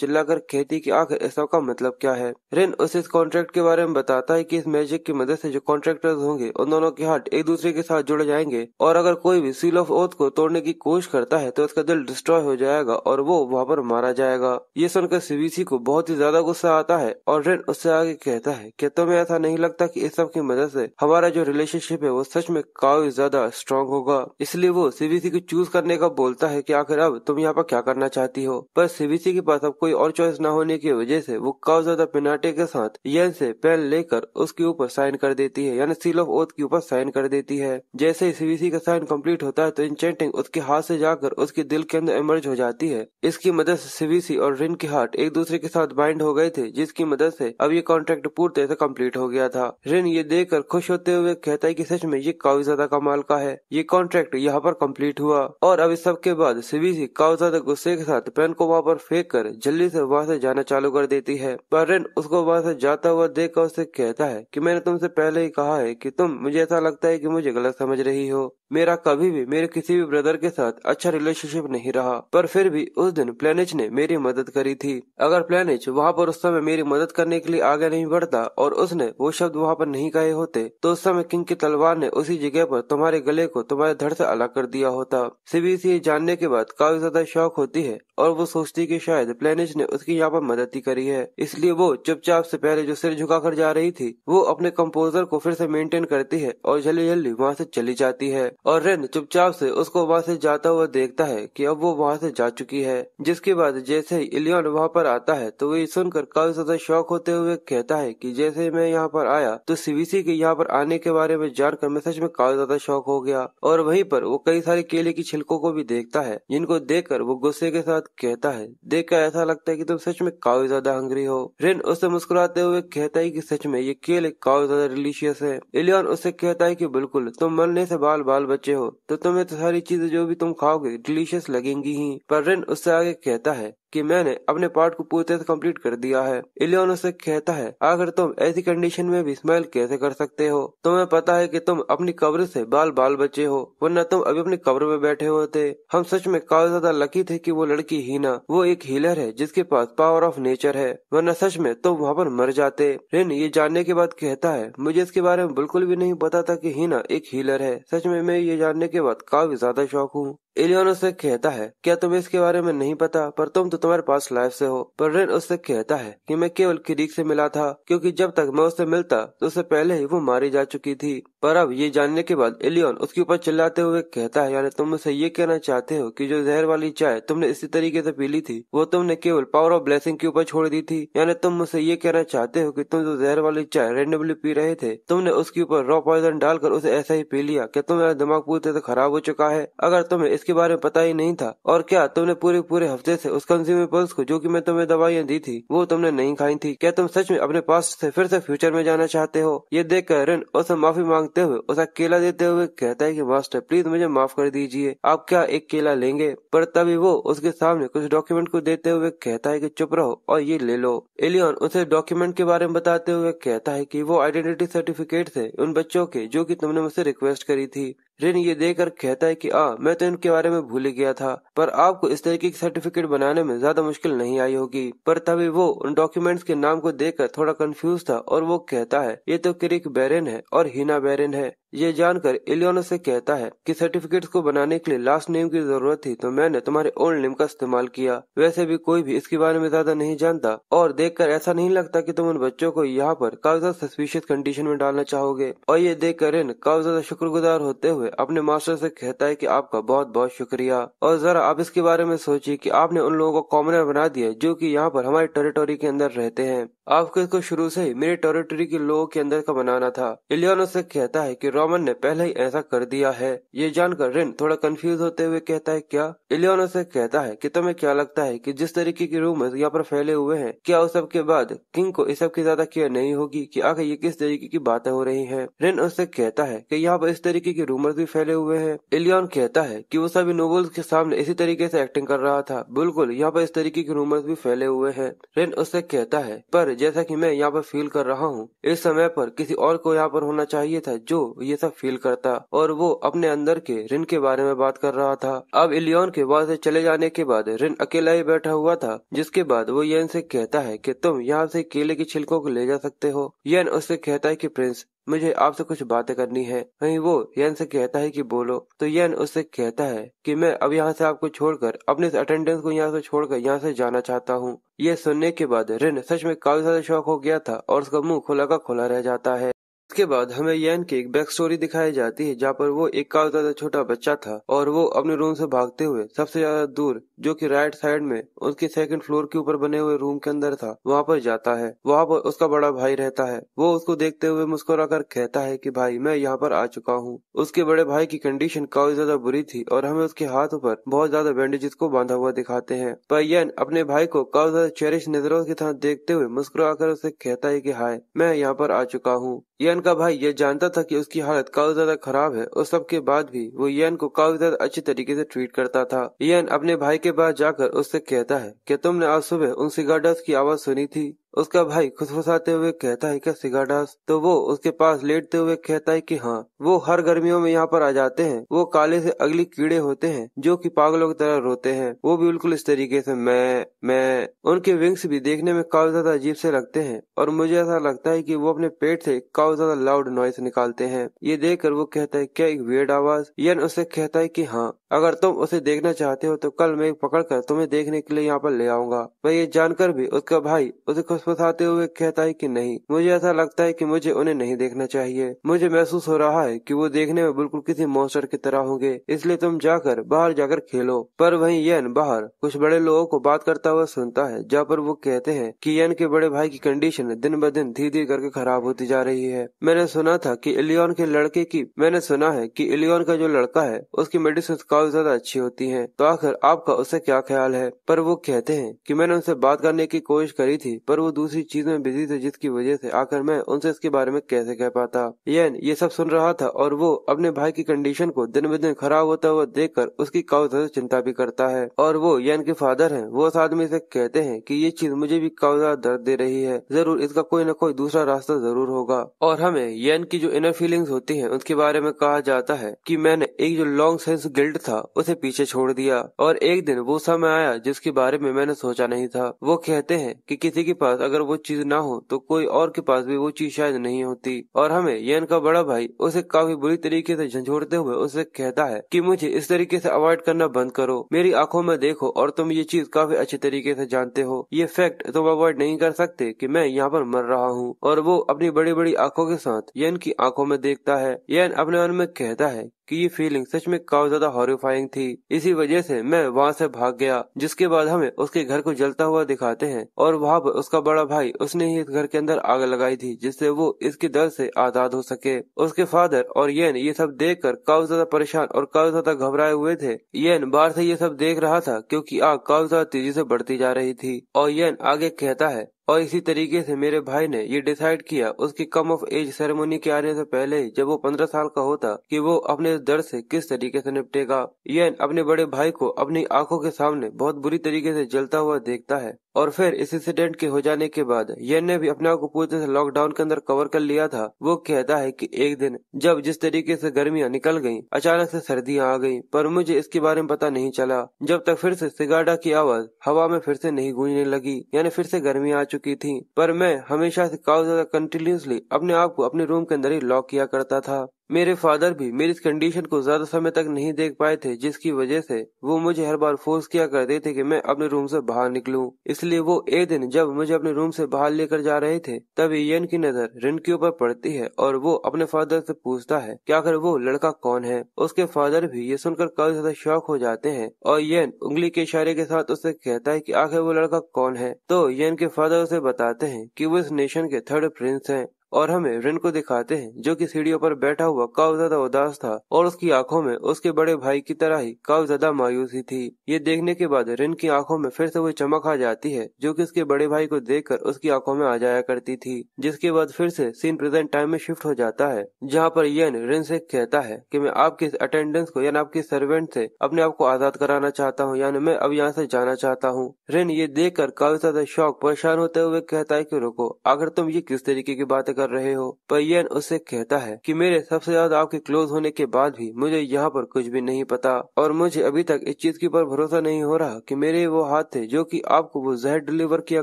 चिल्लाकर कहती कि आखिर ऐसा का मतलब क्या है रेन उसे इस कॉन्ट्रैक्ट के बारे में बताता है कि इस मैजिक की मदद से जो कॉन्ट्रेक्टर होंगे उन दोनों के हाथ एक दूसरे के साथ जुड़ जाएंगे और अगर कोई भी सील ऑफ ओथ को तोड़ने की कोशिश करता है तो उसका दिल डिस्ट्रॉय हो जाएगा और वो वहाँ पर मारा जाएगा ये सुनकर सीबीसी को बहुत ही ज्यादा गुस्सा आता है और रेन उससे आगे कहता है की तुम्हें ऐसा नहीं लगता की इस सब की मदद ऐसी हमारा जो रिलेशनशिप है वो सच में काफी ज्यादा स्ट्रॉन्ग होगा इसलिए वो सीबीसी को चूज करने का बोलता है की आखिर अब तुम यहाँ पर क्या करना चाहती हो पर पर सीबीसी के पास अब कोई और चॉइस न होने की वजह से वो काउजादा पिनाटे के साथ यन से पेन लेकर उसके ऊपर साइन कर देती है यानी सील ऑफ ओथ के ऊपर साइन कर देती है जैसे ही सीबीसी का साइन कंप्लीट होता है तो इंचेंटिंग उसके हाथ से जाकर उसके दिल के अंदर इमर्ज हो जाती है इसकी मदद से सीबीसी और रिन के हार्ट एक दूसरे के साथ बाइंड हो गए थे जिसकी मदद से अब ये कॉन्ट्रैक्ट पूरी तरह से कम्प्लीट हो गया था रिन ये देख खुश होते हुए कहता है की सच में ये काउजादा कमाल का है ये कॉन्ट्रैक्ट यहाँ पर कम्प्लीट हुआ और अब इस सब के बाद सीबीसी काउजादा गुस्से के साथ पेन को वहाँ पर फेंक कर जल्दी से वहाँ से जाना चालू कर देती है बार्डेन उसको वहाँ से जाता हुआ कर उसे कहता है कि मैंने तुमसे पहले ही कहा है कि तुम मुझे ऐसा लगता है कि मुझे गलत समझ रही हो मेरा कभी भी मेरे किसी भी ब्रदर के साथ अच्छा रिलेशनशिप नहीं रहा पर फिर भी उस दिन प्लेनिच ने मेरी मदद करी थी अगर प्लेनिच वहाँ पर उस समय मेरी मदद करने के लिए आगे नहीं बढ़ता और उसने वो शब्द वहाँ पर नहीं कहे होते तो उस समय किंग की तलवार ने उसी जगह पर तुम्हारे गले को तुम्हारे धड़ से अलग कर दिया होता सीबीसी जानने के बाद काफी ज्यादा शौक होती है और वो सोचती की शायद प्लेनिच ने उसकी यहाँ पर मदद ही करी है इसलिए वो चुपचाप से पहले जो सिर झुका कर जा रही थी वो अपने कम्पोजर को फिर से मेंटेन करती है और जल्दी जल्दी वहाँ से चली जाती है और रिन चुपचाप से उसको वहाँ से जाता हुआ देखता है कि अब वो वहाँ से जा चुकी है जिसके बाद जैसे ही इलियन वहाँ पर आता है तो वे सुनकर काफी ज्यादा शौक होते हुए कहता है कि जैसे मैं यहाँ पर आया तो सीवीसी के यहाँ पर आने के बारे में जानकर मैं सच में काफी ज्यादा शौक हो गया और वहीं पर वो कई सारे केले की छिलकों को भी देखता है जिनको देख कर वो गुस्से के साथ कहता है देख कर ऐसा लगता है की तुम सच में काफी ज्यादा हंग्री हो रिन उससे मुस्कुराते हुए कहता है की सच में ये केले काफी ज्यादा डिलीशियस है इलियन उससे कहता है की बिल्कुल तुम मरने से बाल बाल बच्चे हो तो तुम्हें तो सारी चीजें जो भी तुम खाओगे डिलीशियस लगेंगी ही पर रिन उससे आगे कहता है कि मैंने अपने पार्ट को पूरी तरह से कम्प्लीट कर दिया है इलियन उसे कहता है आखिर तुम ऐसी कंडीशन में भी स्माइल कैसे कर सकते हो तुम्हें पता है कि तुम अपनी कब्र से बाल बाल बचे हो वरना तुम अभी अपनी कब्र में बैठे होते हम सच में काफी ज्यादा लकी थे कि वो लड़की हीना वो एक हीलर है जिसके पास पावर ऑफ नेचर है वरना सच में तुम वहाँ पर मर जाते रिन ये जानने के बाद कहता है मुझे इसके बारे में बिल्कुल भी नहीं पता था की हीना एक हीलर है सच में मैं ये जानने के बाद काफी ज्यादा शौक हूँ एलियन उसे कहता है क्या तुम्हें इसके बारे में नहीं पता पर तुम तो तुम्हारे पास लाइफ से हो पर रेन उससे कहता है कि मैं केवल क्रीक से मिला था क्योंकि जब तक मैं उससे मिलता तो उससे पहले ही वो मारी जा चुकी थी पर अब ये जानने के बाद एलियन उसके ऊपर चिल्लाते हुए कहता है यानी तुम उसे ये कहना चाहते हो की जो जहर वाली चाय तुमने इसी तरीके ऐसी पी ली थी वो तुमने केवल पावर ऑफ ब्लेसिंग के ऊपर छोड़ दी थी यानी तुम मुझसे ये कहना चाहते हो की तुम जो जहर वाली चाय रेंडमली पी रहे थे तुमने उसके ऊपर रॉ पॉइजन डालकर उसे ऐसा ही पी लिया क्या तुम्हारा दिमाग पूरी तरह खराब हो चुका है अगर तुम्हें इसके बारे में पता ही नहीं था और क्या तुमने पूरे पूरे हफ्ते से उस कंज्यूम में पल्स को जो कि मैं तुम्हें दवाइयाँ दी थी वो तुमने नहीं खाई थी क्या तुम सच में अपने पास से फिर से फ्यूचर में जाना चाहते हो ये देख कर रिन उसे माफी मांगते हुए उसे केला देते हुए कहता है की मास्टर प्लीज मुझे माफ कर दीजिए आप क्या एक केला लेंगे पर तभी वो उसके सामने कुछ डॉक्यूमेंट को देते हुए कहता है की चुप रहो और ये ले लो एलियन उसे डॉक्यूमेंट के बारे में बताते हुए कहता है की वो आइडेंटिटी सर्टिफिकेट थे उन बच्चों के जो की तुमने मुझसे रिक्वेस्ट करी थी ऋण ये देकर कहता है कि आ मैं तो इनके बारे में भूल गया था पर आपको इस तरीके की सर्टिफिकेट बनाने में ज्यादा मुश्किल नहीं आई होगी पर तभी वो उन डॉक्यूमेंट्स के नाम को देखकर थोड़ा कंफ्यूज था और वो कहता है ये तो क्रिक बैरन है और हीना बैरन है ये जानकर इलियोनो से कहता है कि सर्टिफिकेट्स को बनाने के लिए लास्ट नेम की जरूरत थी तो मैंने तुम्हारे ओल्ड नेम का इस्तेमाल किया वैसे भी कोई भी इसके बारे में ज्यादा नहीं जानता और देखकर ऐसा नहीं लगता कि तुम उन बच्चों को यहाँ पर कागजात सस्पिशियस कंडीशन में डालना चाहोगे और ये देख कर इन कागजात शुक्रगुजार होते हुए अपने मास्टर ऐसी कहता है की आपका बहुत बहुत शुक्रिया और जरा आप इसके बारे में सोचिए की आपने उन लोगों को कॉमनर बना दिया जो की यहाँ पर हमारे टेरिटोरी के अंदर रहते हैं आपको इसको शुरू से ही मेरे टेरिटरी के लोगों के अंदर का बनाना था इलियन उसे कहता है कि रोमन ने पहले ही ऐसा कर दिया है ये जानकर रिन थोड़ा कंफ्यूज होते हुए कहता है क्या इलियन उसे कहता है कि तुम्हें क्या लगता है कि जिस तरीके के रूम यहाँ पर फैले हुए हैं क्या उस सब के बाद किंग को इस सब की ज्यादा केयर नहीं होगी की आखिर ये किस तरीके की बातें हो रही है रिन उससे कहता है की यहाँ पर इस तरीके के रूमर भी फैले हुए है इलियन कहता है की वो सभी नोबल्स के सामने इसी तरीके ऐसी एक्टिंग कर रहा था बिल्कुल यहाँ पर इस तरीके के रूमर भी फैले हुए है रिन उससे कहता है पर जैसा कि मैं यहाँ पर फील कर रहा हूँ इस समय पर किसी और को यहाँ पर होना चाहिए था जो ये सब फील करता और वो अपने अंदर के रिन के बारे में बात कर रहा था अब इलियोन के वहाँ से चले जाने के बाद रिन अकेला ही बैठा हुआ था जिसके बाद वो यन से कहता है कि तुम यहाँ से केले के छिलकों को ले जा सकते हो यन उससे कहता है कि प्रिंस मुझे आपसे कुछ बातें करनी है वहीं वो यन से कहता है कि बोलो तो यन उससे कहता है कि मैं अब यहाँ से आपको छोड़कर अपने अटेंडेंस को यहाँ से छोड़कर यहाँ से जाना चाहता हूँ ये सुनने के बाद रिन सच में काफी ज्यादा शौक हो गया था और उसका मुंह खुला का खुला रह जाता है इसके बाद हमें यन की एक बैक स्टोरी दिखाई जाती है जहाँ पर वो एक काल ज्यादा छोटा बच्चा था और वो अपने रूम से भागते हुए सबसे ज्यादा दूर जो कि राइट साइड में उसके सेकंड फ्लोर के ऊपर बने हुए रूम के अंदर था वहाँ पर जाता है वहाँ पर उसका बड़ा भाई रहता है वो उसको देखते हुए मुस्कुरा कर कहता है की भाई मैं यहाँ पर आ चुका हूँ उसके बड़े भाई की कंडीशन काफी ज्यादा बुरी थी और हमें उसके हाथों पर बहुत ज्यादा बैंडेजेस को बांधा हुआ दिखाते हैं पर यन अपने भाई को काफी ज्यादा चेरिश नजरों के साथ देखते हुए मुस्कुरा कर उसे कहता है की हाय मैं यहाँ पर आ चुका हूँ यन का भाई यह जानता था कि उसकी हालत काफी ज्यादा खराब है और सबके बाद भी वो यन को काफी ज्यादा अच्छी तरीके से ट्रीट करता था यन अपने भाई के पास जाकर उससे कहता है कि तुमने आज सुबह उन सिगार्डस की आवाज सुनी थी उसका भाई खुसखुसाते हुए कहता है क्या सिगाडास तो वो उसके पास लेटते हुए कहता है कि हाँ वो हर गर्मियों में यहाँ पर आ जाते हैं वो काले से अगली कीड़े होते हैं जो कि पागलों की तरह रोते हैं वो बिल्कुल इस तरीके से मैं मैं उनके विंग्स भी देखने में काफी ज्यादा अजीब से लगते हैं और मुझे ऐसा लगता है की वो अपने पेट से काफी ज्यादा लाउड नॉइस निकालते हैं ये देख कर वो कहता है क्या एक वेड आवाज यन उसे कहता है की हाँ अगर तुम उसे देखना चाहते हो तो कल मैं पकड़ कर तुम्हें देखने के लिए यहाँ पर ले आऊंगा मैं ये जानकर भी उसका भाई उसे खुश फुसफुसाते हुए कहता है कि नहीं मुझे ऐसा लगता है कि मुझे उन्हें नहीं देखना चाहिए मुझे महसूस हो रहा है कि वो देखने में बिल्कुल किसी मॉन्स्टर की तरह होंगे इसलिए तुम जाकर बाहर जाकर खेलो पर वही यन बाहर कुछ बड़े लोगों को बात करता हुआ सुनता है जहाँ पर वो कहते हैं कि यन के बड़े भाई की कंडीशन दिन ब दिन धीरे धीरे करके खराब होती जा रही है मैंने सुना था की इलियोन के लड़के की मैंने सुना है की इलियोन का जो लड़का है उसकी मेडिसिन काफी ज्यादा अच्छी होती है तो आखिर आपका उससे क्या ख्याल है पर वो कहते हैं की मैंने उनसे बात करने की कोशिश करी थी पर वो दूसरी चीज में बिजी थे जिसकी वजह से आकर मैं उनसे इसके बारे में कैसे कह पाता येन ये सब सुन रहा था और वो अपने भाई की कंडीशन को दिन ब दिन खराब होता हुआ देख कर उसकी काउ ज्यादा चिंता भी करता है और वो यन के फादर है वो उस आदमी से कहते हैं की ये चीज मुझे भी काउजा दर्द दे रही है जरूर इसका कोई न कोई दूसरा रास्ता जरूर होगा और हमें यन की जो इनर फीलिंग होती है उसके बारे में कहा जाता है की मैंने एक जो लॉन्ग सेंस गिल्ड था उसे पीछे छोड़ दिया और एक दिन वो समय आया जिसके बारे में मैंने सोचा नहीं था वो कहते हैं कि किसी के पास अगर वो चीज ना हो तो कोई और के पास भी वो चीज शायद नहीं होती और हमें यन का बड़ा भाई उसे काफी बुरी तरीके से झंझोड़ते हुए उसे कहता है कि मुझे इस तरीके से अवॉइड करना बंद करो मेरी आंखों में देखो और तुम ये चीज काफी अच्छे तरीके से जानते हो ये फैक्ट तुम अवॉइड नहीं कर सकते कि मैं यहाँ पर मर रहा हूँ और वो अपनी बड़ी बड़ी आंखों के साथ यन की आंखों में देखता है यन अपने मन में कहता है कि ये फीलिंग सच में काफी ज्यादा हॉरिफाइंग थी इसी वजह से मैं वहाँ से भाग गया जिसके बाद हमें उसके घर को जलता हुआ दिखाते हैं और वहाँ पर उसका बड़ा भाई उसने ही इस घर के अंदर आग लगाई थी जिससे वो इसके दर्द से आजाद हो सके उसके फादर और येन ये सब देख कर काफी ज्यादा परेशान और काफी ज्यादा घबराए हुए थे येन बाहर से ये सब देख रहा था क्यूँकी आग काफी ज्यादा तेजी से बढ़ती जा रही थी और येन आगे कहता है और इसी तरीके से मेरे भाई ने ये डिसाइड किया उसकी कम ऑफ एज सेरेमनी के आने से पहले ही जब वो पंद्रह साल का होता कि वो अपने दर्द से किस तरीके से निपटेगा यन अपने बड़े भाई को अपनी आंखों के सामने बहुत बुरी तरीके से जलता हुआ देखता है और फिर इस इंसिडेंट के हो जाने के बाद यन ने भी अपने आप को पूरी तरह से लॉकडाउन के अंदर कवर कर लिया था वो कहता है कि एक दिन जब जिस तरीके से गर्मियां निकल गईं, अचानक से सर्दियां आ गईं, पर मुझे इसके बारे में पता नहीं चला जब तक फिर से सिगाडा की आवाज हवा में फिर से नहीं गूंजने लगी यानी फिर से गर्मी आ चुकी थी पर मैं हमेशा से काफी ज्यादा कंटिन्यूसली अपने आप को अपने रूम के अंदर ही लॉक किया करता था मेरे फादर भी मेरी इस कंडीशन को ज्यादा समय तक नहीं देख पाए थे जिसकी वजह से वो मुझे हर बार फोर्स किया करते थे कि मैं अपने रूम से बाहर निकलूं। इसलिए वो एक दिन जब मुझे अपने रूम से बाहर लेकर जा रहे थे तब यन की नजर रिन के ऊपर पड़ती है और वो अपने फादर से पूछता है की आखिर वो लड़का कौन है उसके फादर भी ये सुनकर काफी ज्यादा शौक हो जाते हैं और यन उंगली के इशारे के साथ उससे कहता है की आखिर वो लड़का कौन है तो यन के फादर उसे बताते हैं की वो इस नेशन के थर्ड प्रिंस है और हमें रिन को दिखाते हैं जो कि सीढ़ियों पर बैठा हुआ काफी ज्यादा उदास था और उसकी आंखों में उसके बड़े भाई की तरह ही काफी ज्यादा मायूसी थी ये देखने के बाद रिन की आंखों में फिर से वो चमक आ जाती है जो कि उसके बड़े भाई को देखकर उसकी आंखों में आ जाया करती थी जिसके बाद फिर से सीन प्रेजेंट टाइम में शिफ्ट हो जाता है जहाँ पर यन रिन से कहता है की मैं आपके अटेंडेंस को यानी आपके सर्वेंट से अपने आप को आजाद कराना चाहता हूँ यानी मैं अब यहाँ से जाना चाहता हूँ रिन ये देख कर काफी ज्यादा शौक परेशान होते हुए कहता है की रुको आखिर तुम ये किस तरीके की बातें कर कर रहे हो पय्यन उसे कहता है कि मेरे सबसे ज्यादा आपके क्लोज होने के बाद भी मुझे यहाँ पर कुछ भी नहीं पता और मुझे अभी तक इस चीज के ऊपर भरोसा नहीं हो रहा कि मेरे वो हाथ थे जो कि आपको वो जहर डिलीवर किया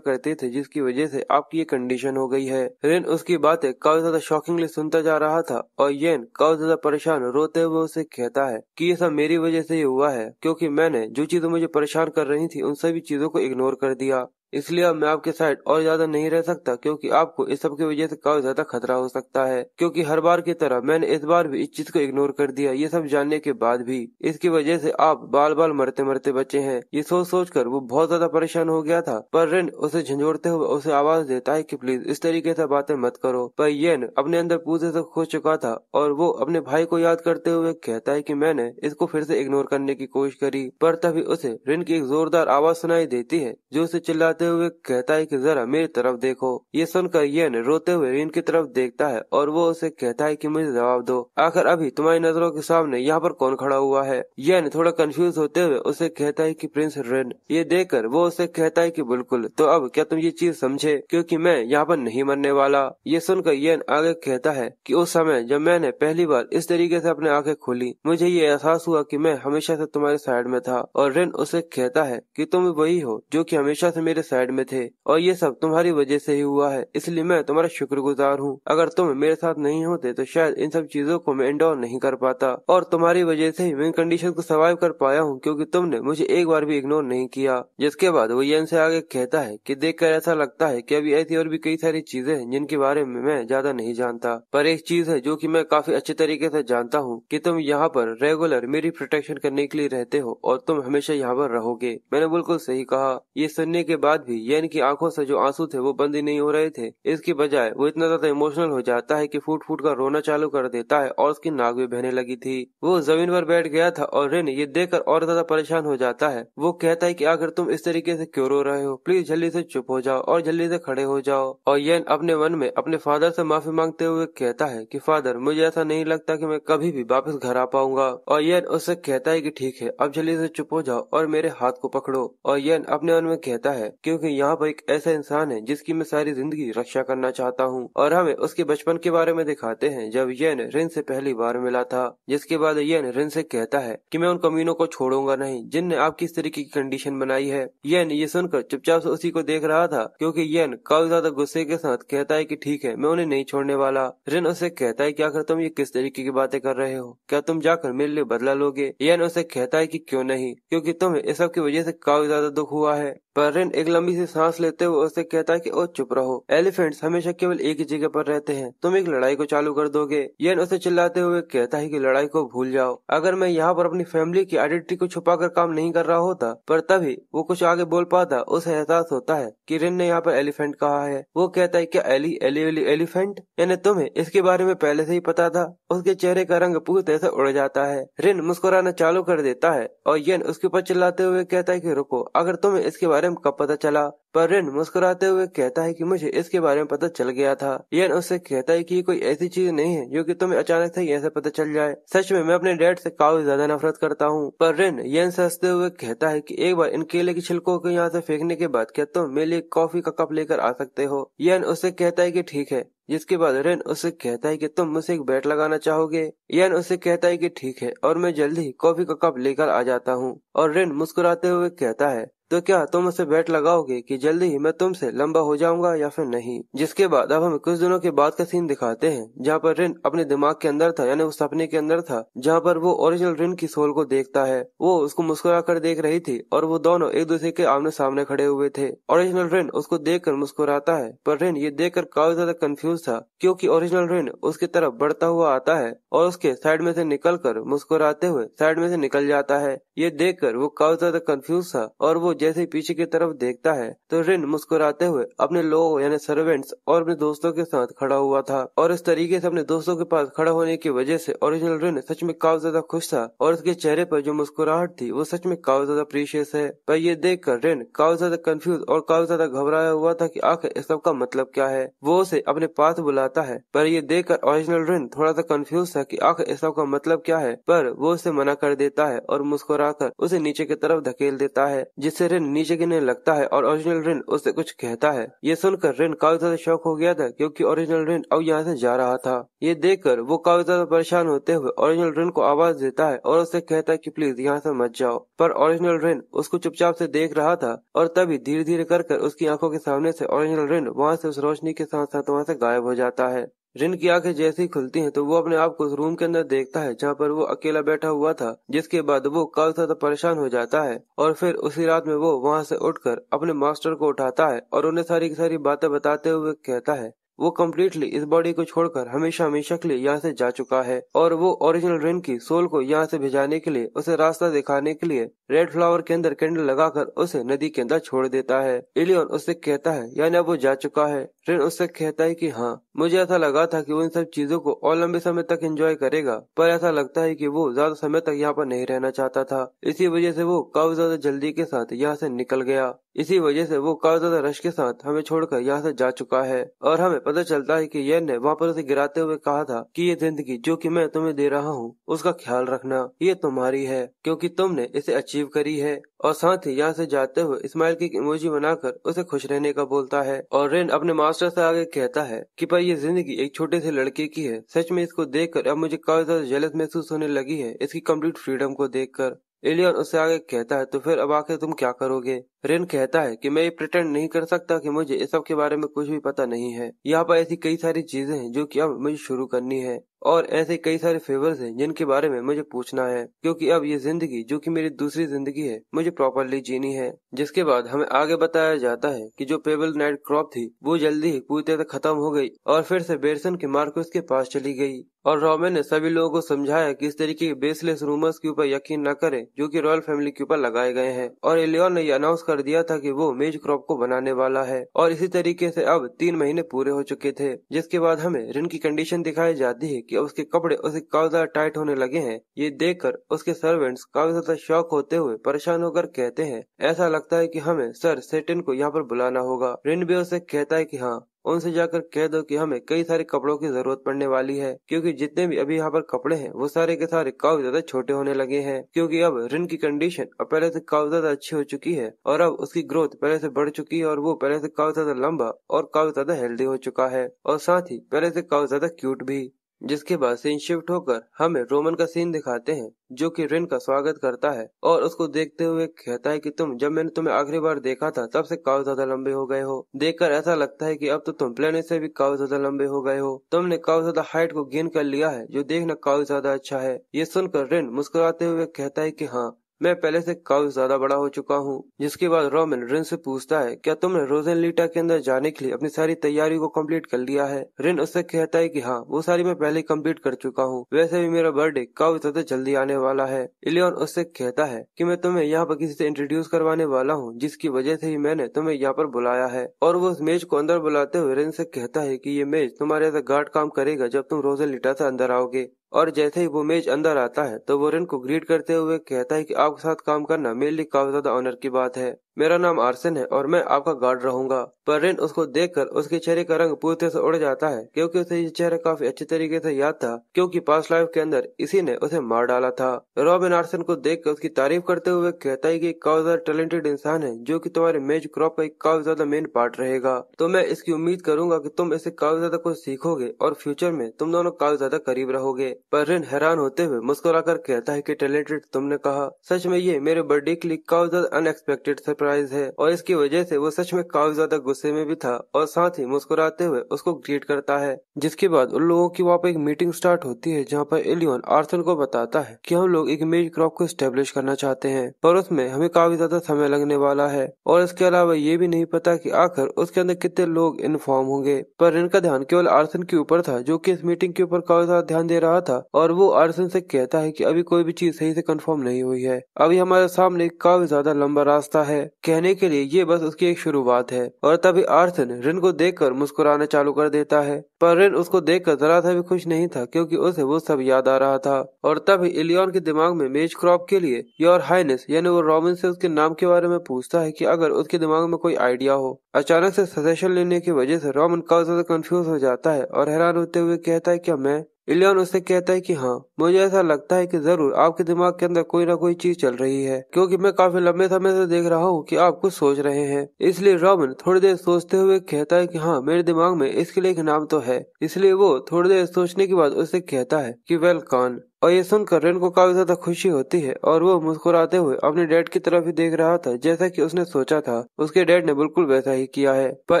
करते थे जिसकी वजह से आपकी ये कंडीशन हो गई है रेन उसकी बातें काफी ज्यादा शॉकिंगली सुनता जा रहा था और येन काफी ज्यादा परेशान रोते हुए उसे कहता है की ये सब मेरी वजह से ही हुआ है क्यूँकी मैंने जो चीजें मुझे परेशान कर रही थी उन सभी चीजों को इग्नोर कर दिया इसलिए अब मैं आपके साइड और ज्यादा नहीं रह सकता क्योंकि आपको इस सब की वजह से काफी ज्यादा खतरा हो सकता है क्योंकि हर बार की तरह मैंने इस बार भी इस चीज को इग्नोर कर दिया ये सब जानने के बाद भी इसकी वजह से आप बाल बाल मरते मरते बचे हैं ये सोच सोच कर वो बहुत ज्यादा परेशान हो गया था पर रेन उसे झंझोड़ते हुए उसे आवाज देता है की प्लीज इस तरीके से बातें मत करो पर येन अपने अंदर पूछे से खो चुका था और वो अपने भाई को याद करते हुए कहता है की मैंने इसको फिर से इग्नोर करने की कोशिश करी पर तभी उसे रिन की एक जोरदार आवाज सुनाई देती है जो उसे चिल्लाती जाते हुए कहता है कि जरा मेरी तरफ देखो ये सुनकर येन रोते हुए रीन की तरफ देखता है और वो उसे कहता है कि मुझे जवाब दो आखिर अभी तुम्हारी नजरों के सामने यहाँ पर कौन खड़ा हुआ है येन थोड़ा कंफ्यूज होते हुए उसे कहता है कि प्रिंस रेन ये देखकर वो उसे कहता है कि बिल्कुल तो अब क्या तुम ये चीज समझे क्योंकि मैं यहाँ पर नहीं मरने वाला ये सुनकर येन आगे कहता है कि उस समय जब मैंने पहली बार इस तरीके से अपने आँखें खोली मुझे ये एहसास हुआ कि मैं हमेशा से तुम्हारे साइड में था और रेन उसे कहता है कि तुम वही हो जो कि हमेशा से मेरे साइड में थे और ये सब तुम्हारी वजह से ही हुआ है इसलिए मैं तुम्हारा शुक्रगुजार हूँ अगर तुम मेरे साथ नहीं होते तो शायद इन सब चीजों को मैं इंडोर नहीं कर पाता और तुम्हारी वजह से ही मैं कंडीशन को सर्वाइव कर पाया हूँ क्योंकि तुमने मुझे एक बार भी इग्नोर नहीं किया जिसके बाद वो यन से आगे कहता है की देख ऐसा लगता है की अभी ऐसी और भी कई सारी चीजें हैं जिनके बारे में मैं ज्यादा नहीं जानता पर एक चीज है जो की मैं काफी अच्छे तरीके ऐसी जानता हूँ की तुम यहाँ पर रेगुलर मेरी प्रोटेक्शन करने के लिए रहते हो और तुम हमेशा यहाँ पर रहोगे मैंने बिल्कुल सही कहा ये सुनने के बाद बाद भी यैन की आंखों से जो आंसू थे वो बंद ही नहीं हो रहे थे इसके बजाय वो इतना ज्यादा इमोशनल हो जाता है कि फूट फूट कर रोना चालू कर देता है और उसकी नाक भी बहने लगी थी वो जमीन पर बैठ गया था और रेन ये देखकर और ज्यादा परेशान हो जाता है वो कहता है की आखिर तुम इस तरीके से क्यों रो रहे हो प्लीज जल्दी से चुप हो जाओ और जल्दी से खड़े हो जाओ और यन अपने मन में अपने फादर से माफी मांगते हुए कहता है कि फादर मुझे ऐसा नहीं लगता कि मैं कभी भी वापस घर आ पाऊंगा और यन उससे कहता है कि ठीक है अब जल्दी से चुप हो जाओ और मेरे हाथ को पकड़ो और यन अपने मन में कहता है कि क्योंकि यहाँ पर एक ऐसा इंसान है जिसकी मैं सारी जिंदगी रक्षा करना चाहता हूँ और हमें उसके बचपन के बारे में दिखाते हैं जब येन रिन से पहली बार मिला था जिसके बाद येन रिन से कहता है कि मैं उन कमीनों को छोड़ूंगा नहीं जिनने आपकी इस तरीके की कंडीशन बनाई है येन ये सुनकर चुपचाप से उसी को देख रहा था क्योंकि येन काफी ज्यादा गुस्से के साथ कहता है कि ठीक है मैं उन्हें नहीं छोड़ने वाला रिन उसे कहता है कि आखिर तुम ये किस तरीके की बातें कर रहे हो क्या तुम जाकर मेरे लिए बदला लोगे येन उसे कहता है कि क्यों नहीं क्योंकि तुम्हें इस सब की वजह से काफी ज्यादा दुख हुआ है पर्रिन एक लंबी सी सांस लेते हुए उसे कहता है कि ओ चुप रहो एलिफेंट्स हमेशा केवल एक ही जगह पर रहते हैं तुम एक लड़ाई को चालू कर दोगे ये उसे चिल्लाते हुए कहता है कि लड़ाई को भूल जाओ अगर मैं यहाँ पर अपनी फैमिली की आइडेंटिटी को छुपा कर काम नहीं कर रहा होता पर तभी वो कुछ आगे बोल पाता उसे एहसास होता है की रिन ने यहाँ पर एलिफेंट कहा है वो कहता है क्या एली एली एली एलिफेंट यानी तुम्हें इसके बारे में पहले से ही पता था उसके चेहरे का रंग पूरी तरह से उड़ जाता है रिन मुस्कुराना चालू कर देता है और येन उसके ऊपर चिल्लाते हुए कहता है की रुको अगर तुम्हें इसके बारे स्वयं कब पता चला पर रेन मुस्कुराते हुए कहता है कि मुझे इसके बारे में पता चल गया था यन उससे कहता है कि कोई ऐसी चीज नहीं है जो कि तुम्हें अचानक से ऐसे पता चल जाए सच में मैं अपने डैड से काफी ज्यादा नफरत करता हूँ पर रेन यन से हंसते हुए कहता है कि एक बार इन केले के छिलकों को यहाँ से फेंकने के बाद क्या तुम मेरे लिए कॉफी का कप लेकर आ सकते हो यन उससे कहता है की ठीक है जिसके बाद रेन उससे कहता है कि तुम मुझसे एक बैट लगाना चाहोगे यन उसे कहता है कि ठीक है और मैं जल्दी कॉफी का कप लेकर आ जाता हूँ और रेन मुस्कुराते हुए कहता है तो क्या तुम उसे बैट लगाओगे कि जल्दी ही मैं तुमसे लंबा हो जाऊंगा या फिर नहीं जिसके बाद अब हम कुछ दिनों के बाद का सीन दिखाते हैं जहाँ पर रिन अपने दिमाग के अंदर था यानी उस सपने के अंदर था जहाँ पर वो ओरिजिनल रिन की सोल को देखता है वो उसको मुस्कुरा कर देख रही थी और वो दोनों एक दूसरे के आमने सामने खड़े हुए थे ओरिजिनल रिन उसको देख कर मुस्कुराता है पर रिन ये देख कर काफी ज्यादा कंफ्यूज था क्यूँकी ओरिजिनल रिन उसकी तरफ बढ़ता हुआ आता है और उसके साइड में से निकल कर मुस्कुराते हुए साइड में से निकल जाता है ये देख कर वो काफी ज्यादा कंफ्यूज था और वो जैसे पीछे की तरफ देखता है तो रिन मुस्कुराते हुए अपने लोगों यानी सर्वेंट्स और अपने दोस्तों के साथ खड़ा हुआ था और इस तरीके से अपने दोस्तों के पास खड़ा होने की वजह से ओरिजिनल रिन सच में काफी ज्यादा खुश था और उसके चेहरे पर जो मुस्कुराहट थी वो सच में काफी ज्यादा प्रीशियस है पर ये देख कर रिन काफी ज्यादा कंफ्यूज और काफी ज्यादा घबराया हुआ था की आखिर इस सबका मतलब क्या है वो उसे अपने पास बुलाता है पर ये देख कर ओरिजिनल रिन थोड़ा सा कंफ्यूज था की आखिर इस सबका मतलब क्या है पर वो उसे मना कर देता है और कर उसे नीचे की तरफ धकेल देता है जिससे ऋण नीचे गिरने लगता है और ओरिजिनल ऋण उससे कुछ कहता है ये सुनकर ऋण काफी ज्यादा शौक हो गया था क्योंकि ओरिजिनल ऋण अब यहाँ से जा रहा था ये देखकर वो काफी ज्यादा परेशान होते हुए ओरिजिनल ऋण को आवाज देता है और उससे कहता है कि प्लीज यहाँ से मत जाओ पर ओरिजिनल ऋण उसको चुपचाप से देख रहा था और तभी धीरे धीरे कर उसकी आंखों के सामने से ओरिजिनल ऋण वहाँ से उस रोशनी के साथ साथ वहाँ से गायब हो जाता है रिन की आंखें जैसे ही खुलती हैं तो वो अपने आप को उस रूम के अंदर देखता है जहाँ पर वो अकेला बैठा हुआ था जिसके बाद वो काफी ज्यादा तो परेशान हो जाता है और फिर उसी रात में वो वहाँ से उठकर अपने मास्टर को उठाता है और उन्हें सारी की सारी बातें बताते हुए कहता है वो कम्प्लीटली इस बॉडी को छोड़कर हमेशा हमेशा के लिए यहाँ से जा चुका है और वो ओरिजिनल रेन की सोल को यहाँ से भिजाने के लिए उसे रास्ता दिखाने के लिए रेड फ्लावर के अंदर कैंडल लगाकर उसे नदी के अंदर छोड़ देता है इलियन उससे कहता है यानी अब वो जा चुका है रेन उससे कहता है की हाँ मुझे ऐसा लगा था की वो इन सब चीजों को और लंबे समय तक एंजॉय करेगा पर ऐसा लगता है की वो ज्यादा समय तक यहाँ पर नहीं रहना चाहता था इसी वजह से वो काफी ज्यादा जल्दी के साथ यहाँ से निकल गया इसी वजह से वो कारदादा रश के साथ हमें छोड़कर यहाँ से जा चुका है और हमें पता चलता है कि यन ने वहाँ पर उसे गिराते हुए कहा था कि ये जिंदगी जो कि मैं तुम्हें दे रहा हूँ उसका ख्याल रखना ये तुम्हारी है क्योंकि तुमने इसे अचीव करी है और साथ ही यहाँ से जाते हुए इस्माइल की इमोजी बनाकर उसे खुश रहने का बोलता है और रेन अपने मास्टर से आगे कहता है कि पर ये जिंदगी एक छोटे से लड़के की है सच में इसको देखकर अब मुझे काफी ज्यादा जलस महसूस होने लगी है इसकी कंप्लीट फ्रीडम को देखकर एलियन उससे आगे कहता है तो फिर अब आखिर तुम क्या करोगे रेन कहता है कि मैं ये प्रिटेंड नहीं कर सकता कि मुझे इस सब के बारे में कुछ भी पता नहीं है यहाँ पर ऐसी कई सारी चीजें हैं जो कि अब मुझे शुरू करनी है और ऐसे कई सारे फेवर्स हैं जिनके बारे में मुझे पूछना है क्योंकि अब ये जिंदगी जो कि मेरी दूसरी जिंदगी है मुझे प्रॉपरली जीनी है जिसके बाद हमें आगे बताया जाता है कि जो पेबल नाइट क्रॉप थी वो जल्दी ही पूरी तरह खत्म हो गई और फिर से बेरसन के मार्कोस के पास चली गई और रॉबिन ने सभी लोगों को समझाया कि इस तरीके के बेसलेस रूमर्स के ऊपर यकीन न करें जो कि रॉयल फैमिली के ऊपर लगाए गए हैं और एलियन ने यह अनाउंस कर दिया था कि वो मेज क्रॉप को बनाने वाला है और इसी तरीके से अब तीन महीने पूरे हो चुके थे जिसके बाद हमें रिन की कंडीशन दिखाई जाती है कि उसके कपड़े उसे काफी ज्यादा टाइट होने लगे हैं ये देखकर उसके सर्वेंट्स ज्यादा शौक होते हुए परेशान होकर कहते हैं ऐसा लगता है कि हमें सर सेटिन को यहाँ पर बुलाना होगा भी उसे कहता है कि हाँ उनसे जाकर कह दो कि हमें कई सारे कपड़ों की जरूरत पड़ने वाली है क्योंकि जितने भी अभी यहाँ पर कपड़े हैं वो सारे के सारे काफी ज्यादा छोटे होने लगे हैं क्योंकि अब रिन की कंडीशन अब पहले से काफी ज्यादा अच्छी हो चुकी है और अब उसकी ग्रोथ पहले से बढ़ चुकी है और वो पहले से काफी ज्यादा लंबा और काफी ज्यादा हेल्दी हो चुका है और साथ ही पहले से काफी ज्यादा क्यूट भी जिसके बाद सीन शिफ्ट होकर हमें रोमन का सीन दिखाते हैं जो कि रिन का स्वागत करता है और उसको देखते हुए कहता है कि तुम जब मैंने तुम्हें आखिरी बार देखा था तब से काफी ज्यादा लंबे हो गए हो देखकर ऐसा लगता है कि अब तो तुम प्लेनेट से भी काफी ज्यादा लंबे हो गए हो तुमने काफी ज्यादा हाइट को गेन कर लिया है जो देखना काफी ज्यादा अच्छा है ये सुनकर रिन मुस्कुराते हुए कहता है की हाँ मैं पहले से काफी ज्यादा बड़ा हो चुका हूँ जिसके बाद रोमन रिन से पूछता है क्या तुमने रोजन लीटा के अंदर जाने के लिए अपनी सारी तैयारी को कंप्लीट कर लिया है रिन उससे कहता है कि हाँ वो सारी मैं पहले कंप्लीट कर चुका हूँ वैसे भी मेरा बर्थडे काफी ज्यादा जल्दी आने वाला है इलियन उससे कहता है की मैं तुम्हें यहाँ पर किसी से इंट्रोड्यूस करवाने वाला हूँ जिसकी वजह से ही मैंने तुम्हें यहाँ पर बुलाया है और वो उस मेज को अंदर बुलाते हुए रिन से कहता है की ये मेज तुम्हारे ऐसा गार्ड काम करेगा जब तुम रोजन लीटा से अंदर आओगे और जैसे ही वो मेज अंदर आता है तो वरुण को ग्रीट करते हुए कहता है कि आपके साथ काम करना मेरे लिए काफी ज्यादा ऑनर की बात है मेरा नाम आर्सन है और मैं आपका गार्ड रहूंगा पर रेन उसको देखकर उसके चेहरे का रंग पूरी तरह से उड़ जाता है क्योंकि उसे ये चेहरा काफी अच्छे तरीके से याद था क्योंकि पास लाइफ के अंदर इसी ने उसे मार डाला था रॉबिन आर्सन को देख कर उसकी तारीफ करते हुए कहता है की काफी ज्यादा टैलेंटेड इंसान है जो की तुम्हारे मेज क्रॉप का एक काफी ज्यादा मेन पार्ट रहेगा तो मैं इसकी उम्मीद करूंगा की तुम इसे काफी ज्यादा कुछ सीखोगे और फ्यूचर में तुम दोनों काफी ज्यादा करीब रहोगे पर रेन हैरान होते हुए मुस्कुराकर कहता है की टैलेंटेड तुमने कहा सच में ये मेरे बर्थडे के लिए काफी ज्यादा अनएक्सपेक्टेड सरप्राइज है और इसकी वजह से वो सच में काफी ज्यादा गुस्से में भी था और साथ ही मुस्कुराते हुए उसको ग्रीट करता है जिसके बाद उन लोगों की वहाँ पर एक मीटिंग स्टार्ट होती है जहाँ पर एलियन आर्थन को बताता है कि हम लोग एक मेज क्रॉप को स्टेब्लिश करना चाहते हैं पर उसमें हमें काफी ज्यादा समय लगने वाला है और इसके अलावा ये भी नहीं पता की आखिर उसके अंदर कितने लोग इन्फॉर्म होंगे पर इनका ध्यान केवल आर्थन के ऊपर था जो की इस मीटिंग के ऊपर काफी ज्यादा ध्यान दे रहा था और वो आर्थन से कहता है कि अभी कोई भी चीज सही से कंफर्म नहीं हुई है अभी हमारे सामने काफी ज्यादा लंबा रास्ता है कहने के लिए ये बस उसकी एक शुरुआत है और तभी आर्थन रिन को देखकर मुस्कुराना चालू कर देता है पर रिन उसको देखकर जरा सा भी खुश नहीं था क्योंकि उसे वो सब याद आ रहा था और तभी इलियन के दिमाग में मेज क्रॉप के लिए योर हाइनेस यानी वो रॉबिन से उसके नाम के बारे में पूछता है कि अगर उसके दिमाग में कोई आइडिया हो अचानक से सजेशन लेने की वजह से रॉबिन काफी ज्यादा कंफ्यूज हो जाता है और हैरान होते हुए कहता है क्या मैं इलियन उससे कहता है कि हाँ मुझे ऐसा लगता है कि जरूर आपके दिमाग के अंदर कोई ना कोई चीज चल रही है क्योंकि मैं काफी लंबे समय से देख रहा हूँ कि आप कुछ सोच रहे हैं इसलिए रॉबिन थोड़ी देर सोचते हुए कहता है कि हाँ मेरे दिमाग में इसके लिए एक नाम तो है इसलिए वो थोड़ी देर सोचने के बाद उससे कहता है की वेल कॉन और ये सुनकर रेन को काफी ज्यादा खुशी होती है और वो मुस्कुराते हुए अपने डैड की तरफ ही देख रहा था जैसा कि उसने सोचा था उसके डैड ने बिल्कुल वैसा ही किया है पर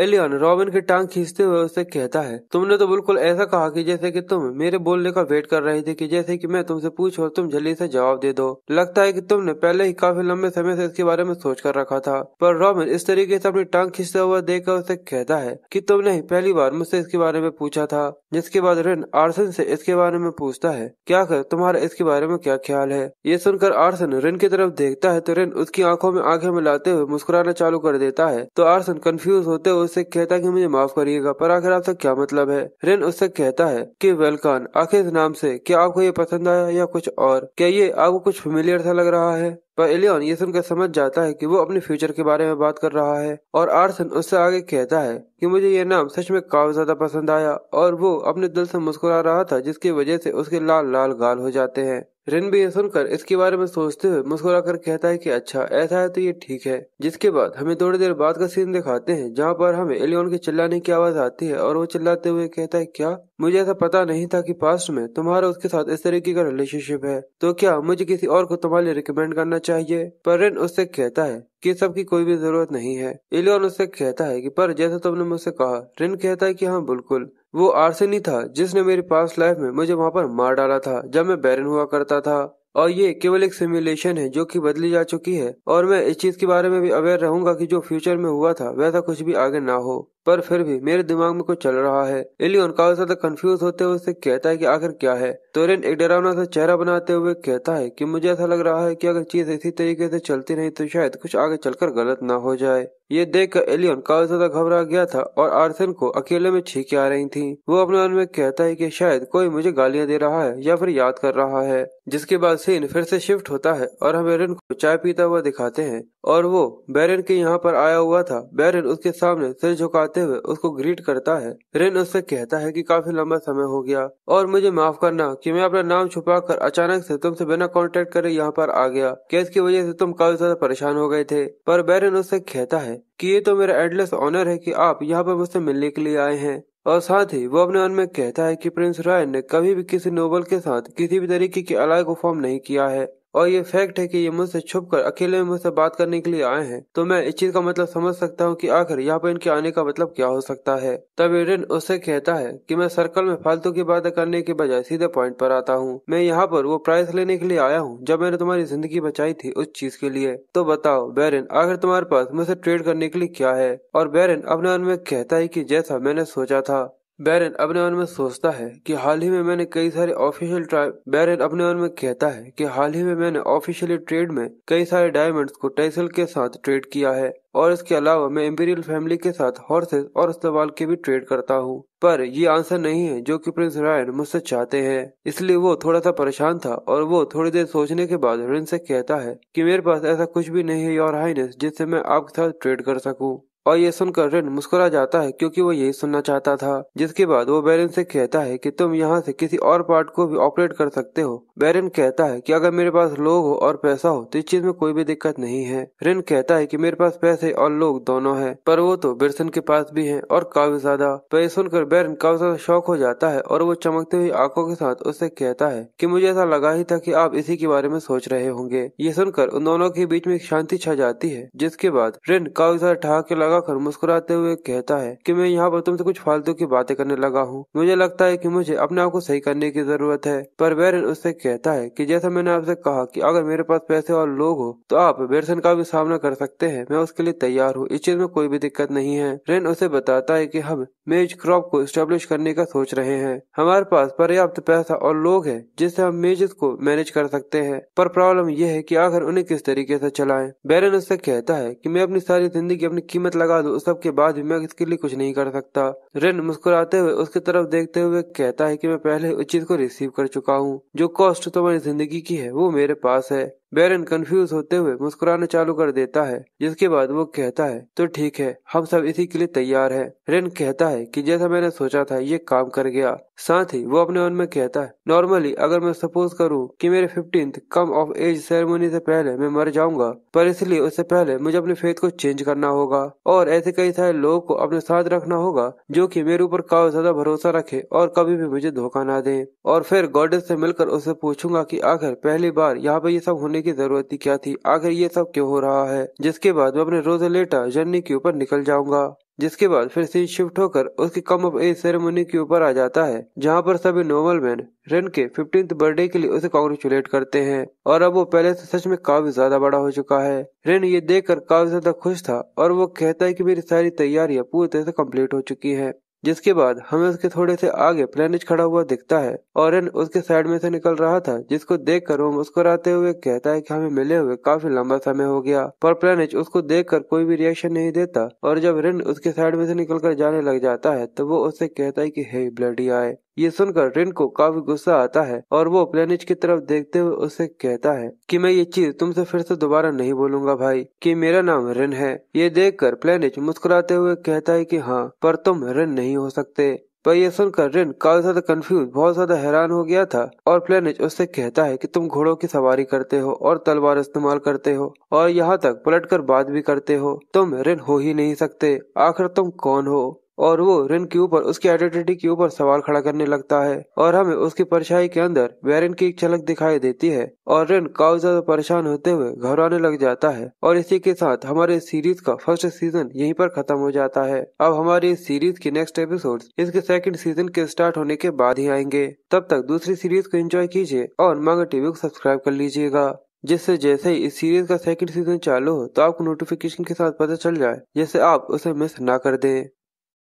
एलियन रॉबिन की टांग खींचते हुए उसे कहता है तुमने तो बिल्कुल ऐसा कहा कि जैसे कि तुम मेरे बोलने का वेट कर रही थी कि जैसे कि मैं तुमसे पूछ और तुम जल्दी से जवाब दे दो लगता है कि तुमने पहले ही काफी लंबे समय से इसके बारे में सोच कर रखा था पर रॉबिन इस तरीके से अपनी टांग खींचते हुआ देखकर उसे कहता है कि तुमने ही पहली बार मुझसे इसके बारे में पूछा था जिसके बाद रेन आर्सन से इसके बारे में पूछता है क्या कर तुम्हारा इसके बारे में क्या ख्याल है ये सुनकर आर्सन रिन की तरफ देखता है तो रिन उसकी आंखों में आंखें मिलाते हुए मुस्कुराना चालू कर देता है तो आर्सन कंफ्यूज होते हुए उससे कहता कि मुझे माफ करिएगा पर आखिर आपसे क्या मतलब है रिन उससे कहता है कि वेलकान आखिर इस नाम से क्या आपको ये पसंद आया या कुछ और क्या ये आपको कुछ फेमिलियर सा लग रहा है पर एलियन ये सुनकर समझ जाता है कि वो अपने फ्यूचर के बारे में बात कर रहा है और आर्सन उससे आगे कहता है कि मुझे ये नाम सच में काफी ज्यादा पसंद आया और वो अपने दिल से मुस्कुरा रहा था जिसकी वजह से उसके लाल लाल गाल हो जाते हैं रिन भी सुनकर इसके बारे में सोचते हुए मुस्कुराकर कहता है कि अच्छा ऐसा है तो ये ठीक है जिसके बाद हमें थोड़ी देर बाद का सीन दिखाते हैं जहाँ पर हमें एलियन के चिल्लाने की आवाज आती है और वो चिल्लाते हुए कहता है क्या मुझे ऐसा पता नहीं था कि पास्ट में तुम्हारा उसके साथ इस तरीके का रिलेशनशिप है तो क्या मुझे किसी और को तुम्हारे लिए रिकमेंड करना चाहिए पर रिन उससे कहता है कि सब की कोई भी जरूरत नहीं है एलियन उससे कहता है कि पर जैसा तुमने मुझसे कहा रिन कहता है कि हाँ बिल्कुल वो आर्सेनी था जिसने मेरे पास लाइफ में मुझे वहाँ पर मार डाला था जब मैं बैरन हुआ करता था और ये केवल एक सिमुलेशन है जो कि बदली जा चुकी है और मैं इस चीज के बारे में भी अवेयर रहूंगा कि जो फ्यूचर में हुआ था वैसा कुछ भी आगे ना हो पर फिर भी मेरे दिमाग में कुछ चल रहा है एलियन काफी ज्यादा कंफ्यूज होते हुए उससे कहता है कि आखिर क्या है तोरेन एक डरावना सा चेहरा बनाते हुए कहता है कि मुझे ऐसा लग रहा है कि अगर चीज इसी तरीके से चलती रही तो शायद कुछ आगे चलकर गलत ना हो जाए ये देख कर एलियन काफी ज्यादा तो घबरा गया था और आर्सन को अकेले में छीके आ रही थी वो अपने मन में कहता है कि शायद कोई मुझे गालियां दे रहा है या फिर याद कर रहा है जिसके बाद सीन फिर से शिफ्ट होता है और हम एरन को चाय पीता हुआ दिखाते हैं और वो बैरन के यहाँ पर आया हुआ था बैरन उसके सामने सिर झुकाते आते हुए उसको ग्रीट करता है रेन उससे कहता है कि काफी लंबा समय हो गया और मुझे माफ करना कि मैं अपना नाम छुपा कर अचानक से तुमसे बिना कांटेक्ट करे यहाँ पर आ गया केस की वजह से तुम काफी ज्यादा परेशान हो गए थे पर बैरन उससे कहता है कि ये तो मेरा एडलेस ऑनर है कि आप यहाँ पर मुझसे मिलने के लिए आए हैं और साथ ही वो अपने मन में कहता है कि प्रिंस रॉय ने कभी भी किसी नोबल के साथ किसी भी तरीके की अलाय को फॉर्म नहीं किया है और ये फैक्ट है कि ये मुझसे छुप कर अकेले में मुझसे बात करने के लिए आए हैं तो मैं इस चीज का मतलब समझ सकता हूँ कि आखिर यहाँ पर इनके आने का मतलब क्या हो सकता है तब एडन उससे कहता है कि मैं सर्कल में फालतू की बातें करने के बजाय सीधे पॉइंट पर आता हूँ मैं यहाँ पर वो प्राइस लेने के लिए आया हूँ जब मैंने तुम्हारी जिंदगी बचाई थी उस चीज के लिए तो बताओ बैरन आखिर तुम्हारे पास मुझसे ट्रेड करने के लिए क्या है और बैरन अपने मन में कहता है की जैसा मैंने सोचा था बैरन अपने मन में सोचता है कि हाल ही में मैंने कई सारे ऑफिशियल बैरन अपने मन में कहता है कि हाल ही में मैंने ऑफिशियली ट्रेड में कई सारे डायमंड्स को टाइसल के साथ ट्रेड किया है और इसके अलावा मैं इम्पीरियल फैमिली के साथ हॉर्सेस और इस्तेमाल के भी ट्रेड करता हूँ पर ये आंसर नहीं है जो कि प्रिंस रायन मुझसे चाहते हैं इसलिए वो थोड़ा सा परेशान था और वो थोड़ी देर सोचने के बाद रिन से कहता है कि मेरे पास ऐसा कुछ भी नहीं है योर हाइनेस जिससे मैं आपके साथ ट्रेड कर सकूं और ये सुनकर रिन मुस्कुरा जाता है क्योंकि वो यही सुनना चाहता था जिसके बाद वो बैरन से कहता है कि तुम यहाँ से किसी और पार्ट को भी ऑपरेट कर सकते हो बैरन कहता है कि अगर मेरे पास लोग हो और पैसा हो तो इस चीज में कोई भी दिक्कत नहीं है रिन कहता है कि मेरे पास पैसे और लोग दोनों है पर वो तो बिरसन के पास भी है और काफी ज्यादा पर यह सुनकर बैरन ज्यादा शौक हो जाता है और वो चमकते हुए आंखों के साथ उससे कहता है की मुझे ऐसा लगा ही था की आप इसी के बारे में सोच रहे होंगे ये सुनकर उन दोनों के बीच में शांति छा जाती है जिसके बाद रिन ज्यादा ठहाके लगा कर मुस्कुराते हुए कहता है कि मैं यहाँ पर तुमसे कुछ फालतू की बातें करने लगा हूँ मुझे लगता है कि मुझे अपने आप को सही करने की जरूरत है पर बैरन उससे कहता है कि जैसा मैंने आपसे कहा कि अगर मेरे पास पैसे और लोग हो तो आप बेरसन का भी सामना कर सकते हैं मैं उसके लिए तैयार हूँ इस चीज में कोई भी दिक्कत नहीं है रेन उसे बताता है की हम मेज क्रॉप को स्टेब्लिश करने का सोच रहे हैं हमारे पास पर्याप्त पैसा और लोग है जिससे हम मेजेस को मैनेज कर सकते हैं पर प्रॉब्लम यह है की आखिर उन्हें किस तरीके ऐसी चलाए बैरन उससे कहता है की मैं अपनी सारी जिंदगी अपनी कीमत लगा लगा दूं तो सबके बाद भी मैं इसके लिए कुछ नहीं कर सकता रेन मुस्कुराते हुए उसकी तरफ देखते हुए कहता है कि मैं पहले उस चीज को रिसीव कर चुका हूँ जो कॉस्ट तुम्हारी तो जिंदगी की है वो मेरे पास है बैरन कंफ्यूज होते हुए मुस्कुराना चालू कर देता है जिसके बाद वो कहता है तो ठीक है हम सब इसी के लिए तैयार है रेन कहता है कि जैसा मैंने सोचा था ये काम कर गया साथ ही वो अपने मन में कहता है नॉर्मली अगर मैं सपोज करूं कि मेरे fifteen come of age ceremony से पहले मैं मर जाऊंगा पर इसलिए उससे पहले मुझे अपने फेथ को चेंज करना होगा और ऐसे कई सारे लोग को अपने साथ रखना होगा जो कि मेरे ऊपर काफी ज्यादा भरोसा रखे और कभी भी मुझे धोखा ना दे और फिर गॉडेस से मिलकर उससे पूछूंगा की आखिर पहली बार यहाँ पे ये सब होने करने की जरूरत ही क्या थी आखिर ये सब क्यों हो रहा है जिसके बाद मैं अपने लेटा जर्नी के ऊपर निकल जाऊंगा जिसके बाद फिर सीन शिफ्ट होकर उसके कम ऑफ एज सेरेमनी के ऊपर आ जाता है जहाँ पर सभी नॉर्मल मैन रेन के फिफ्टींथ बर्थडे के लिए उसे कॉन्ग्रेचुलेट करते हैं और अब वो पहले से सच में काफी ज्यादा बड़ा हो चुका है रेन ये देखकर काफी ज्यादा खुश था और वो कहता है कि मेरी सारी तैयारियां पूरी तरह से कम्प्लीट हो चुकी है जिसके बाद हमें उसके थोड़े से आगे प्लेनिज खड़ा हुआ दिखता है और उसके साइड में से निकल रहा था जिसको देख कर वो मुस्कुराते हुए कहता है कि हमें मिले हुए काफी लंबा समय हो गया पर प्लेनिज उसको देख कर कोई भी रिएक्शन नहीं देता और जब रिन उसके साइड में से निकल कर जाने लग जाता है तो वो उससे कहता है की हे ब्लडी आए ये सुनकर रिन को काफी गुस्सा आता है और वो प्लेनिज की तरफ देखते हुए उसे कहता है कि मैं ये चीज तुमसे फिर से दोबारा नहीं बोलूंगा भाई कि मेरा नाम रिन है ये देखकर प्लेनिज मुस्कुराते हुए कहता है कि हाँ पर तुम रिन नहीं हो सकते पर यह सुनकर रिन काफी ज्यादा कंफ्यूज बहुत ज्यादा हैरान हो गया था और प्लेनिज उससे कहता है कि तुम घोड़ों की सवारी करते हो और तलवार इस्तेमाल करते हो और यहाँ तक पलटकर बात भी करते हो तुम रिन हो ही नहीं सकते आखिर तुम कौन हो और वो रिन के ऊपर उसकी आइडेंटिटी के ऊपर सवाल खड़ा करने लगता है और हमें उसकी परछाई के अंदर वेरिन की एक झलक दिखाई देती है और रिन काफी ज्यादा परेशान होते हुए घबराने लग जाता है और इसी के साथ हमारे सीरीज का फर्स्ट सीजन यहीं पर खत्म हो जाता है अब हमारी इस सीरीज के नेक्स्ट एपिसोड इसके सेकंड सीजन के स्टार्ट होने के बाद ही आएंगे तब तक दूसरी सीरीज को एंजॉय कीजिए और मांगा टीवी को सब्सक्राइब कर लीजिएगा जिससे जैसे ही इस सीरीज का सेकंड सीजन चालू हो तो आपको नोटिफिकेशन के साथ पता चल जाए जैसे आप उसे मिस ना कर दें